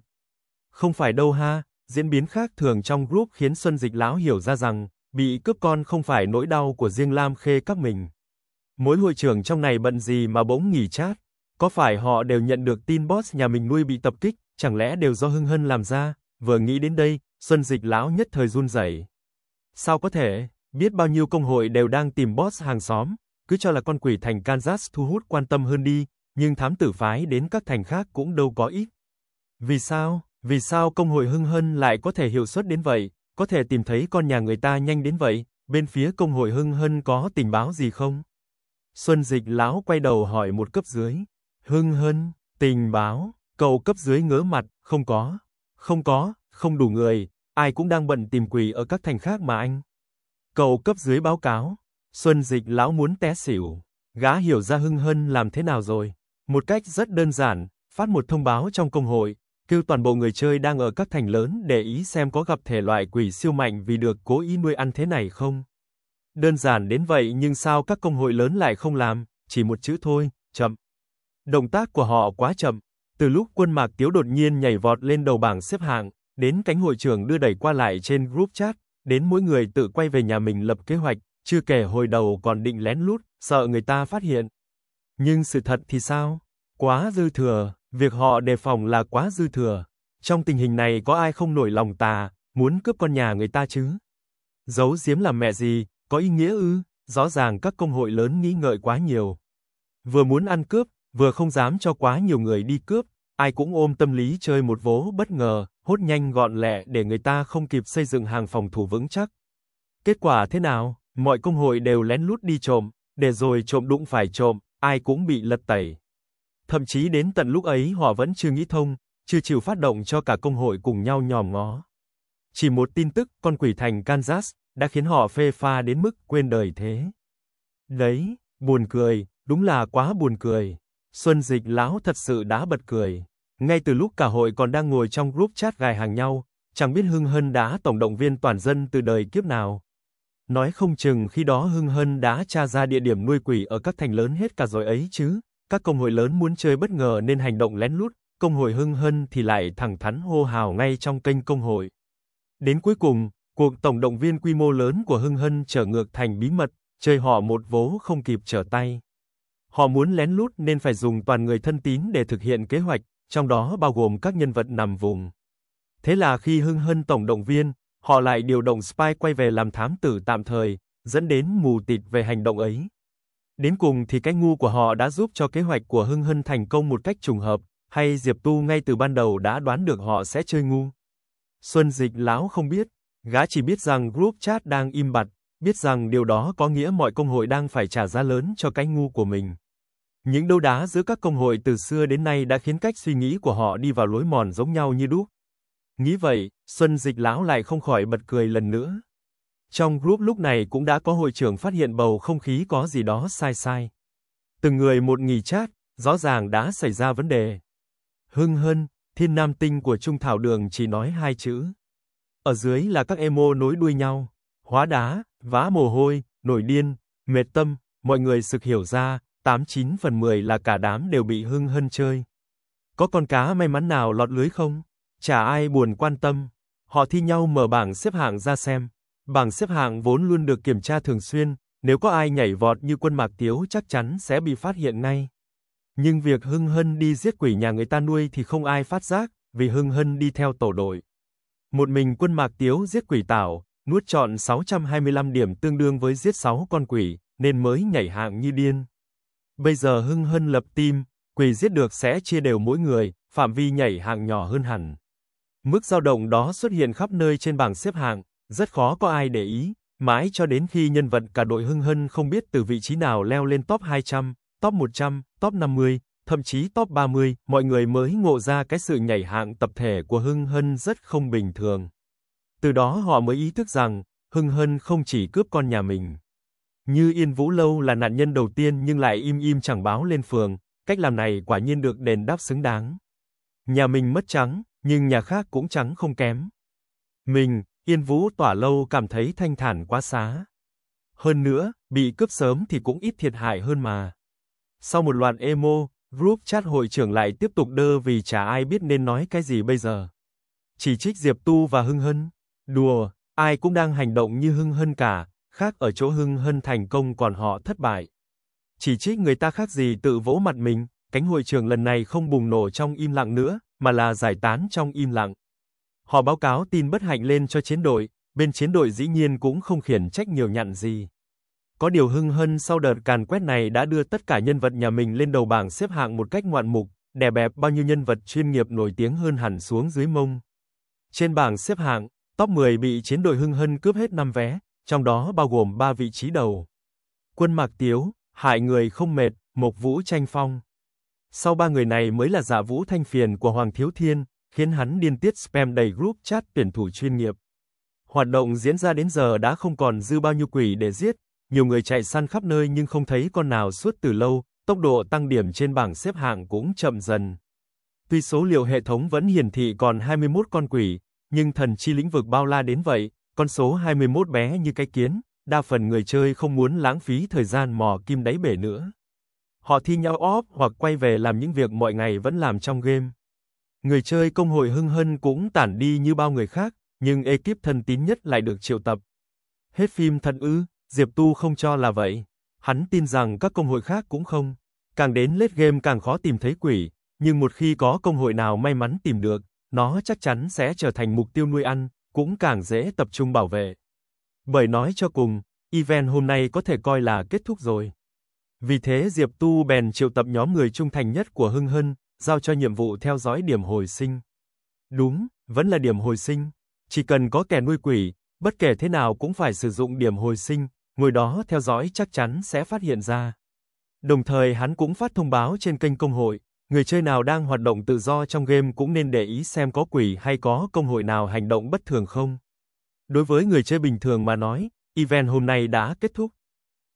Không phải đâu ha, diễn biến khác thường trong group khiến Xuân Dịch lão hiểu ra rằng bị cướp con không phải nỗi đau của riêng Lam Khê các mình. Mỗi hội trưởng trong này bận gì mà bỗng nghỉ chat, có phải họ đều nhận được tin boss nhà mình nuôi bị tập kích, chẳng lẽ đều do Hưng Hân làm ra? Vừa nghĩ đến đây, Xuân Dịch lão nhất thời run rẩy. Sao có thể, biết bao nhiêu công hội đều đang tìm boss hàng xóm, cứ cho là con quỷ thành Kansas thu hút quan tâm hơn đi, nhưng thám tử phái đến các thành khác cũng đâu có ít. Vì sao? Vì sao công hội Hưng Hân lại có thể hiệu suất đến vậy? có thể tìm thấy con nhà người ta nhanh đến vậy, bên phía công hội Hưng Hân có tình báo gì không? Xuân Dịch lão quay đầu hỏi một cấp dưới. Hưng Hân, tình báo, cậu cấp dưới ngớ mặt, không có. Không có, không đủ người, ai cũng đang bận tìm quỷ ở các thành khác mà anh. Cậu cấp dưới báo cáo, Xuân Dịch lão muốn té xỉu. Gã hiểu ra Hưng Hân làm thế nào rồi. Một cách rất đơn giản, phát một thông báo trong công hội, kêu toàn bộ người chơi đang ở các thành lớn để ý xem có gặp thể loại quỷ siêu mạnh vì được cố ý nuôi ăn thế này không. Đơn giản đến vậy nhưng sao các công hội lớn lại không làm, chỉ một chữ thôi, chậm. Động tác của họ quá chậm, từ lúc quân mạc tiếu đột nhiên nhảy vọt lên đầu bảng xếp hạng, đến cánh hội trưởng đưa đẩy qua lại trên group chat, đến mỗi người tự quay về nhà mình lập kế hoạch, chưa kể hồi đầu còn định lén lút, sợ người ta phát hiện. Nhưng sự thật thì sao? Quá dư thừa việc họ đề phòng là quá dư thừa. Trong tình hình này có ai không nổi lòng tà, muốn cướp con nhà người ta chứ? Giấu giếm làm mẹ gì, có ý nghĩa ư? Rõ ràng các công hội lớn nghĩ ngợi quá nhiều. Vừa muốn ăn cướp, vừa không dám cho quá nhiều người đi cướp, ai cũng ôm tâm lý chơi một vố bất ngờ, hốt nhanh gọn lẹ để người ta không kịp xây dựng hàng phòng thủ vững chắc. Kết quả thế nào? Mọi công hội đều lén lút đi trộm, để rồi trộm đụng phải trộm, ai cũng bị lật tẩy. Thậm chí đến tận lúc ấy họ vẫn chưa nghĩ thông, chưa chịu phát động cho cả công hội cùng nhau nhòm ngó. Chỉ một tin tức con quỷ thành Kansas đã khiến họ phê pha đến mức quên đời thế. Đấy, buồn cười, đúng là quá buồn cười. Xuân Dịch lão thật sự đã bật cười. Ngay từ lúc cả hội còn đang ngồi trong group chat gài hàng nhau, chẳng biết Hưng Hân đã tổng động viên toàn dân từ đời kiếp nào. Nói không chừng khi đó Hưng Hân đã tra ra địa điểm nuôi quỷ ở các thành lớn hết cả rồi ấy chứ. Các công hội lớn muốn chơi bất ngờ nên hành động lén lút, công hội hưng hân thì lại thẳng thắn hô hào ngay trong kênh công hội. Đến cuối cùng, cuộc tổng động viên quy mô lớn của hưng hân trở ngược thành bí mật, chơi họ một vố không kịp trở tay. Họ muốn lén lút nên phải dùng toàn người thân tín để thực hiện kế hoạch, trong đó bao gồm các nhân vật nằm vùng. Thế là khi hưng hân tổng động viên, họ lại điều động Spy quay về làm thám tử tạm thời, dẫn đến mù tịt về hành động ấy. Đến cùng thì cái ngu của họ đã giúp cho kế hoạch của Hưng Hân thành công một cách trùng hợp, hay Diệp Tu ngay từ ban đầu đã đoán được họ sẽ chơi ngu. Xuân Dịch Lão không biết, gã chỉ biết rằng group chat đang im bặt, biết rằng điều đó có nghĩa mọi công hội đang phải trả giá lớn cho cái ngu của mình. Những đấu đá giữa các công hội từ xưa đến nay đã khiến cách suy nghĩ của họ đi vào lối mòn giống nhau như đúc. Nghĩ vậy, Xuân Dịch lão lại không khỏi bật cười lần nữa. Trong group lúc này cũng đã có hội trưởng phát hiện bầu không khí có gì đó sai sai. Từng người một nghỉ chat, rõ ràng đã xảy ra vấn đề. Hưng hân, thiên nam tinh của Trung Thảo Đường chỉ nói hai chữ. Ở dưới là các emo nối đuôi nhau, hóa đá, vã mồ hôi, nổi điên, mệt tâm, mọi người sực hiểu ra, 89 phần 10 là cả đám đều bị hưng hân chơi. Có con cá may mắn nào lọt lưới không? Chả ai buồn quan tâm. Họ thi nhau mở bảng xếp hạng ra xem. Bảng xếp hạng vốn luôn được kiểm tra thường xuyên, nếu có ai nhảy vọt như quân Mạc Tiếu chắc chắn sẽ bị phát hiện ngay. Nhưng việc Hưng Hân đi giết quỷ nhà người ta nuôi thì không ai phát giác, vì Hưng Hân đi theo tổ đội. Một mình quân Mạc Tiếu giết quỷ tảo, nuốt trọn 625 điểm tương đương với giết 6 con quỷ, nên mới nhảy hạng như điên. Bây giờ Hưng Hân lập tim, quỷ giết được sẽ chia đều mỗi người, phạm vi nhảy hạng nhỏ hơn hẳn. Mức dao động đó xuất hiện khắp nơi trên bảng xếp hạng, rất khó có ai để ý, mãi cho đến khi nhân vật cả đội Hưng Hân không biết từ vị trí nào leo lên top 200, top 100, top 50, thậm chí top 30, mọi người mới ngộ ra cái sự nhảy hạng tập thể của Hưng Hân rất không bình thường. Từ đó họ mới ý thức rằng, Hưng Hân không chỉ cướp con nhà mình. Như Yên Vũ Lâu là nạn nhân đầu tiên nhưng lại im im chẳng báo lên phường, cách làm này quả nhiên được đền đáp xứng đáng. Nhà mình mất trắng, nhưng nhà khác cũng trắng không kém. Mình, Yên Vũ tỏa lâu cảm thấy thanh thản quá xá. Hơn nữa, bị cướp sớm thì cũng ít thiệt hại hơn mà. Sau một loạt emo, group chat hội trưởng lại tiếp tục đơ vì chả ai biết nên nói cái gì bây giờ. Chỉ trích Diệp Tu và Hưng Hân. Đùa, ai cũng đang hành động như Hưng Hân cả, khác ở chỗ Hưng Hân thành công còn họ thất bại. Chỉ trích người ta khác gì tự vỗ mặt mình, cánh hội trưởng lần này không bùng nổ trong im lặng nữa, mà là giải tán trong im lặng. Họ báo cáo tin bất hạnh lên cho chiến đội, bên chiến đội dĩ nhiên cũng không khiển trách nhiều nhặn gì. Có điều hưng hân sau đợt càn quét này đã đưa tất cả nhân vật nhà mình lên đầu bảng xếp hạng một cách ngoạn mục, đè bẹp bao nhiêu nhân vật chuyên nghiệp nổi tiếng hơn hẳn xuống dưới mông. Trên bảng xếp hạng, top 10 bị chiến đội hưng hân cướp hết 5 vé, trong đó bao gồm 3 vị trí đầu. Quân Mạc Tiếu, Hại Người Không Mệt, Mộc Vũ Tranh Phong. Sau ba người này mới là giả dạ vũ thanh phiền của Hoàng Thiếu Thiên, khiến hắn liên tiếp spam đầy group chat tuyển thủ chuyên nghiệp. Hoạt động diễn ra đến giờ đã không còn dư bao nhiêu quỷ để giết, nhiều người chạy săn khắp nơi nhưng không thấy con nào suốt từ lâu, tốc độ tăng điểm trên bảng xếp hạng cũng chậm dần. Tuy số liệu hệ thống vẫn hiển thị còn 21 con quỷ, nhưng thần chi lĩnh vực bao la đến vậy, con số 21 bé như cái kiến, đa phần người chơi không muốn lãng phí thời gian mò kim đáy bể nữa. Họ thi nhau off hoặc quay về làm những việc mọi ngày vẫn làm trong game. Người chơi công hội Hưng Hân cũng tản đi như bao người khác, nhưng ekip thân tín nhất lại được triệu tập. Hết phim thật ư, Diệp Tu không cho là vậy. Hắn tin rằng các công hội khác cũng không. Càng đến late game càng khó tìm thấy quỷ, nhưng một khi có công hội nào may mắn tìm được, nó chắc chắn sẽ trở thành mục tiêu nuôi ăn, cũng càng dễ tập trung bảo vệ. Bởi nói cho cùng, event hôm nay có thể coi là kết thúc rồi. Vì thế Diệp Tu bèn triệu tập nhóm người trung thành nhất của Hưng Hân, giao cho nhiệm vụ theo dõi điểm hồi sinh. Đúng, vẫn là điểm hồi sinh. Chỉ cần có kẻ nuôi quỷ, bất kể thế nào cũng phải sử dụng điểm hồi sinh, người đó theo dõi chắc chắn sẽ phát hiện ra. Đồng thời hắn cũng phát thông báo trên kênh công hội, người chơi nào đang hoạt động tự do trong game cũng nên để ý xem có quỷ hay có công hội nào hành động bất thường không. Đối với người chơi bình thường mà nói, event hôm nay đã kết thúc.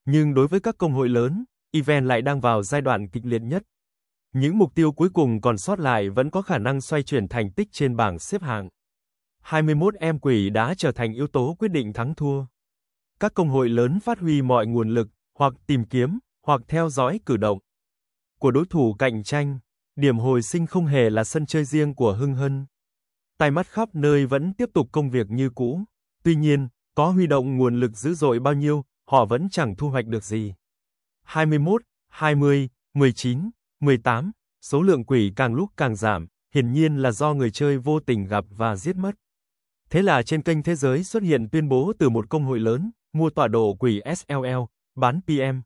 Nhưng đối với các công hội lớn, event lại đang vào giai đoạn kịch liệt nhất. Những mục tiêu cuối cùng còn sót lại vẫn có khả năng xoay chuyển thành tích trên bảng xếp hạng. 21 em quỷ đã trở thành yếu tố quyết định thắng thua. Các công hội lớn phát huy mọi nguồn lực, hoặc tìm kiếm, hoặc theo dõi cử động của đối thủ cạnh tranh. Điểm hồi sinh không hề là sân chơi riêng của Hưng Hân. Tài mắt khắp nơi vẫn tiếp tục công việc như cũ. Tuy nhiên, có huy động nguồn lực dữ dội bao nhiêu, họ vẫn chẳng thu hoạch được gì. 21, 20, 19, 18. Số lượng quỷ càng lúc càng giảm, hiển nhiên là do người chơi vô tình gặp và giết mất. Thế là trên kênh thế giới xuất hiện tuyên bố từ một công hội lớn, mua tọa độ quỷ SLL, bán PM.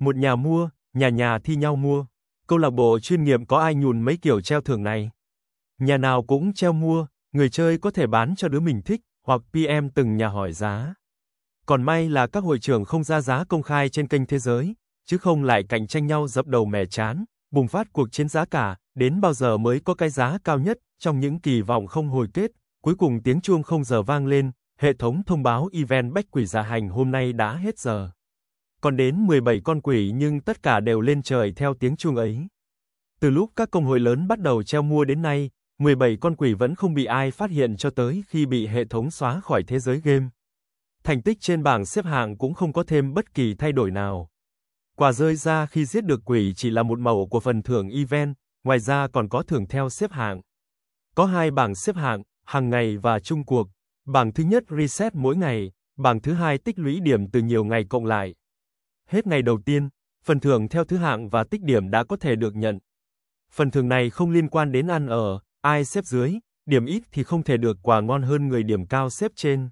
Một nhà mua, nhà nhà thi nhau mua. Câu lạc bộ chuyên nghiệp có ai nhùn mấy kiểu treo thưởng này. Nhà nào cũng treo mua, người chơi có thể bán cho đứa mình thích, hoặc PM từng nhà hỏi giá. Còn may là các hội trưởng không ra giá công khai trên kênh thế giới, chứ không lại cạnh tranh nhau dập đầu mẻ chán bùng phát cuộc chiến giá cả, đến bao giờ mới có cái giá cao nhất, trong những kỳ vọng không hồi kết, cuối cùng tiếng chuông không giờ vang lên, hệ thống thông báo event bách quỷ giả hành hôm nay đã hết giờ. Còn đến 17 con quỷ nhưng tất cả đều lên trời theo tiếng chuông ấy. Từ lúc các công hội lớn bắt đầu treo mua đến nay, 17 con quỷ vẫn không bị ai phát hiện cho tới khi bị hệ thống xóa khỏi thế giới game. Thành tích trên bảng xếp hạng cũng không có thêm bất kỳ thay đổi nào. Quả rơi ra khi giết được quỷ chỉ là một màu của phần thưởng event, ngoài ra còn có thưởng theo xếp hạng. Có hai bảng xếp hạng, hàng ngày và chung cuộc. Bảng thứ nhất reset mỗi ngày, bảng thứ hai tích lũy điểm từ nhiều ngày cộng lại. Hết ngày đầu tiên, phần thưởng theo thứ hạng và tích điểm đã có thể được nhận. Phần thưởng này không liên quan đến ăn ở, ai xếp dưới, điểm ít thì không thể được quà ngon hơn người điểm cao xếp trên.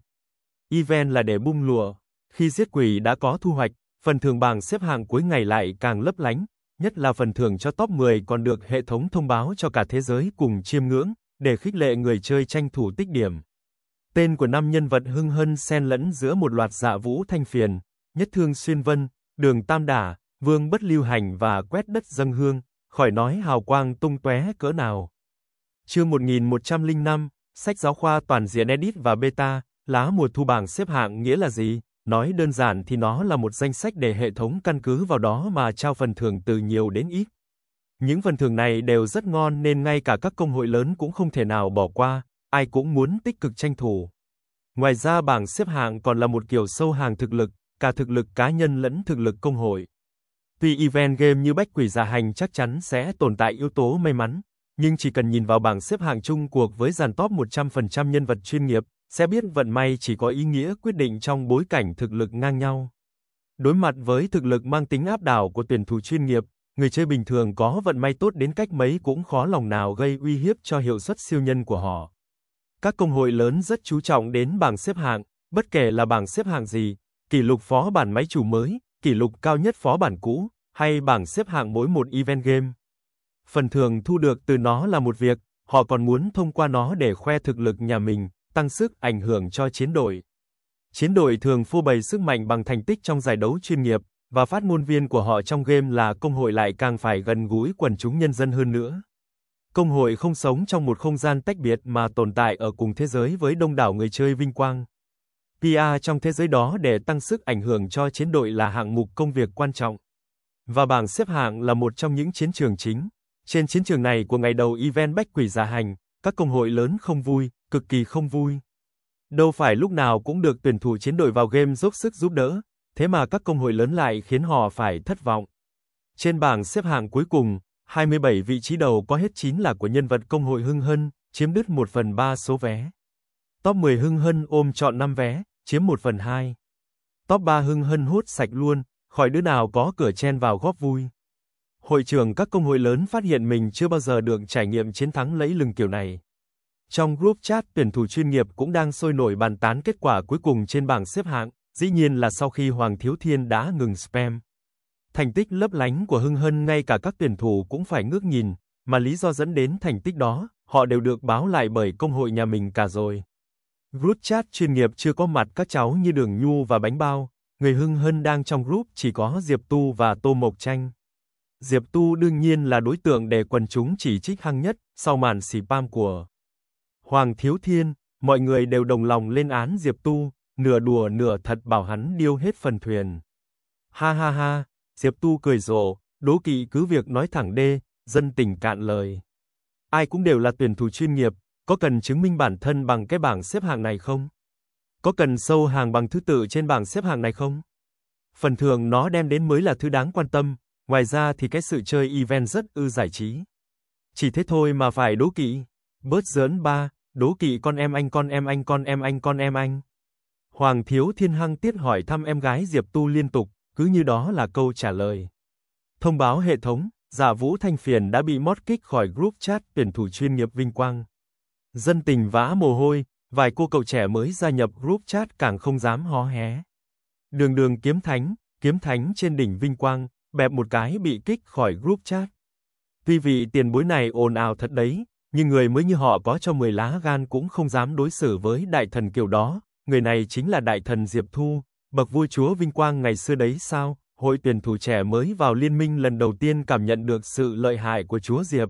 Event là để bung lụa, khi giết quỷ đã có thu hoạch, Phần thưởng bảng xếp hạng cuối ngày lại càng lấp lánh, nhất là phần thưởng cho top 10 còn được hệ thống thông báo cho cả thế giới cùng chiêm ngưỡng, để khích lệ người chơi tranh thủ tích điểm. Tên của năm nhân vật hưng hân xen lẫn giữa một loạt dạ vũ thanh phiền, nhất thương xuyên vân, đường tam đả, vương bất lưu hành và quét đất dâng hương, khỏi nói hào quang tung tóe cỡ nào. Chương 1105, sách giáo khoa toàn diện edit và beta, lá mùa thu bảng xếp hạng nghĩa là gì? Nói đơn giản thì nó là một danh sách để hệ thống căn cứ vào đó mà trao phần thưởng từ nhiều đến ít. Những phần thưởng này đều rất ngon nên ngay cả các công hội lớn cũng không thể nào bỏ qua, ai cũng muốn tích cực tranh thủ. Ngoài ra bảng xếp hạng còn là một kiểu sâu hàng thực lực, cả thực lực cá nhân lẫn thực lực công hội. Tuy event game như Bách Quỷ Giả dạ Hành chắc chắn sẽ tồn tại yếu tố may mắn, nhưng chỉ cần nhìn vào bảng xếp hạng chung cuộc với dàn top 100% nhân vật chuyên nghiệp, sẽ biết vận may chỉ có ý nghĩa quyết định trong bối cảnh thực lực ngang nhau. Đối mặt với thực lực mang tính áp đảo của tuyển thủ chuyên nghiệp, người chơi bình thường có vận may tốt đến cách mấy cũng khó lòng nào gây uy hiếp cho hiệu suất siêu nhân của họ. Các công hội lớn rất chú trọng đến bảng xếp hạng, bất kể là bảng xếp hạng gì, kỷ lục phó bản máy chủ mới, kỷ lục cao nhất phó bản cũ, hay bảng xếp hạng mỗi một event game. Phần thưởng thu được từ nó là một việc, họ còn muốn thông qua nó để khoe thực lực nhà mình, tăng sức ảnh hưởng cho chiến đội. Chiến đội thường phô bày sức mạnh bằng thành tích trong giải đấu chuyên nghiệp, và phát ngôn viên của họ trong game là công hội lại càng phải gần gũi quần chúng nhân dân hơn nữa. Công hội không sống trong một không gian tách biệt mà tồn tại ở cùng thế giới với đông đảo người chơi vinh quang. PR trong thế giới đó để tăng sức ảnh hưởng cho chiến đội là hạng mục công việc quan trọng. Và bảng xếp hạng là một trong những chiến trường chính. Trên chiến trường này của ngày đầu event Bách Quỷ Giả Hành, các công hội lớn không vui, cực kỳ không vui. Đâu phải lúc nào cũng được tuyển thủ chiến đội vào game giúp sức giúp đỡ, thế mà các công hội lớn lại khiến họ phải thất vọng. Trên bảng xếp hạng cuối cùng, 27 vị trí đầu có hết 9 là của nhân vật công hội Hưng Hân, chiếm đứt 1 phần 3 số vé. Top 10 Hưng Hân ôm trọn 5 vé, chiếm 1 phần 2. Top 3 Hưng Hân hút sạch luôn, khỏi đứa nào có cửa chen vào góp vui. Hội trưởng các công hội lớn phát hiện mình chưa bao giờ được trải nghiệm chiến thắng lẫy lừng kiểu này. Trong group chat tuyển thủ chuyên nghiệp cũng đang sôi nổi bàn tán kết quả cuối cùng trên bảng xếp hạng, dĩ nhiên là sau khi Hoàng Thiếu Thiên đã ngừng spam. Thành tích lấp lánh của Hưng Hân ngay cả các tuyển thủ cũng phải ngước nhìn, mà lý do dẫn đến thành tích đó, họ đều được báo lại bởi công hội nhà mình cả rồi. Group chat chuyên nghiệp chưa có mặt các cháu như Đường Nhu và Bánh Bao, người Hưng Hân đang trong group chỉ có Diệp Tu và Tô Mộc Chanh Diệp Tu đương nhiên là đối tượng để quần chúng chỉ trích hăng nhất sau màn xì spam của Hoàng Thiếu Thiên, mọi người đều đồng lòng lên án Diệp Tu, nửa đùa nửa thật bảo hắn điêu hết phần thuyền. Ha ha ha, Diệp Tu cười rộ, đố kỵ cứ việc nói thẳng đê, dân tình cạn lời. Ai cũng đều là tuyển thủ chuyên nghiệp, có cần chứng minh bản thân bằng cái bảng xếp hạng này không? Có cần sâu hàng bằng thứ tự trên bảng xếp hạng này không? Phần thường nó đem đến mới là thứ đáng quan tâm, ngoài ra thì cái sự chơi event rất ư giải trí. Chỉ thế thôi mà phải đố kỵ. Bớt giỡn ba, Đố kỵ con em anh con em anh con em anh con em anh. Hoàng Thiếu Thiên hăng tiết hỏi thăm em gái Diệp Tu liên tục, cứ như đó là câu trả lời. Thông báo hệ thống, giả Vũ Thanh Phiền đã bị mót kích khỏi group chat tuyển thủ chuyên nghiệp Vinh Quang. Dân tình vã mồ hôi, vài cô cậu trẻ mới gia nhập group chat càng không dám hó hé. Đường đường kiếm thánh, kiếm thánh trên đỉnh Vinh Quang, bẹp một cái bị kích khỏi group chat. Tuy vị tiền bối này ồn ào thật đấy, nhưng người mới như họ có cho 10 lá gan cũng không dám đối xử với đại thần kiểu đó, người này chính là đại thần Diệp Thu, bậc vua chúa vinh quang ngày xưa đấy sao? Hội tuyển thủ trẻ mới vào liên minh lần đầu tiên cảm nhận được sự lợi hại của chúa Diệp.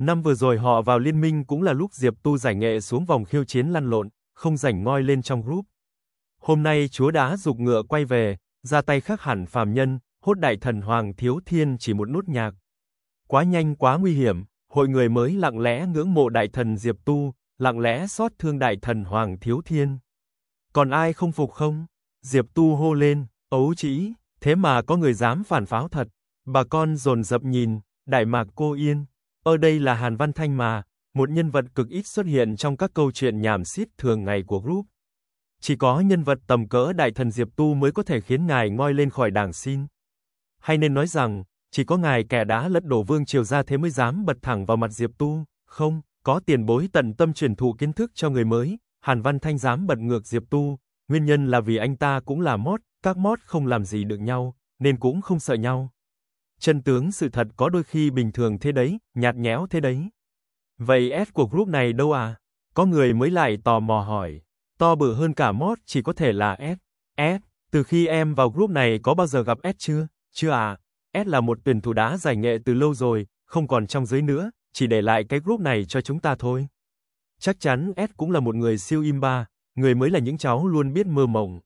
Năm vừa rồi họ vào liên minh cũng là lúc Diệp Tu giải nghệ xuống vòng khiêu chiến lăn lộn, không rảnh ngoi lên trong group. Hôm nay chúa đã dục ngựa quay về, ra tay khắc hẳn phàm nhân, hốt đại thần Hoàng Thiếu Thiên chỉ một nốt nhạc. Quá nhanh quá nguy hiểm, hội người mới lặng lẽ ngưỡng mộ đại thần Diệp Tu, lặng lẽ xót thương đại thần Hoàng Thiếu Thiên. Còn ai không phục không? Diệp Tu hô lên, ấu chỉ, thế mà có người dám phản pháo thật. Bà con dồn dập nhìn, đại mạc cô yên, ở đây là Hàn Văn Thanh mà, một nhân vật cực ít xuất hiện trong các câu chuyện nhảm xít thường ngày của group. Chỉ có nhân vật tầm cỡ đại thần Diệp Tu mới có thể khiến ngài ngoi lên khỏi đảng xin. Hay nên nói rằng, chỉ có ngài kẻ đã lật đổ vương triều ra thế mới dám bật thẳng vào mặt Diệp Tu, không, có tiền bối tận tâm truyền thụ kiến thức cho người mới, Hàn Văn Thanh dám bật ngược Diệp Tu, nguyên nhân là vì anh ta cũng là mót, các mót không làm gì được nhau, nên cũng không sợ nhau. Chân tướng sự thật có đôi khi bình thường thế đấy, nhạt nhẽo thế đấy. Vậy S của group này đâu à? Có người mới lại tò mò hỏi. To bự hơn cả mót chỉ có thể là S. S, từ khi em vào group này có bao giờ gặp S chưa? Chưa à, S là một tuyển thủ đá giải nghệ từ lâu rồi, không còn trong giới nữa, chỉ để lại cái group này cho chúng ta thôi. Chắc chắn S cũng là một người siêu imba, người mới là những cháu luôn biết mơ mộng.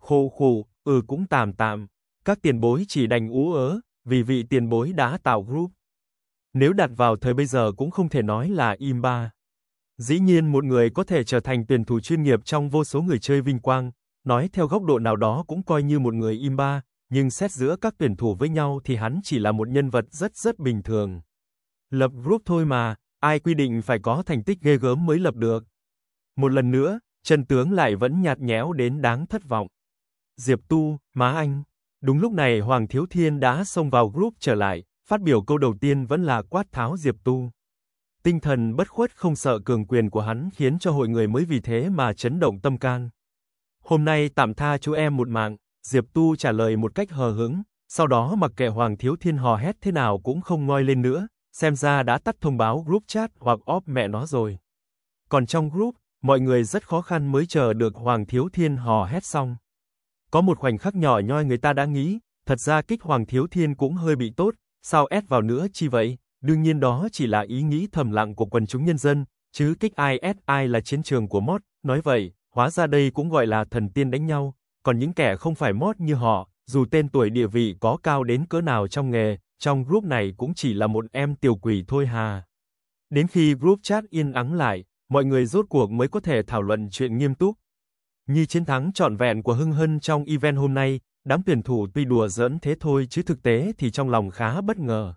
Khô khủ, ừ cũng tạm tạm, các tiền bối chỉ đành ú ớ, vì vị tiền bối đã tạo group. Nếu đặt vào thời bây giờ cũng không thể nói là imba. Dĩ nhiên một người có thể trở thành tuyển thủ chuyên nghiệp trong vô số người chơi vinh quang, nói theo góc độ nào đó cũng coi như một người imba nhưng xét giữa các tuyển thủ với nhau thì hắn chỉ là một nhân vật rất rất bình thường. Lập group thôi mà, ai quy định phải có thành tích ghê gớm mới lập được. Một lần nữa, Trần Tướng lại vẫn nhạt nhẽo đến đáng thất vọng. Diệp Tu, má anh. Đúng lúc này Hoàng Thiếu Thiên đã xông vào group trở lại, phát biểu câu đầu tiên vẫn là quát tháo Diệp Tu. Tinh thần bất khuất không sợ cường quyền của hắn khiến cho hội người mới vì thế mà chấn động tâm can. Hôm nay tạm tha chú em một mạng. Diệp Tu trả lời một cách hờ hững, sau đó mặc kệ Hoàng Thiếu Thiên hò hét thế nào cũng không ngoi lên nữa, xem ra đã tắt thông báo group chat hoặc off mẹ nó rồi. Còn trong group, mọi người rất khó khăn mới chờ được Hoàng Thiếu Thiên hò hét xong. Có một khoảnh khắc nhỏ nhoi người ta đã nghĩ, thật ra kích Hoàng Thiếu Thiên cũng hơi bị tốt, sao ép vào nữa chi vậy? Đương nhiên đó chỉ là ý nghĩ thầm lặng của quần chúng nhân dân, chứ kích ai ép ai là chiến trường của mod, nói vậy, hóa ra đây cũng gọi là thần tiên đánh nhau, còn những kẻ không phải mốt như họ, dù tên tuổi địa vị có cao đến cỡ nào trong nghề, trong group này cũng chỉ là một em tiểu quỷ thôi hà. Đến khi group chat yên ắng lại, mọi người rốt cuộc mới có thể thảo luận chuyện nghiêm túc. Như chiến thắng trọn vẹn của Hưng Hân trong event hôm nay, đám tuyển thủ tuy đùa giỡn thế thôi chứ thực tế thì trong lòng khá bất ngờ.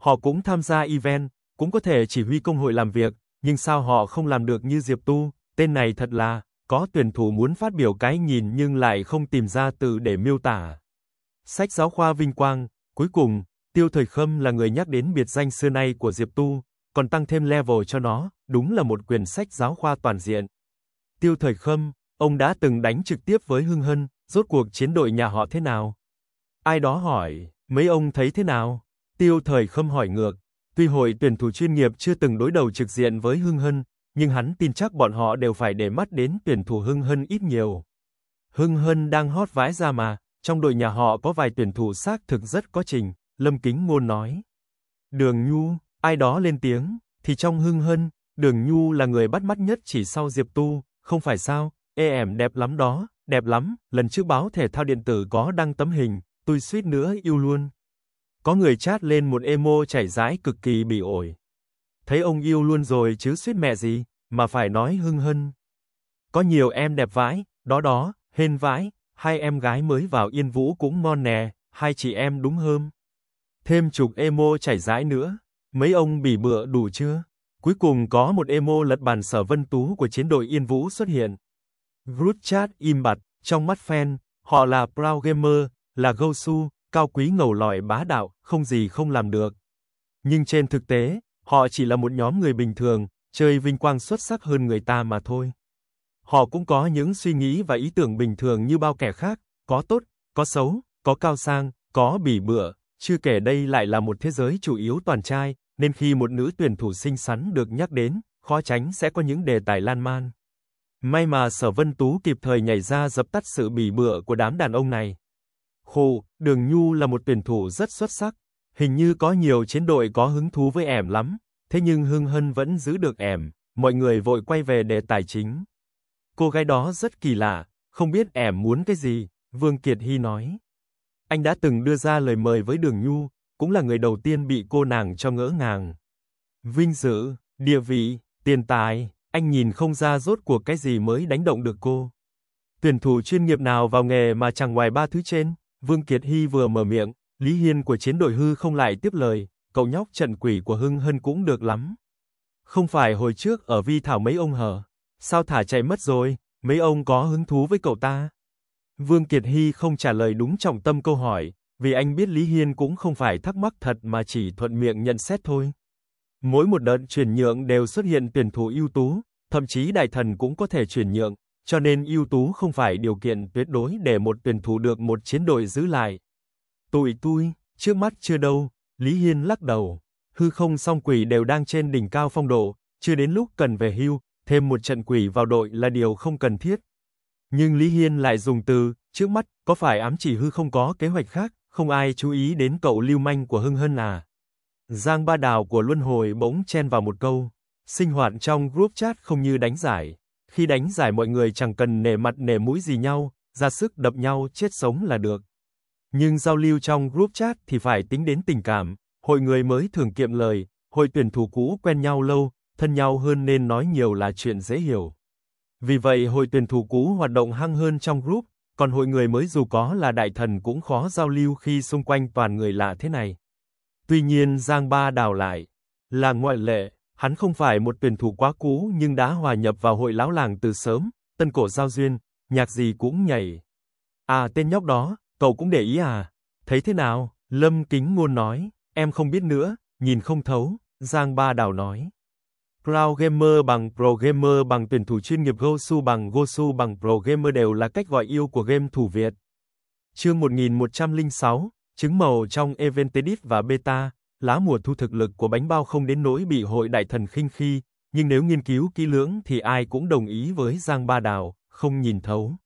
Họ cũng tham gia event, cũng có thể chỉ huy công hội làm việc, nhưng sao họ không làm được như Diệp Tu, tên này thật là có tuyển thủ muốn phát biểu cái nhìn nhưng lại không tìm ra từ để miêu tả. Sách giáo khoa vinh quang, cuối cùng, Tiêu Thời Khâm là người nhắc đến biệt danh xưa nay của Diệp Tu, còn tăng thêm level cho nó, đúng là một quyển sách giáo khoa toàn diện. Tiêu Thời Khâm, ông đã từng đánh trực tiếp với Hưng Hân, rốt cuộc chiến đội nhà họ thế nào? Ai đó hỏi, mấy ông thấy thế nào? Tiêu Thời Khâm hỏi ngược, tuy hội tuyển thủ chuyên nghiệp chưa từng đối đầu trực diện với Hưng Hân, nhưng hắn tin chắc bọn họ đều phải để mắt đến tuyển thủ Hưng Hân ít nhiều. Hưng Hân đang hót vãi ra mà, trong đội nhà họ có vài tuyển thủ xác thực rất có trình, Lâm Kính Ngôn nói. Đường Nhu, ai đó lên tiếng, thì trong Hưng Hân, Đường Nhu là người bắt mắt nhất chỉ sau Diệp Tu, không phải sao, ê ẻm đẹp lắm đó, đẹp lắm, lần trước báo thể thao điện tử có đăng tấm hình, tôi suýt nữa yêu luôn. Có người chat lên một emo chảy rãi cực kỳ bị ổi thấy ông yêu luôn rồi chứ suýt mẹ gì, mà phải nói hưng hân. Có nhiều em đẹp vãi, đó đó, hên vãi, hai em gái mới vào Yên Vũ cũng ngon nè, hai chị em đúng hơm. Thêm chục emo chảy rãi nữa, mấy ông bỉ bựa đủ chưa? Cuối cùng có một emo lật bàn sở vân tú của chiến đội Yên Vũ xuất hiện. Group chat im bặt, trong mắt fan, họ là pro gamer, là gosu, cao quý ngầu lòi bá đạo, không gì không làm được. Nhưng trên thực tế, Họ chỉ là một nhóm người bình thường, chơi vinh quang xuất sắc hơn người ta mà thôi. Họ cũng có những suy nghĩ và ý tưởng bình thường như bao kẻ khác, có tốt, có xấu, có cao sang, có bỉ bựa, chưa kể đây lại là một thế giới chủ yếu toàn trai, nên khi một nữ tuyển thủ xinh xắn được nhắc đến, khó tránh sẽ có những đề tài lan man. May mà Sở Vân Tú kịp thời nhảy ra dập tắt sự bỉ bựa của đám đàn ông này. Khô, Đường Nhu là một tuyển thủ rất xuất sắc, Hình như có nhiều chiến đội có hứng thú với ẻm lắm, thế nhưng Hưng Hân vẫn giữ được ẻm, mọi người vội quay về đề tài chính. Cô gái đó rất kỳ lạ, không biết ẻm muốn cái gì, Vương Kiệt Hy nói. Anh đã từng đưa ra lời mời với Đường Nhu, cũng là người đầu tiên bị cô nàng cho ngỡ ngàng. Vinh dự, địa vị, tiền tài, anh nhìn không ra rốt cuộc cái gì mới đánh động được cô. Tuyển thủ chuyên nghiệp nào vào nghề mà chẳng ngoài ba thứ trên, Vương Kiệt Hy vừa mở miệng, Lý Hiên của chiến đội hư không lại tiếp lời, cậu nhóc trận quỷ của Hưng Hân cũng được lắm. Không phải hồi trước ở vi thảo mấy ông hở, sao thả chạy mất rồi, mấy ông có hứng thú với cậu ta. Vương Kiệt Hy không trả lời đúng trọng tâm câu hỏi, vì anh biết Lý Hiên cũng không phải thắc mắc thật mà chỉ thuận miệng nhận xét thôi. Mỗi một đợt chuyển nhượng đều xuất hiện tuyển thủ ưu tú, thậm chí đại thần cũng có thể chuyển nhượng, cho nên ưu tú không phải điều kiện tuyệt đối để một tuyển thủ được một chiến đội giữ lại, Tụi tôi, trước mắt chưa đâu, Lý Hiên lắc đầu. Hư không song quỷ đều đang trên đỉnh cao phong độ, chưa đến lúc cần về hưu, thêm một trận quỷ vào đội là điều không cần thiết. Nhưng Lý Hiên lại dùng từ, trước mắt, có phải ám chỉ hư không có kế hoạch khác, không ai chú ý đến cậu lưu manh của Hưng Hân à? Giang ba đào của Luân Hồi bỗng chen vào một câu. Sinh hoạt trong group chat không như đánh giải. Khi đánh giải mọi người chẳng cần nể mặt nể mũi gì nhau, ra sức đập nhau chết sống là được nhưng giao lưu trong group chat thì phải tính đến tình cảm, hội người mới thường kiệm lời, hội tuyển thủ cũ quen nhau lâu, thân nhau hơn nên nói nhiều là chuyện dễ hiểu. Vì vậy hội tuyển thủ cũ hoạt động hăng hơn trong group, còn hội người mới dù có là đại thần cũng khó giao lưu khi xung quanh toàn người lạ thế này. Tuy nhiên Giang Ba đào lại, là ngoại lệ, hắn không phải một tuyển thủ quá cũ nhưng đã hòa nhập vào hội lão làng từ sớm, tân cổ giao duyên, nhạc gì cũng nhảy. À tên nhóc đó, cậu cũng để ý à? Thấy thế nào? Lâm Kính Ngôn nói, em không biết nữa, nhìn không thấu, Giang Ba Đào nói. Cloud Gamer bằng Pro Gamer bằng tuyển thủ chuyên nghiệp Gosu bằng Gosu bằng Pro Gamer đều là cách gọi yêu của game thủ Việt. Chương 1106, trứng màu trong event edit và Beta, lá mùa thu thực lực của bánh bao không đến nỗi bị hội đại thần khinh khi, nhưng nếu nghiên cứu kỹ lưỡng thì ai cũng đồng ý với Giang Ba Đào, không nhìn thấu.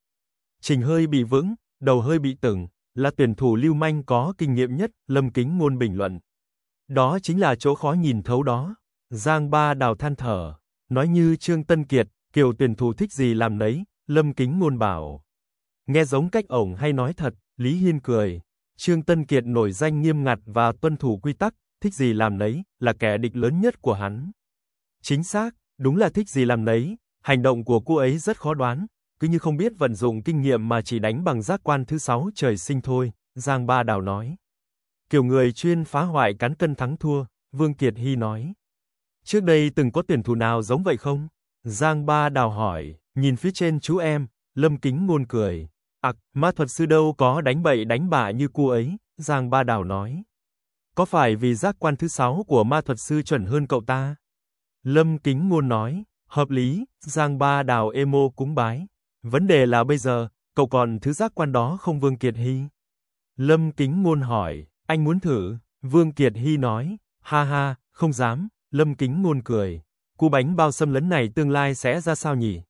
Trình hơi bị vững, đầu hơi bị tửng, là tuyển thủ lưu manh có kinh nghiệm nhất, Lâm Kính ngôn bình luận. Đó chính là chỗ khó nhìn thấu đó. Giang Ba Đào than thở, nói như Trương Tân Kiệt, kiểu tuyển thủ thích gì làm nấy, Lâm Kính ngôn bảo. Nghe giống cách ổng hay nói thật, Lý Hiên cười. Trương Tân Kiệt nổi danh nghiêm ngặt và tuân thủ quy tắc, thích gì làm nấy, là kẻ địch lớn nhất của hắn. Chính xác, đúng là thích gì làm nấy, hành động của cô ấy rất khó đoán, cứ như không biết vận dụng kinh nghiệm mà chỉ đánh bằng giác quan thứ sáu trời sinh thôi, Giang Ba Đào nói. Kiểu người chuyên phá hoại cán cân thắng thua, Vương Kiệt Hy nói. Trước đây từng có tuyển thủ nào giống vậy không? Giang Ba Đào hỏi, nhìn phía trên chú em, Lâm Kính ngôn cười. Ặc, à, ma thuật sư đâu có đánh bậy đánh bạ như cô ấy, Giang Ba Đào nói. Có phải vì giác quan thứ sáu của ma thuật sư chuẩn hơn cậu ta? Lâm Kính ngôn nói, hợp lý, Giang Ba Đào emo cúng bái. Vấn đề là bây giờ, cậu còn thứ giác quan đó không Vương Kiệt Hy? Lâm Kính Ngôn hỏi, anh muốn thử? Vương Kiệt Hy nói, ha ha, không dám, Lâm Kính Ngôn cười. Cú bánh bao xâm lấn này tương lai sẽ ra sao nhỉ?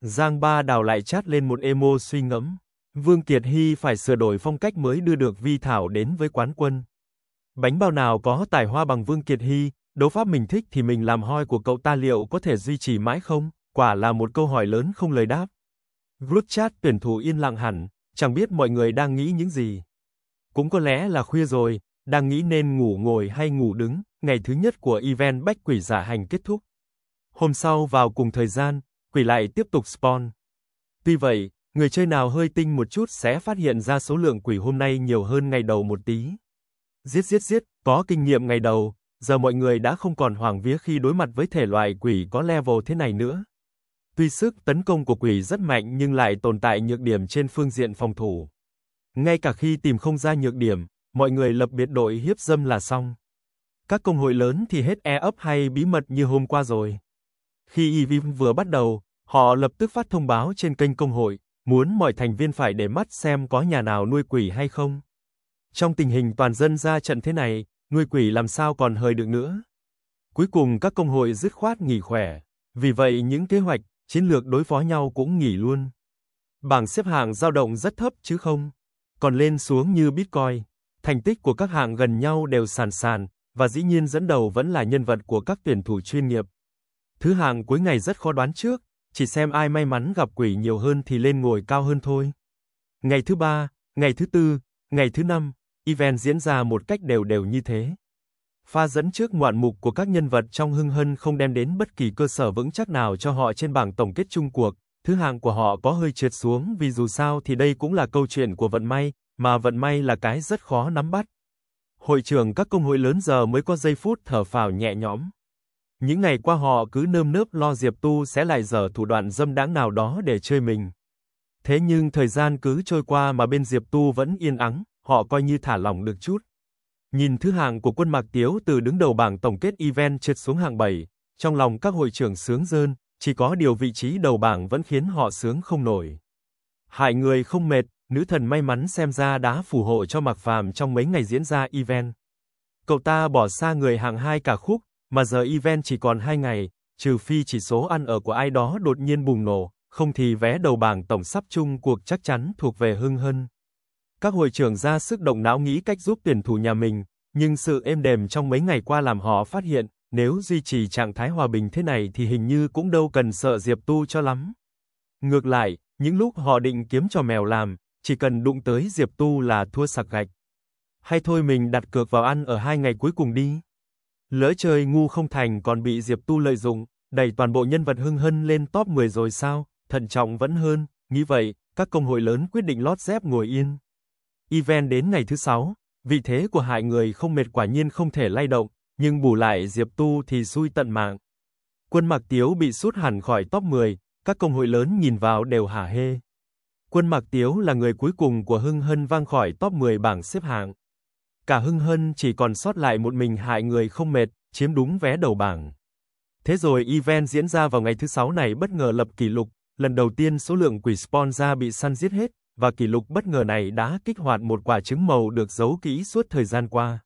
Giang Ba đào lại chát lên một emo suy ngẫm. Vương Kiệt Hy phải sửa đổi phong cách mới đưa được Vi Thảo đến với quán quân. Bánh bao nào có tài hoa bằng Vương Kiệt Hy, đấu pháp mình thích thì mình làm hoi của cậu ta liệu có thể duy trì mãi không? Quả là một câu hỏi lớn không lời đáp. Group tuyển thủ yên lặng hẳn, chẳng biết mọi người đang nghĩ những gì. Cũng có lẽ là khuya rồi, đang nghĩ nên ngủ ngồi hay ngủ đứng, ngày thứ nhất của event bách quỷ giả hành kết thúc. Hôm sau vào cùng thời gian, quỷ lại tiếp tục spawn. Tuy vậy, người chơi nào hơi tinh một chút sẽ phát hiện ra số lượng quỷ hôm nay nhiều hơn ngày đầu một tí. Giết giết giết, có kinh nghiệm ngày đầu, giờ mọi người đã không còn hoảng vía khi đối mặt với thể loại quỷ có level thế này nữa. Tuy sức tấn công của quỷ rất mạnh nhưng lại tồn tại nhược điểm trên phương diện phòng thủ. Ngay cả khi tìm không ra nhược điểm, mọi người lập biệt đội hiếp dâm là xong. Các công hội lớn thì hết e ấp hay bí mật như hôm qua rồi. Khi EVM vừa bắt đầu, họ lập tức phát thông báo trên kênh công hội, muốn mọi thành viên phải để mắt xem có nhà nào nuôi quỷ hay không. Trong tình hình toàn dân ra trận thế này, nuôi quỷ làm sao còn hơi được nữa. Cuối cùng các công hội dứt khoát nghỉ khỏe, vì vậy những kế hoạch, chiến lược đối phó nhau cũng nghỉ luôn. Bảng xếp hạng dao động rất thấp chứ không, còn lên xuống như Bitcoin. Thành tích của các hạng gần nhau đều sàn sàn, và dĩ nhiên dẫn đầu vẫn là nhân vật của các tuyển thủ chuyên nghiệp. Thứ hạng cuối ngày rất khó đoán trước, chỉ xem ai may mắn gặp quỷ nhiều hơn thì lên ngồi cao hơn thôi. Ngày thứ ba, ngày thứ tư, ngày thứ năm, event diễn ra một cách đều đều như thế. Pha dẫn trước ngoạn mục của các nhân vật trong hưng hân không đem đến bất kỳ cơ sở vững chắc nào cho họ trên bảng tổng kết chung cuộc, thứ hạng của họ có hơi trượt xuống vì dù sao thì đây cũng là câu chuyện của vận may, mà vận may là cái rất khó nắm bắt. Hội trưởng các công hội lớn giờ mới có giây phút thở phào nhẹ nhõm. Những ngày qua họ cứ nơm nớp lo Diệp Tu sẽ lại dở thủ đoạn dâm đáng nào đó để chơi mình. Thế nhưng thời gian cứ trôi qua mà bên Diệp Tu vẫn yên ắng, họ coi như thả lỏng được chút. Nhìn thứ hạng của quân Mạc Tiếu từ đứng đầu bảng tổng kết event trượt xuống hạng 7, trong lòng các hội trưởng sướng rơn, chỉ có điều vị trí đầu bảng vẫn khiến họ sướng không nổi. Hại người không mệt, nữ thần may mắn xem ra đã phù hộ cho Mạc Phạm trong mấy ngày diễn ra event. Cậu ta bỏ xa người hạng 2 cả khúc, mà giờ event chỉ còn 2 ngày, trừ phi chỉ số ăn ở của ai đó đột nhiên bùng nổ, không thì vé đầu bảng tổng sắp chung cuộc chắc chắn thuộc về Hưng Hân. Các hội trưởng ra sức động não nghĩ cách giúp tuyển thủ nhà mình, nhưng sự êm đềm trong mấy ngày qua làm họ phát hiện, nếu duy trì trạng thái hòa bình thế này thì hình như cũng đâu cần sợ Diệp Tu cho lắm. Ngược lại, những lúc họ định kiếm trò mèo làm, chỉ cần đụng tới Diệp Tu là thua sặc gạch. Hay thôi mình đặt cược vào ăn ở hai ngày cuối cùng đi. Lỡ chơi ngu không thành còn bị Diệp Tu lợi dụng, đẩy toàn bộ nhân vật hưng hân lên top 10 rồi sao, thận trọng vẫn hơn, nghĩ vậy, các công hội lớn quyết định lót dép ngồi yên. Event đến ngày thứ sáu, vị thế của hại người không mệt quả nhiên không thể lay động, nhưng bù lại Diệp Tu thì xui tận mạng. Quân Mạc Tiếu bị sút hẳn khỏi top 10, các công hội lớn nhìn vào đều hả hê. Quân Mạc Tiếu là người cuối cùng của Hưng Hân vang khỏi top 10 bảng xếp hạng. Cả Hưng Hân chỉ còn sót lại một mình hại người không mệt, chiếm đúng vé đầu bảng. Thế rồi event diễn ra vào ngày thứ sáu này bất ngờ lập kỷ lục, lần đầu tiên số lượng quỷ spawn ra bị săn giết hết, và kỷ lục bất ngờ này đã kích hoạt một quả trứng màu được giấu kỹ suốt thời gian qua.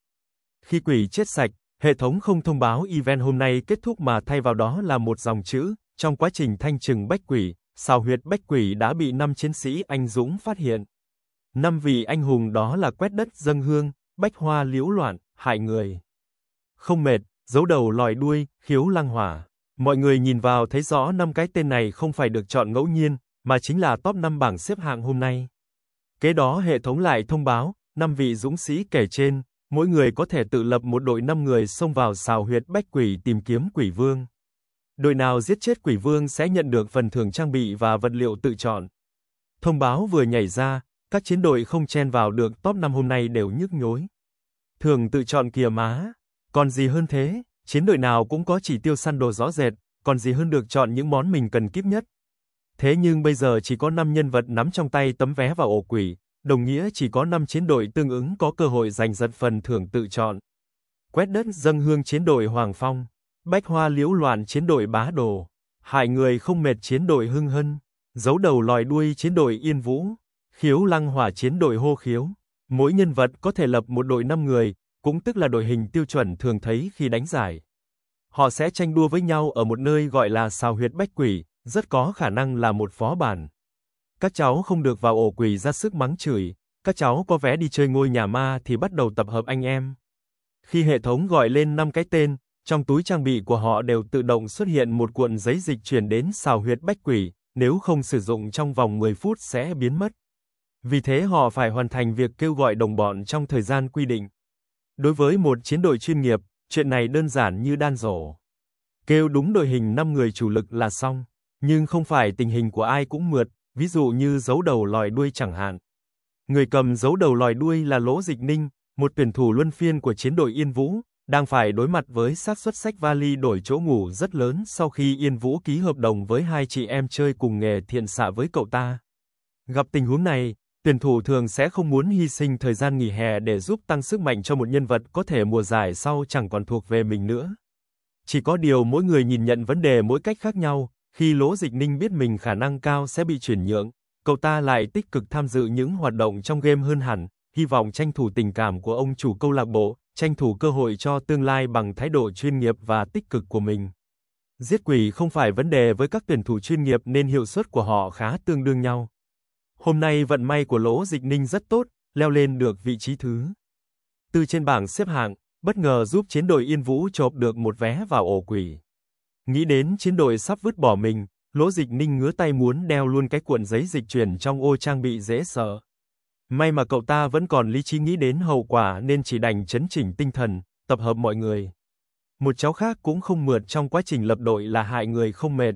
Khi quỷ chết sạch, hệ thống không thông báo event hôm nay kết thúc mà thay vào đó là một dòng chữ, trong quá trình thanh trừng bách quỷ, xào huyệt bách quỷ đã bị năm chiến sĩ anh dũng phát hiện. Năm vị anh hùng đó là quét đất dâng hương, bách hoa liễu loạn, hại người. Không mệt, giấu đầu lòi đuôi, khiếu lăng hỏa. Mọi người nhìn vào thấy rõ năm cái tên này không phải được chọn ngẫu nhiên, mà chính là top 5 bảng xếp hạng hôm nay. Kế đó hệ thống lại thông báo, 5 vị dũng sĩ kể trên, mỗi người có thể tự lập một đội 5 người xông vào xào huyệt bách quỷ tìm kiếm quỷ vương. Đội nào giết chết quỷ vương sẽ nhận được phần thưởng trang bị và vật liệu tự chọn. Thông báo vừa nhảy ra, các chiến đội không chen vào được top 5 hôm nay đều nhức nhối. Thường tự chọn kìa má, còn gì hơn thế, chiến đội nào cũng có chỉ tiêu săn đồ rõ rệt, còn gì hơn được chọn những món mình cần kíp nhất, Thế nhưng bây giờ chỉ có 5 nhân vật nắm trong tay tấm vé vào ổ quỷ, đồng nghĩa chỉ có 5 chiến đội tương ứng có cơ hội giành giật phần thưởng tự chọn. Quét đất dâng hương chiến đội Hoàng Phong, Bách Hoa liễu loạn chiến đội Bá Đồ, hại Người không mệt chiến đội Hưng Hân, Giấu đầu lòi đuôi chiến đội Yên Vũ, Khiếu lăng hỏa chiến đội Hô Khiếu. Mỗi nhân vật có thể lập một đội 5 người, cũng tức là đội hình tiêu chuẩn thường thấy khi đánh giải. Họ sẽ tranh đua với nhau ở một nơi gọi là xào huyệt bách quỷ, rất có khả năng là một phó bản. Các cháu không được vào ổ quỷ ra sức mắng chửi, các cháu có vé đi chơi ngôi nhà ma thì bắt đầu tập hợp anh em. Khi hệ thống gọi lên 5 cái tên, trong túi trang bị của họ đều tự động xuất hiện một cuộn giấy dịch chuyển đến xào huyệt bách quỷ, nếu không sử dụng trong vòng 10 phút sẽ biến mất. Vì thế họ phải hoàn thành việc kêu gọi đồng bọn trong thời gian quy định. Đối với một chiến đội chuyên nghiệp, chuyện này đơn giản như đan rổ. Kêu đúng đội hình 5 người chủ lực là xong. Nhưng không phải tình hình của ai cũng mượt, ví dụ như giấu đầu lòi đuôi chẳng hạn. Người cầm giấu đầu lòi đuôi là Lỗ Dịch Ninh, một tuyển thủ luân phiên của chiến đội Yên Vũ, đang phải đối mặt với xác suất sách vali đổi chỗ ngủ rất lớn sau khi Yên Vũ ký hợp đồng với hai chị em chơi cùng nghề thiện xạ với cậu ta. Gặp tình huống này, tuyển thủ thường sẽ không muốn hy sinh thời gian nghỉ hè để giúp tăng sức mạnh cho một nhân vật có thể mùa giải sau chẳng còn thuộc về mình nữa. Chỉ có điều mỗi người nhìn nhận vấn đề mỗi cách khác nhau, khi Lỗ Dịch Ninh biết mình khả năng cao sẽ bị chuyển nhượng, cậu ta lại tích cực tham dự những hoạt động trong game hơn hẳn, hy vọng tranh thủ tình cảm của ông chủ câu lạc bộ, tranh thủ cơ hội cho tương lai bằng thái độ chuyên nghiệp và tích cực của mình. Giết quỷ không phải vấn đề với các tuyển thủ chuyên nghiệp nên hiệu suất của họ khá tương đương nhau. Hôm nay vận may của Lỗ Dịch Ninh rất tốt, leo lên được vị trí thứ. Từ trên bảng xếp hạng, bất ngờ giúp chiến đội Yên Vũ chộp được một vé vào ổ quỷ. Nghĩ đến chiến đội sắp vứt bỏ mình, Lỗ Dịch Ninh ngứa tay muốn đeo luôn cái cuộn giấy dịch chuyển trong ô trang bị dễ sợ. May mà cậu ta vẫn còn lý trí nghĩ đến hậu quả nên chỉ đành chấn chỉnh tinh thần, tập hợp mọi người. Một cháu khác cũng không mượt trong quá trình lập đội là hại người không mệt.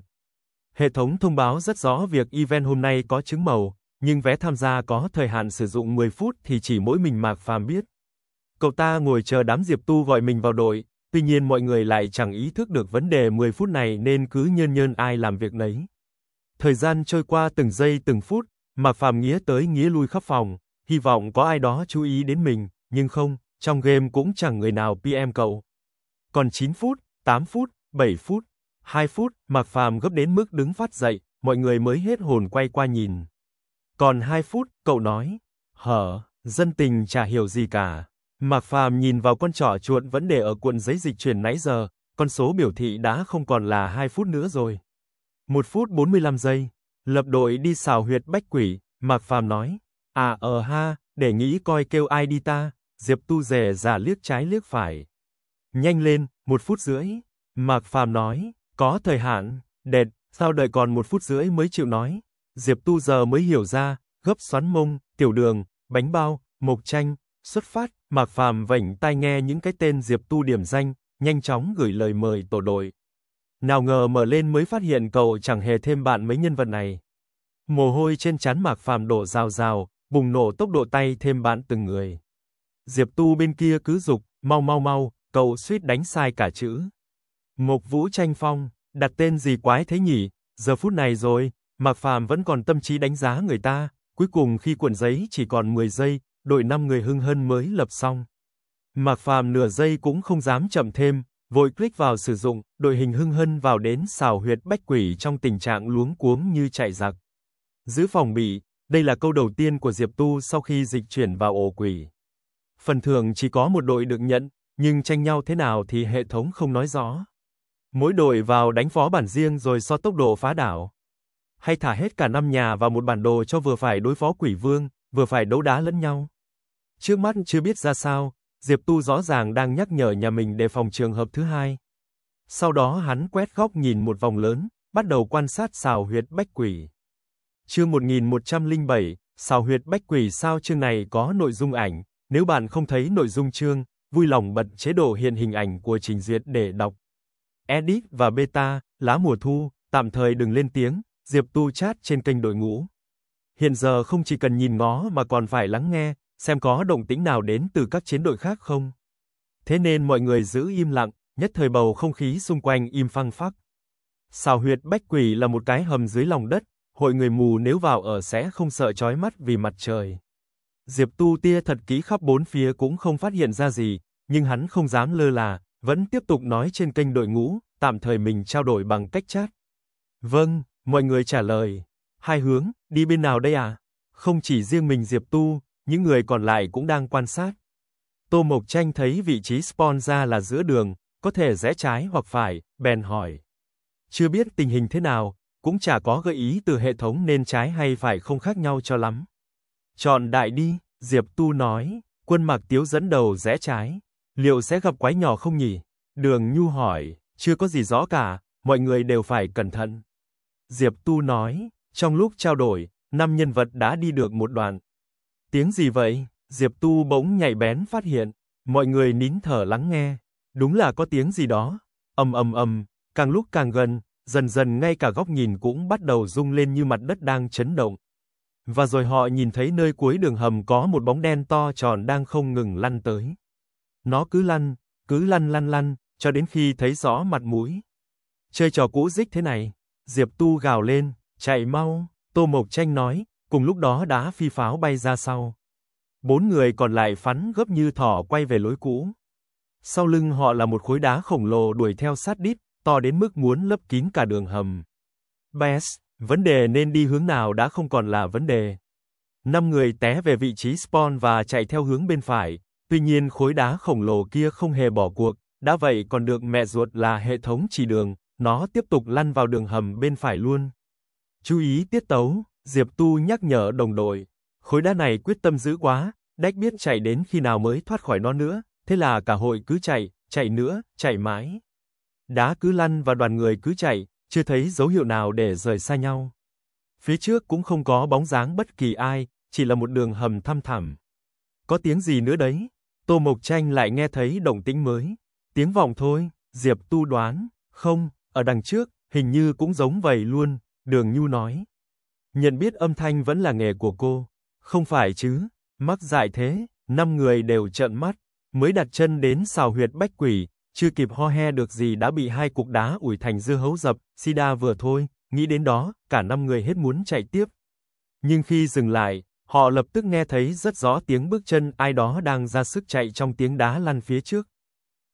Hệ thống thông báo rất rõ việc event hôm nay có chứng màu, nhưng vé tham gia có thời hạn sử dụng 10 phút thì chỉ mỗi mình Mạc Phàm biết. Cậu ta ngồi chờ đám Diệp Tu gọi mình vào đội, Tuy nhiên mọi người lại chẳng ý thức được vấn đề 10 phút này nên cứ nhơn nhơn ai làm việc nấy. Thời gian trôi qua từng giây từng phút, Mạc Phàm nghĩa tới nghĩa lui khắp phòng, hy vọng có ai đó chú ý đến mình, nhưng không, trong game cũng chẳng người nào PM cậu. Còn 9 phút, 8 phút, 7 phút, 2 phút, Mạc Phàm gấp đến mức đứng phát dậy, mọi người mới hết hồn quay qua nhìn. Còn 2 phút, cậu nói, hở, dân tình chả hiểu gì cả. Mạc Phàm nhìn vào con trỏ chuột vẫn để ở cuộn giấy dịch chuyển nãy giờ, con số biểu thị đã không còn là 2 phút nữa rồi. 1 phút 45 giây, lập đội đi xào huyệt bách quỷ, Mạc Phàm nói, à ờ ha, để nghĩ coi kêu ai đi ta, Diệp Tu rẻ giả liếc trái liếc phải. Nhanh lên, một phút rưỡi, Mạc Phàm nói, có thời hạn, đệt, sao đợi còn một phút rưỡi mới chịu nói. Diệp Tu giờ mới hiểu ra, gấp xoắn mông, tiểu đường, bánh bao, mộc chanh, Xuất phát, Mạc Phàm vảnh tai nghe những cái tên Diệp Tu điểm danh, nhanh chóng gửi lời mời tổ đội. Nào ngờ mở lên mới phát hiện cậu chẳng hề thêm bạn mấy nhân vật này. Mồ hôi trên trán Mạc Phàm đổ rào rào, bùng nổ tốc độ tay thêm bạn từng người. Diệp Tu bên kia cứ dục, mau mau mau, cậu suýt đánh sai cả chữ. Mộc Vũ Tranh Phong, đặt tên gì quái thế nhỉ, giờ phút này rồi, Mạc Phàm vẫn còn tâm trí đánh giá người ta, cuối cùng khi cuộn giấy chỉ còn 10 giây, đội 5 người hưng hân mới lập xong. Mạc Phàm nửa giây cũng không dám chậm thêm, vội click vào sử dụng, đội hình hưng hân vào đến xào huyệt bách quỷ trong tình trạng luống cuống như chạy giặc. Giữ phòng bị, đây là câu đầu tiên của Diệp Tu sau khi dịch chuyển vào ổ quỷ. Phần thưởng chỉ có một đội được nhận, nhưng tranh nhau thế nào thì hệ thống không nói rõ. Mỗi đội vào đánh phó bản riêng rồi so tốc độ phá đảo. Hay thả hết cả năm nhà vào một bản đồ cho vừa phải đối phó quỷ vương, vừa phải đấu đá lẫn nhau. Trước mắt chưa biết ra sao, Diệp Tu rõ ràng đang nhắc nhở nhà mình đề phòng trường hợp thứ hai. Sau đó hắn quét góc nhìn một vòng lớn, bắt đầu quan sát xào huyệt bách quỷ. Chương 1107, xào huyệt bách quỷ sao chương này có nội dung ảnh, nếu bạn không thấy nội dung chương, vui lòng bật chế độ hiện hình ảnh của trình duyệt để đọc. Edit và beta, lá mùa thu, tạm thời đừng lên tiếng, Diệp Tu chat trên kênh đội ngũ. Hiện giờ không chỉ cần nhìn ngó mà còn phải lắng nghe, xem có động tĩnh nào đến từ các chiến đội khác không. Thế nên mọi người giữ im lặng, nhất thời bầu không khí xung quanh im phăng phắc. Xào huyệt Bách Quỷ là một cái hầm dưới lòng đất, hội người mù nếu vào ở sẽ không sợ chói mắt vì mặt trời. Diệp Tu tia thật kỹ khắp bốn phía cũng không phát hiện ra gì, nhưng hắn không dám lơ là, vẫn tiếp tục nói trên kênh đội ngũ, tạm thời mình trao đổi bằng cách chat. Vâng, mọi người trả lời. Hai hướng, đi bên nào đây à? Không chỉ riêng mình Diệp Tu, những người còn lại cũng đang quan sát. Tô Mộc Tranh thấy vị trí spawn ra là giữa đường, có thể rẽ trái hoặc phải, bèn hỏi. Chưa biết tình hình thế nào, cũng chả có gợi ý từ hệ thống nên trái hay phải không khác nhau cho lắm. Chọn đại đi, Diệp Tu nói, quân mạc tiếu dẫn đầu rẽ trái. Liệu sẽ gặp quái nhỏ không nhỉ? Đường Nhu hỏi, chưa có gì rõ cả, mọi người đều phải cẩn thận. Diệp Tu nói, trong lúc trao đổi, năm nhân vật đã đi được một đoạn, Tiếng gì vậy? Diệp Tu bỗng nhảy bén phát hiện, mọi người nín thở lắng nghe, đúng là có tiếng gì đó, ầm ầm ầm, càng lúc càng gần, dần dần ngay cả góc nhìn cũng bắt đầu rung lên như mặt đất đang chấn động. Và rồi họ nhìn thấy nơi cuối đường hầm có một bóng đen to tròn đang không ngừng lăn tới. Nó cứ lăn, cứ lăn lăn lăn, cho đến khi thấy rõ mặt mũi. Chơi trò cũ dích thế này, Diệp Tu gào lên, chạy mau, Tô Mộc Tranh nói, Cùng lúc đó đá phi pháo bay ra sau. Bốn người còn lại phắn gấp như thỏ quay về lối cũ. Sau lưng họ là một khối đá khổng lồ đuổi theo sát đít, to đến mức muốn lấp kín cả đường hầm. Bess, vấn đề nên đi hướng nào đã không còn là vấn đề. Năm người té về vị trí spawn và chạy theo hướng bên phải, tuy nhiên khối đá khổng lồ kia không hề bỏ cuộc, đã vậy còn được mẹ ruột là hệ thống chỉ đường, nó tiếp tục lăn vào đường hầm bên phải luôn. Chú ý tiết tấu, Diệp Tu nhắc nhở đồng đội, khối đá này quyết tâm dữ quá, đách biết chạy đến khi nào mới thoát khỏi nó nữa, thế là cả hội cứ chạy, chạy nữa, chạy mãi. Đá cứ lăn và đoàn người cứ chạy, chưa thấy dấu hiệu nào để rời xa nhau. Phía trước cũng không có bóng dáng bất kỳ ai, chỉ là một đường hầm thăm thẳm. Có tiếng gì nữa đấy? Tô Mộc Tranh lại nghe thấy động tĩnh mới. Tiếng vọng thôi, Diệp Tu đoán, không, ở đằng trước, hình như cũng giống vậy luôn, Đường Nhu nói. Nhận biết âm thanh vẫn là nghề của cô. Không phải chứ, mắc dại thế, năm người đều trợn mắt, mới đặt chân đến xào huyệt bách quỷ, chưa kịp ho he được gì đã bị hai cục đá ủi thành dưa hấu dập, Sida vừa thôi, nghĩ đến đó, cả năm người hết muốn chạy tiếp. Nhưng khi dừng lại, họ lập tức nghe thấy rất rõ tiếng bước chân ai đó đang ra sức chạy trong tiếng đá lăn phía trước.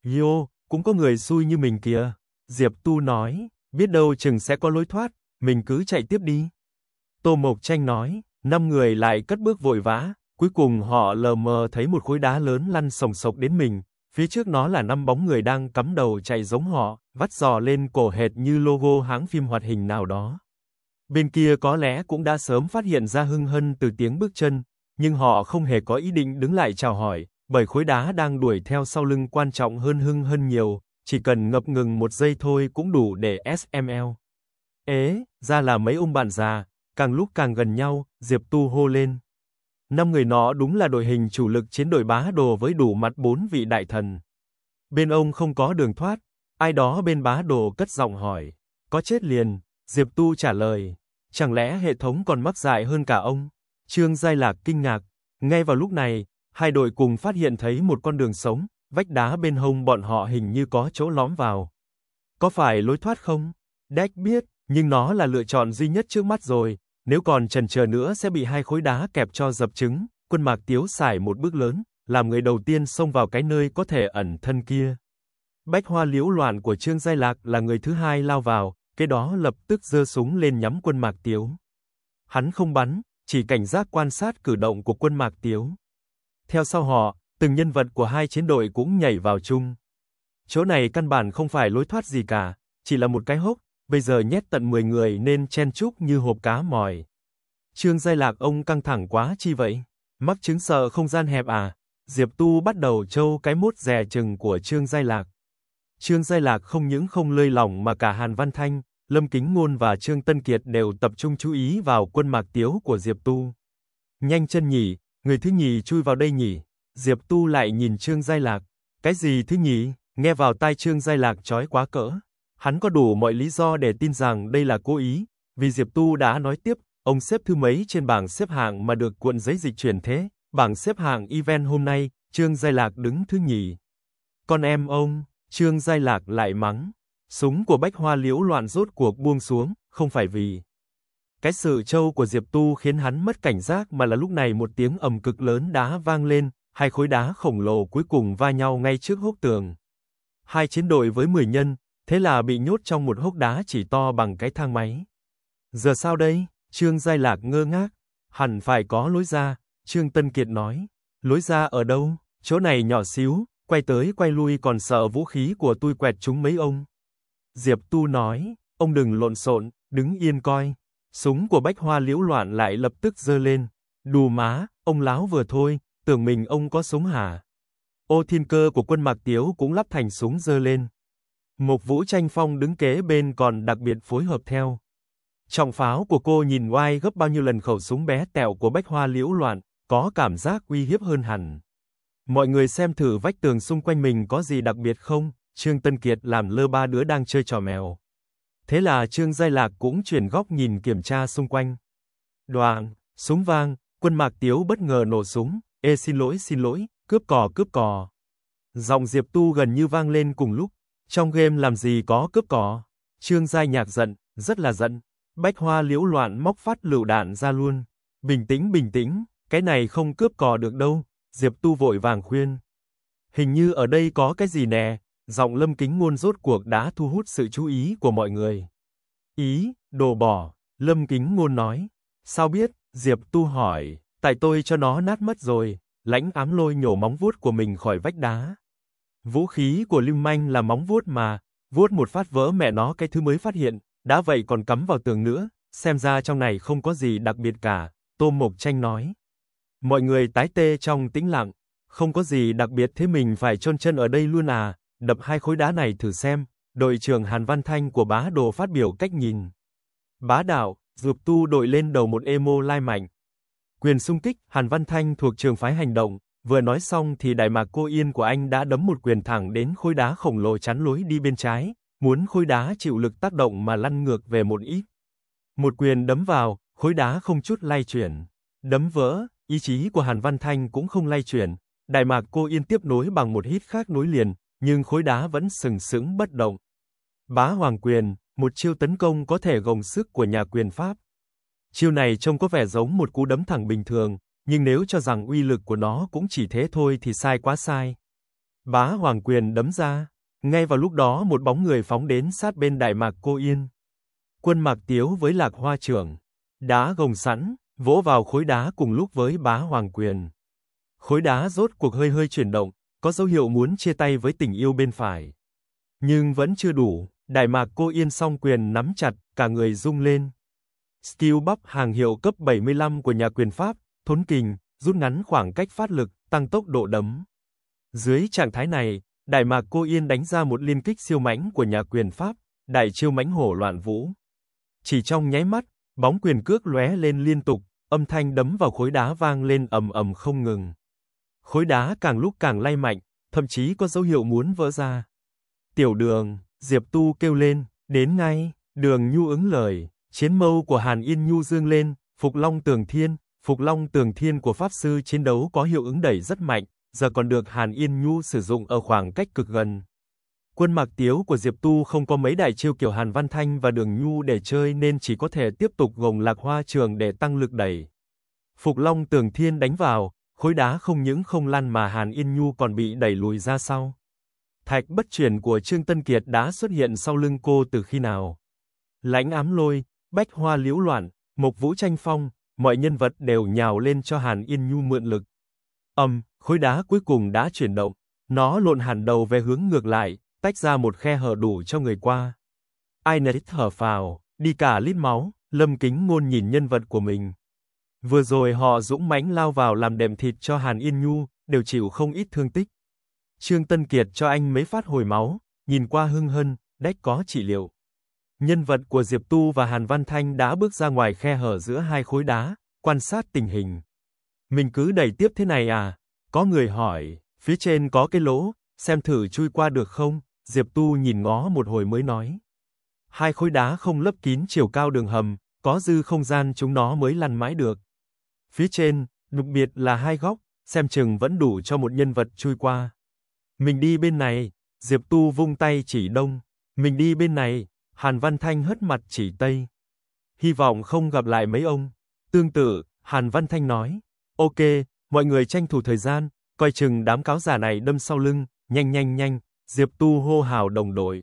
Yo, cũng có người xui như mình kìa. Diệp Tu nói, biết đâu chừng sẽ có lối thoát, mình cứ chạy tiếp đi. Tô Mộc Tranh nói, năm người lại cất bước vội vã, cuối cùng họ lờ mờ thấy một khối đá lớn lăn sồng sộc đến mình, phía trước nó là năm bóng người đang cắm đầu chạy giống họ, vắt giò lên cổ hệt như logo hãng phim hoạt hình nào đó. Bên kia có lẽ cũng đã sớm phát hiện ra hưng hân từ tiếng bước chân, nhưng họ không hề có ý định đứng lại chào hỏi, bởi khối đá đang đuổi theo sau lưng quan trọng hơn hưng hân nhiều, chỉ cần ngập ngừng một giây thôi cũng đủ để SML. Ế, ra là mấy ông bạn già, càng lúc càng gần nhau, Diệp Tu hô lên. Năm người nó đúng là đội hình chủ lực chiến đội bá đồ với đủ mặt bốn vị đại thần. Bên ông không có đường thoát, ai đó bên bá đồ cất giọng hỏi, có chết liền, Diệp Tu trả lời, chẳng lẽ hệ thống còn mắc dại hơn cả ông? Trương Giai Lạc kinh ngạc, ngay vào lúc này, hai đội cùng phát hiện thấy một con đường sống, vách đá bên hông bọn họ hình như có chỗ lõm vào. Có phải lối thoát không? Đách biết, nhưng nó là lựa chọn duy nhất trước mắt rồi, nếu còn chần chờ nữa sẽ bị hai khối đá kẹp cho dập trứng. Quân Mạc Tiếu xải một bước lớn, làm người đầu tiên xông vào cái nơi có thể ẩn thân kia. Bách Hoa Liễu Loạn của Trương Giai Lạc là người thứ hai lao vào, cái đó lập tức giơ súng lên nhắm Quân Mạc Tiếu. Hắn không bắn, chỉ cảnh giác quan sát cử động của Quân Mạc Tiếu. Theo sau họ, từng nhân vật của hai chiến đội cũng nhảy vào chung. Chỗ này căn bản không phải lối thoát gì cả, chỉ là một cái hốc, bây giờ nhét tận 10 người nên chen chúc như hộp cá mòi. Trương Giai Lạc ông căng thẳng quá chi vậy? Mắc chứng sợ không gian hẹp à? Diệp Tu bắt đầu trâu cái mốt dè chừng của Trương Giai Lạc. Trương Giai Lạc không những không lơi lỏng mà cả Hàn Văn Thanh, Lâm Kính Ngôn và Trương Tân Kiệt đều tập trung chú ý vào quân mạc tiếu của Diệp Tu. Nhanh chân nhỉ, người thứ nhì chui vào đây nhỉ? Diệp Tu lại nhìn Trương Giai Lạc. Cái gì thứ nhì? Nghe vào tai Trương Giai Lạc chói quá cỡ. Hắn có đủ mọi lý do để tin rằng đây là cố ý, vì Diệp Tu đã nói tiếp, ông xếp thứ mấy trên bảng xếp hạng mà được cuộn giấy dịch chuyển thế, bảng xếp hạng event hôm nay, Trương Giai Lạc đứng thứ nhì. Con em ông, Trương Giai Lạc lại mắng, súng của Bách Hoa Liễu loạn rốt cuộc buông xuống, không phải vì cái sự trâu của Diệp Tu khiến hắn mất cảnh giác mà là lúc này một tiếng ầm cực lớn đá vang lên, hai khối đá khổng lồ cuối cùng va nhau ngay trước hốc tường. Hai chiến đội với 10 nhân, thế là bị nhốt trong một hốc đá chỉ to bằng cái thang máy. Giờ sao đây? Trương Giai Lạc ngơ ngác, hẳn phải có lối ra, Trương Tân Kiệt nói. Lối ra ở đâu? Chỗ này nhỏ xíu, quay tới quay lui còn sợ vũ khí của tôi quẹt chúng mấy ông. Diệp Tu nói, ông đừng lộn xộn, đứng yên coi. Súng của Bách Hoa liễu loạn lại lập tức giơ lên. Đù má, ông láo vừa thôi, tưởng mình ông có súng hả? Ô thiên cơ của quân Mạc Tiếu cũng lắp thành súng giơ lên. Mộc Vũ Tranh Phong đứng kế bên còn đặc biệt phối hợp theo. Trọng pháo của cô nhìn oai gấp bao nhiêu lần khẩu súng bé tẹo của Bách Hoa Liễu Loạn, có cảm giác uy hiếp hơn hẳn. Mọi người xem thử vách tường xung quanh mình có gì đặc biệt không? Trương Tân Kiệt làm lơ ba đứa đang chơi trò mèo. Thế là Trương Giai Lạc cũng chuyển góc nhìn kiểm tra xung quanh. Đoàn, súng vang, quân mạc tiếu bất ngờ nổ súng, ê xin lỗi xin lỗi, cướp cò cướp cò. Giọng Diệp Tu gần như vang lên cùng lúc, trong game làm gì có cướp cỏ. Trương Giai Nhạc giận, rất là giận. Bách Hoa liễu loạn móc phát lựu đạn ra luôn. Bình tĩnh bình tĩnh, cái này không cướp cò được đâu. Diệp Tu vội vàng khuyên. Hình như ở đây có cái gì nè. Giọng lâm kính ngôn rốt cuộc đã thu hút sự chú ý của mọi người. Ý, đồ bỏ, lâm kính ngôn nói. Sao biết, Diệp Tu hỏi, tại tôi cho nó nát mất rồi. Lãnh ám lôi nhổ móng vuốt của mình khỏi vách đá. Vũ khí của Lưu Manh là móng vuốt mà, vuốt một phát vỡ mẹ nó cái thứ mới phát hiện, đã vậy còn cắm vào tường nữa, xem ra trong này không có gì đặc biệt cả, Tô Mộc Tranh nói. Mọi người tái tê trong tĩnh lặng, không có gì đặc biệt thế mình phải chôn chân ở đây luôn à, đập hai khối đá này thử xem, đội trưởng Hàn Văn Thanh của bá đồ phát biểu cách nhìn. Bá đạo, dục tu đội lên đầu một emo lai mạnh. Quyền xung kích, Hàn Văn Thanh thuộc trường phái hành động, Vừa nói xong thì đại mạc cô yên của anh đã đấm một quyền thẳng đến khối đá khổng lồ chắn lối đi bên trái, muốn khối đá chịu lực tác động mà lăn ngược về một ít. Một quyền đấm vào, khối đá không chút lay chuyển. Đấm vỡ, ý chí của Hàn Văn Thanh cũng không lay chuyển. Đại mạc cô yên tiếp nối bằng một hít khác nối liền, nhưng khối đá vẫn sừng sững bất động. Bá Hoàng Quyền, một chiêu tấn công có thể gồng sức của nhà quyền Pháp. Chiêu này trông có vẻ giống một cú đấm thẳng bình thường, nhưng nếu cho rằng uy lực của nó cũng chỉ thế thôi thì sai quá sai. Bá Hoàng Quyền đấm ra, ngay vào lúc đó một bóng người phóng đến sát bên Đại Mạc Cô Yên. Quân Mạc Tiếu với Lạc Hoa Trưởng, đá gồng sẵn, vỗ vào khối đá cùng lúc với Bá Hoàng Quyền. Khối đá rốt cuộc hơi hơi chuyển động, có dấu hiệu muốn chia tay với tình yêu bên phải. Nhưng vẫn chưa đủ, Đại Mạc Cô Yên song quyền nắm chặt, cả người rung lên. Steel Bắp hàng hiệu cấp 75 của nhà quyền Pháp thốn kình, rút ngắn khoảng cách phát lực, tăng tốc độ đấm. Dưới trạng thái này, Đại Mạc Cô Yên đánh ra một liên kích siêu mãnh của nhà quyền Pháp, đại chiêu mãnh hổ loạn vũ. Chỉ trong nháy mắt, bóng quyền cước lóe lên liên tục, âm thanh đấm vào khối đá vang lên ầm ầm không ngừng. Khối đá càng lúc càng lay mạnh, thậm chí có dấu hiệu muốn vỡ ra. Tiểu đường, Diệp Tu kêu lên, đến ngay, đường Nhu ứng lời, chiến mâu của Hàn Yên Nhu dương lên, Phục Long Tường Thiên, Phục Long Tường Thiên của Pháp Sư chiến đấu có hiệu ứng đẩy rất mạnh, giờ còn được Hàn Yên Nhu sử dụng ở khoảng cách cực gần. Quân Mạc Tiếu của Diệp Tu không có mấy đại chiêu kiểu Hàn Văn Thanh và Đường Nhu để chơi nên chỉ có thể tiếp tục gồng lạc hoa trường để tăng lực đẩy. Phục Long Tường Thiên đánh vào, khối đá không những không lăn mà Hàn Yên Nhu còn bị đẩy lùi ra sau. Thạch bất chuyển của Trương Tân Kiệt đã xuất hiện sau lưng cô từ khi nào? Lãnh ám lôi, bách hoa liễu loạn, mộc vũ tranh phong, mọi nhân vật đều nhào lên cho Hàn Yên Nhu mượn lực. Ầm, khối đá cuối cùng đã chuyển động, nó lộn hẳn đầu về hướng ngược lại, tách ra một khe hở đủ cho người qua. Ai nấy thở phào, đi cả lít máu, Lâm Kính Ngôn nhìn nhân vật của mình. Vừa rồi họ dũng mãnh lao vào làm đệm thịt cho Hàn Yên Nhu, đều chịu không ít thương tích. Trương Tân Kiệt cho anh mấy phát hồi máu, nhìn qua hưng hân, đách có trị liệu nhân vật của Diệp Tu và Hàn Văn Thanh đã bước ra ngoài khe hở giữa hai khối đá, quan sát tình hình. Mình cứ đẩy tiếp thế này à? Có người hỏi, phía trên có cái lỗ, xem thử chui qua được không? Diệp Tu nhìn ngó một hồi mới nói. Hai khối đá không lấp kín chiều cao đường hầm, có dư không gian chúng nó mới lăn mãi được. Phía trên, đặc biệt là hai góc, xem chừng vẫn đủ cho một nhân vật chui qua. Mình đi bên này, Diệp Tu vung tay chỉ đông. Mình đi bên này, Hàn Văn Thanh hất mặt chỉ Tây. Hy vọng không gặp lại mấy ông. Tương tự, Hàn Văn Thanh nói, ok, mọi người tranh thủ thời gian, coi chừng đám cáo giả này đâm sau lưng, nhanh nhanh nhanh, Diệp Tu hô hào đồng đội.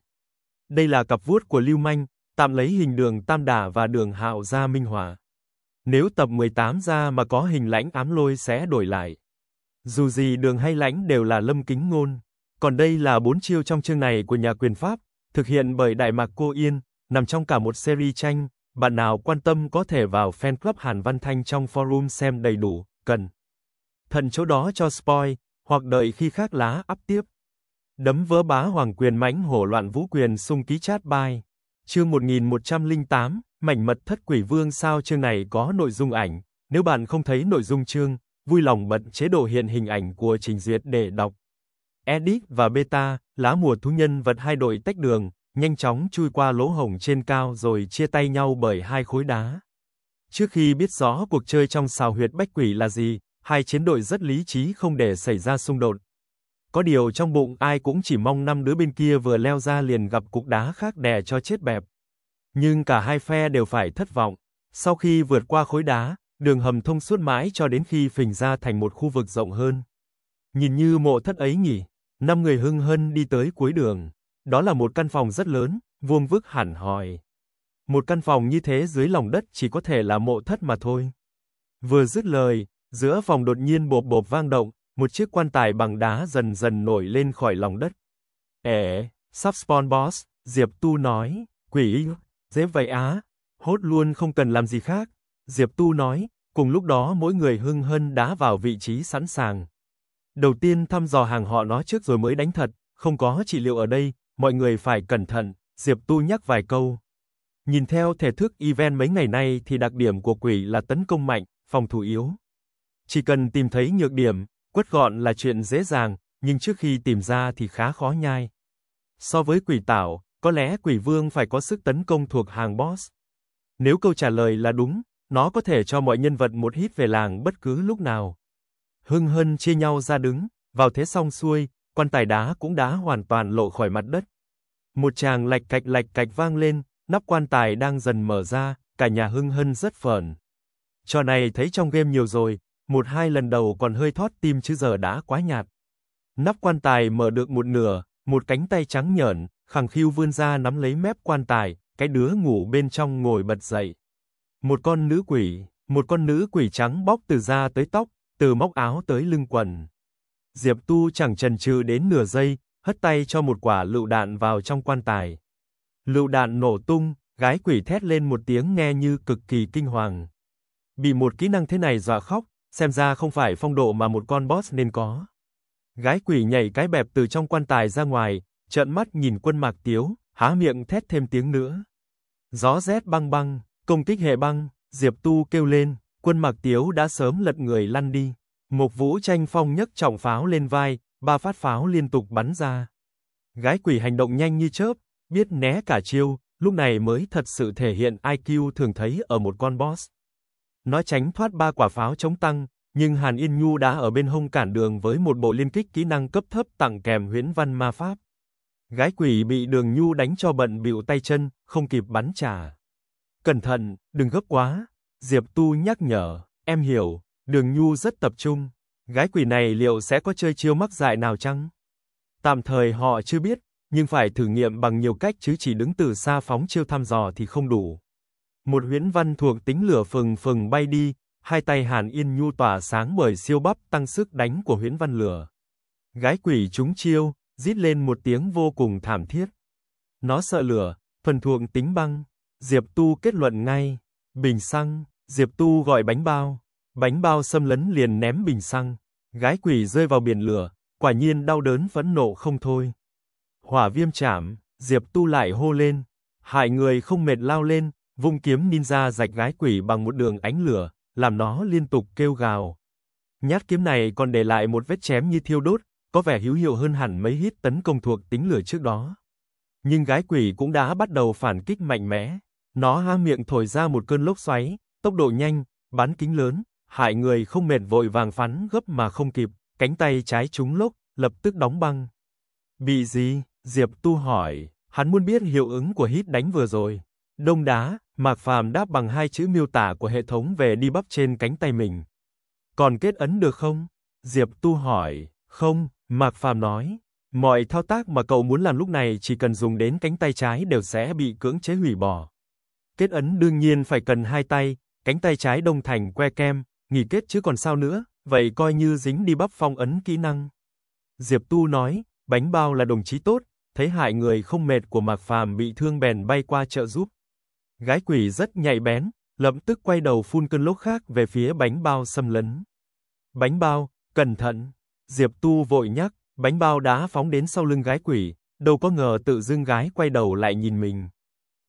Đây là cặp vuốt của Lưu Manh, tạm lấy hình đường Tam Đả và đường Hạo ra minh Hòa. Nếu tập 18 ra mà có hình lãnh ám lôi sẽ đổi lại. Dù gì đường hay lãnh đều là lâm kính ngôn. Còn đây là bốn chiêu trong chương này của nhà quyền Pháp, thực hiện bởi Đại Mạc Cô Yên, nằm trong cả một series tranh, bạn nào quan tâm có thể vào fan club Hàn Văn Thanh trong forum xem đầy đủ, cần. Thần chỗ đó cho spoil, hoặc đợi khi khác lá áp tiếp. Đấm vỡ bá hoàng quyền mãnh hổ loạn vũ quyền sung ký chat bài. Chương 1108, mảnh mật thất quỷ vương sao chương này có nội dung ảnh. Nếu bạn không thấy nội dung chương, vui lòng bật chế độ hiện hình ảnh của trình duyệt để đọc. Edit và beta, lá mùa thu nhân vật hai đội tách đường, nhanh chóng chui qua lỗ hổng trên cao rồi chia tay nhau bởi hai khối đá. Trước khi biết rõ cuộc chơi trong xào huyệt bách quỷ là gì, hai chiến đội rất lý trí không để xảy ra xung đột. Có điều trong bụng ai cũng chỉ mong năm đứa bên kia vừa leo ra liền gặp cục đá khác đè cho chết bẹp. Nhưng cả hai phe đều phải thất vọng. Sau khi vượt qua khối đá, đường hầm thông suốt mãi cho đến khi phình ra thành một khu vực rộng hơn. Nhìn như mộ thất ấy nhỉ. Năm người hưng hân đi tới cuối đường. Đó là một căn phòng rất lớn, vuông vức hẳn hòi. Một căn phòng như thế dưới lòng đất chỉ có thể là mộ thất mà thôi. Vừa dứt lời, giữa phòng đột nhiên bộp bộp vang động, một chiếc quan tài bằng đá dần dần nổi lên khỏi lòng đất. Ế, sắp spawn boss, Diệp Tu nói, quỷ, dễ vậy á, hốt luôn không cần làm gì khác. Diệp Tu nói, cùng lúc đó mỗi người hưng hân đá vào vị trí sẵn sàng, Đầu tiên thăm dò hàng họ nó trước rồi mới đánh thật, không có trị liệu ở đây, mọi người phải cẩn thận, Diệp Tu nhắc vài câu. Nhìn theo thể thức event mấy ngày nay thì đặc điểm của quỷ là tấn công mạnh, phòng thủ yếu. Chỉ cần tìm thấy nhược điểm, quất gọn là chuyện dễ dàng, nhưng trước khi tìm ra thì khá khó nhai. So với quỷ tảo, có lẽ quỷ vương phải có sức tấn công thuộc hàng boss. Nếu câu trả lời là đúng, nó có thể cho mọi nhân vật một hít về làng bất cứ lúc nào hưng hân chia nhau ra đứng, vào thế xong xuôi, quan tài đá cũng đã hoàn toàn lộ khỏi mặt đất. Một tràng lạch cạch lạch cạch vang lên, nắp quan tài đang dần mở ra, cả nhà hưng hân rất phởn. Trò này thấy trong game nhiều rồi, một hai lần đầu còn hơi thoát tim chứ giờ đã quá nhạt. Nắp quan tài mở được một nửa, một cánh tay trắng nhởn, khẳng khiu vươn ra nắm lấy mép quan tài, cái đứa ngủ bên trong ngồi bật dậy. Một con nữ quỷ, một con nữ quỷ trắng bóc từ da tới tóc, từ móc áo tới lưng quần. Diệp Tu chẳng chần chừ đến nửa giây, hất tay cho một quả lựu đạn vào trong quan tài. Lựu đạn nổ tung, gái quỷ thét lên một tiếng nghe như cực kỳ kinh hoàng. Bị một kỹ năng thế này dọa khóc, xem ra không phải phong độ mà một con boss nên có. Gái quỷ nhảy cái bẹp từ trong quan tài ra ngoài, trợn mắt nhìn quân mạc tiếu, há miệng thét thêm tiếng nữa. Gió rét băng băng, công kích hệ băng, Diệp Tu kêu lên, quân Mạc Tiếu đã sớm lật người lăn đi. Một vũ tranh phong nhấc trọng pháo lên vai, ba phát pháo liên tục bắn ra. Gái quỷ hành động nhanh như chớp, biết né cả chiêu, lúc này mới thật sự thể hiện IQ thường thấy ở một con boss. Nó tránh thoát ba quả pháo chống tăng, nhưng Hàn Yên Nhu đã ở bên hông cản đường với một bộ liên kích kỹ năng cấp thấp tặng kèm huyễn văn ma pháp. Gái quỷ bị đường Nhu đánh cho bận bịu tay chân, không kịp bắn trả. Cẩn thận, đừng gấp quá, Diệp Tu nhắc nhở, em hiểu, đường Nhu rất tập trung, gái quỷ này liệu sẽ có chơi chiêu mắc dại nào chăng? Tạm thời họ chưa biết, nhưng phải thử nghiệm bằng nhiều cách chứ chỉ đứng từ xa phóng chiêu thăm dò thì không đủ. Một huyễn văn thuộc tính lửa phừng phừng bay đi, hai tay Hàn Yên Nhu tỏa sáng bởi siêu bắp tăng sức đánh của huyễn văn lửa. Gái quỷ trúng chiêu, rít lên một tiếng vô cùng thảm thiết. Nó sợ lửa, thuần thuộc tính băng, Diệp Tu kết luận ngay. Bình xăng, Diệp Tu gọi bánh bao, bánh bao xâm lấn liền ném bình xăng, gái quỷ rơi vào biển lửa, quả nhiên đau đớn phẫn nộ không thôi. Hỏa viêm chạm Diệp Tu lại hô lên, hại người không mệt lao lên, vung kiếm ninja rạch gái quỷ bằng một đường ánh lửa, làm nó liên tục kêu gào. Nhát kiếm này còn để lại một vết chém như thiêu đốt, có vẻ hữu hiệu hơn hẳn mấy hít tấn công thuộc tính lửa trước đó. Nhưng gái quỷ cũng đã bắt đầu phản kích mạnh mẽ. Nó há miệng thổi ra một cơn lốc xoáy, tốc độ nhanh, bán kính lớn, hại người không mệt vội vàng phắn gấp mà không kịp, cánh tay trái trúng lốc, lập tức đóng băng. Bị gì? Diệp Tu hỏi, hắn muốn biết hiệu ứng của hít đánh vừa rồi. Đông đá, Mạc Phàm đáp bằng hai chữ miêu tả của hệ thống về đi bắp trên cánh tay mình. Còn kết ấn được không? Diệp Tu hỏi, không, Mạc Phàm nói. Mọi thao tác mà cậu muốn làm lúc này chỉ cần dùng đến cánh tay trái đều sẽ bị cưỡng chế hủy bỏ. Kết ấn đương nhiên phải cần hai tay, cánh tay trái đông thành que kem, nghỉ kết chứ còn sao nữa, vậy coi như dính đi bắp phong ấn kỹ năng. Diệp Tu nói, bánh bao là đồng chí tốt, thấy hại người không mệt của Mạc Phàm bị thương bèn bay qua trợ giúp. Gái quỷ rất nhạy bén, lập tức quay đầu phun cơn lốc khác về phía bánh bao xâm lấn. Bánh bao, cẩn thận, Diệp Tu vội nhắc, bánh bao đá phóng đến sau lưng gái quỷ, đâu có ngờ tự dưng gái quay đầu lại nhìn mình.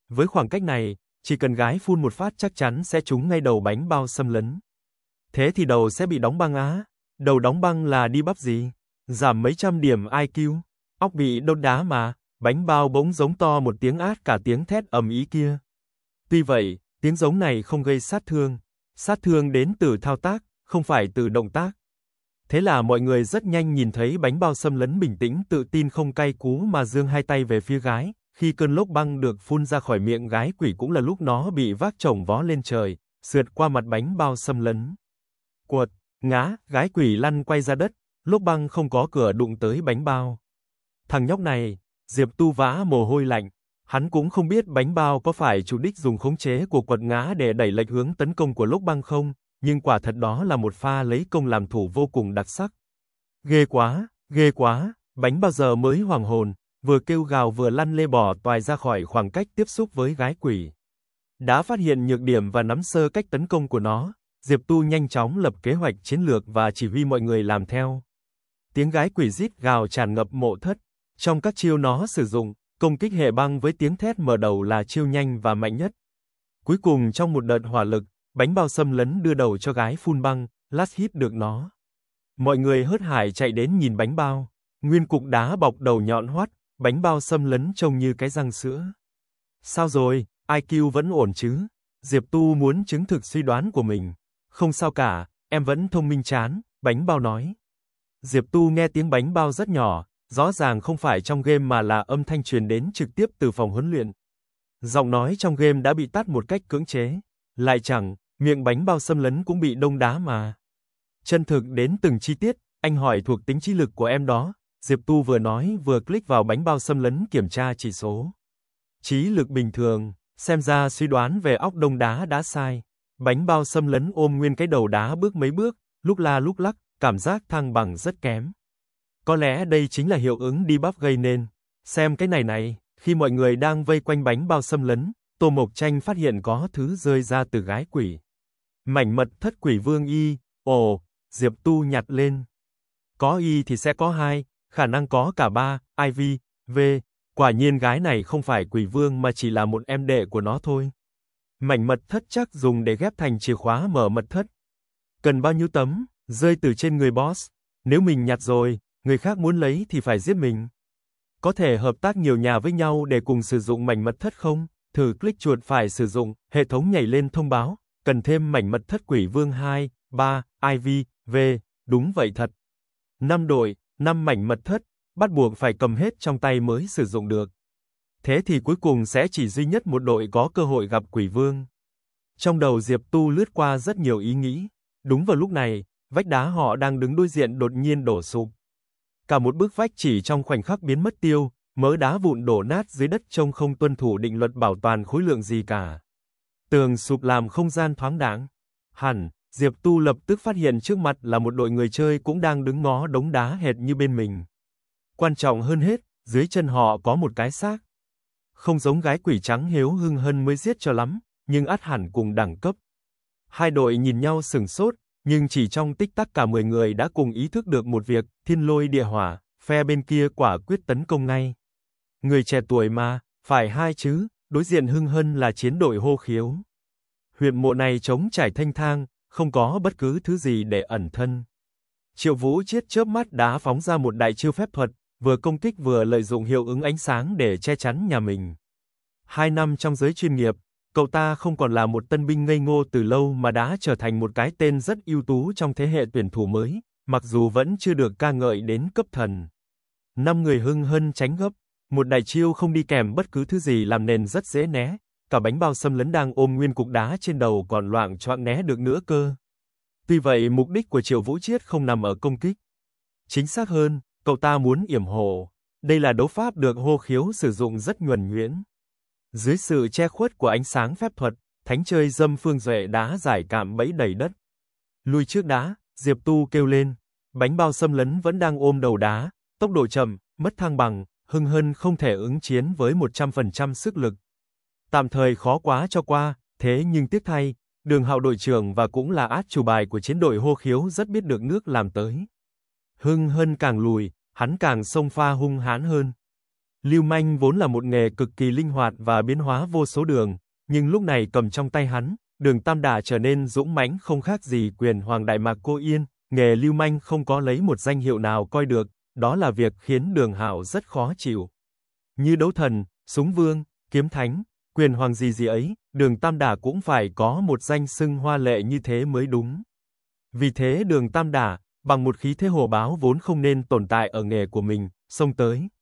Với khoảng cách này, chỉ cần gái phun một phát chắc chắn sẽ trúng ngay đầu bánh bao xâm lấn. Thế thì đầu sẽ bị đóng băng á. Đầu đóng băng là đi bắp gì? Giảm mấy trăm điểm IQ. Óc bị đốt đá mà. Bánh bao bỗng giống to một tiếng át cả tiếng thét ầm ý kia. Tuy vậy, tiếng giống này không gây sát thương. Sát thương đến từ thao tác, không phải từ động tác. Thế là mọi người rất nhanh nhìn thấy bánh bao xâm lấn bình tĩnh tự tin không cay cú mà dương hai tay về phía gái, khi cơn lốc băng được phun ra khỏi miệng gái quỷ cũng là lúc nó bị vác chồng vó lên trời, sượt qua mặt bánh bao xâm lấn. Quật, ngã, gái quỷ lăn quay ra đất, lốc băng không có cửa đụng tới bánh bao. Thằng nhóc này, Diệp Tu vã mồ hôi lạnh, hắn cũng không biết bánh bao có phải chủ đích dùng khống chế của quật ngã để đẩy lệch hướng tấn công của lốc băng không, nhưng quả thật đó là một pha lấy công làm thủ vô cùng đặc sắc. Ghê quá, ghê quá, bánh bao giờ mới hoàng hồn, vừa kêu gào vừa lăn lê bò toài ra khỏi khoảng cách tiếp xúc với gái quỷ. Đã phát hiện nhược điểm và nắm sơ cách tấn công của nó, Diệp Tu nhanh chóng lập kế hoạch chiến lược và chỉ huy mọi người làm theo. Tiếng gái quỷ rít gào tràn ngập mộ thất, trong các chiêu nó sử dụng, công kích hệ băng với tiếng thét mở đầu là chiêu nhanh và mạnh nhất. Cuối cùng trong một đợt hỏa lực, bánh bao sâm lấn đưa đầu cho gái phun băng, lát hít được nó. Mọi người hớt hải chạy đến nhìn bánh bao, nguyên cục đá bọc đầu nhọn hoắt, Bánh bao xâm lấn trông như cái răng sữa. Sao rồi, IQ vẫn ổn chứ? Diệp Tu muốn chứng thực suy đoán của mình. Không sao cả, em vẫn thông minh chán, bánh bao nói. Diệp Tu nghe tiếng bánh bao rất nhỏ, rõ ràng không phải trong game mà là âm thanh truyền đến trực tiếp từ phòng huấn luyện. Giọng nói trong game đã bị tắt một cách cưỡng chế. Lại chẳng, miệng bánh bao xâm lấn cũng bị đông đá mà. Chân thực đến từng chi tiết, anh hỏi thuộc tính trí lực của em đó, Diệp Tu vừa nói vừa click vào bánh bao xâm lấn kiểm tra chỉ số. Trí lực bình thường, xem ra suy đoán về óc đông đá đã sai. Bánh bao xâm lấn ôm nguyên cái đầu đá bước mấy bước, lúc la lúc lắc, cảm giác thăng bằng rất kém. Có lẽ đây chính là hiệu ứng đi debuff gây nên. Xem cái này này, khi mọi người đang vây quanh bánh bao xâm lấn, Tô Mộc Tranh phát hiện có thứ rơi ra từ gái quỷ. Mảnh mật thất quỷ vương y, ồ, Diệp Tu nhặt lên. Có y thì sẽ có hai, khả năng có cả ba, IV, V. Quả nhiên gái này không phải quỷ vương mà chỉ là một em đệ của nó thôi. Mảnh mật thất chắc dùng để ghép thành chìa khóa mở mật thất. Cần bao nhiêu tấm, rơi từ trên người boss. Nếu mình nhặt rồi, người khác muốn lấy thì phải giết mình. Có thể hợp tác nhiều nhà với nhau để cùng sử dụng mảnh mật thất không? Thử click chuột phải sử dụng, hệ thống nhảy lên thông báo, cần thêm mảnh mật thất quỷ vương 2, 3, IV, V, đúng vậy thật. Năm đội, năm mảnh mật thất, bắt buộc phải cầm hết trong tay mới sử dụng được. Thế thì cuối cùng sẽ chỉ duy nhất một đội có cơ hội gặp quỷ vương. Trong đầu Diệp Tu lướt qua rất nhiều ý nghĩ, đúng vào lúc này, vách đá họ đang đứng đối diện đột nhiên đổ sụp. Cả một bức vách chỉ trong khoảnh khắc biến mất tiêu, mớ đá vụn đổ nát dưới đất trông không tuân thủ định luật bảo toàn khối lượng gì cả. Tường sụp làm không gian thoáng đáng. Hẳn, Diệp Tu lập tức phát hiện trước mặt là một đội người chơi cũng đang đứng ngó đống đá hệt như bên mình. Quan trọng hơn hết, dưới chân họ có một cái xác. Không giống gái quỷ trắng hiếu hưng hân mới giết cho lắm, nhưng át hẳn cùng đẳng cấp. Hai đội nhìn nhau sừng sốt, nhưng chỉ trong tích tắc cả 10 người đã cùng ý thức được một việc, thiên lôi địa hỏa, phe bên kia quả quyết tấn công ngay. Người trẻ tuổi mà, phải hai chứ, đối diện hưng hân là chiến đội hô khiếu. Huyện mộ này trống trải thanh thang, không có bất cứ thứ gì để ẩn thân. Triệu Vũ chết chớp mắt đá phóng ra một đại chiêu phép thuật, vừa công kích vừa lợi dụng hiệu ứng ánh sáng để che chắn nhà mình. Hai năm trong giới chuyên nghiệp, cậu ta không còn là một tân binh ngây ngô từ lâu mà đã trở thành một cái tên rất ưu tú trong thế hệ tuyển thủ mới, mặc dù vẫn chưa được ca ngợi đến cấp thần. Năm người hưng hân tránh gấp, một đại chiêu không đi kèm bất cứ thứ gì làm nền rất dễ né, cả bánh bao xâm lấn đang ôm nguyên cục đá trên đầu còn loạn choạng né được nữa cơ. Tuy vậy mục đích của Triệu Vũ Chiết không nằm ở công kích. Chính xác hơn, cậu ta muốn yểm hộ. Đây là đấu pháp được hô khiếu sử dụng rất nhuần nhuyễn. Dưới sự che khuất của ánh sáng phép thuật, thánh chơi dâm phương duệ đá giải cảm bẫy đầy đất. Lùi trước đá, Diệp Tu kêu lên, bánh bao xâm lấn vẫn đang ôm đầu đá, tốc độ chậm, mất thăng bằng, hưng hân không thể ứng chiến với 100% sức lực, tạm thời khó quá cho qua, thế nhưng tiếc thay, đường hạo đội trưởng và cũng là át chủ bài của chiến đội hô khiếu rất biết được nước làm tới. Hưng Hân càng lùi, hắn càng sông pha hung hãn hơn. Lưu manh vốn là một nghề cực kỳ linh hoạt và biến hóa vô số đường, nhưng lúc này cầm trong tay hắn, đường tam đà trở nên dũng mãnh không khác gì quyền hoàng đại mạc cô yên, nghề lưu manh không có lấy một danh hiệu nào coi được, đó là việc khiến đường hạo rất khó chịu. Như đấu thần, súng vương, kiếm thánh, quyền hoàng gì gì ấy, đường Tam Đả cũng phải có một danh xưng hoa lệ như thế mới đúng. Vì thế đường Tam Đả, bằng một khí thế hồ báo vốn không nên tồn tại ở nghề của mình, xông tới,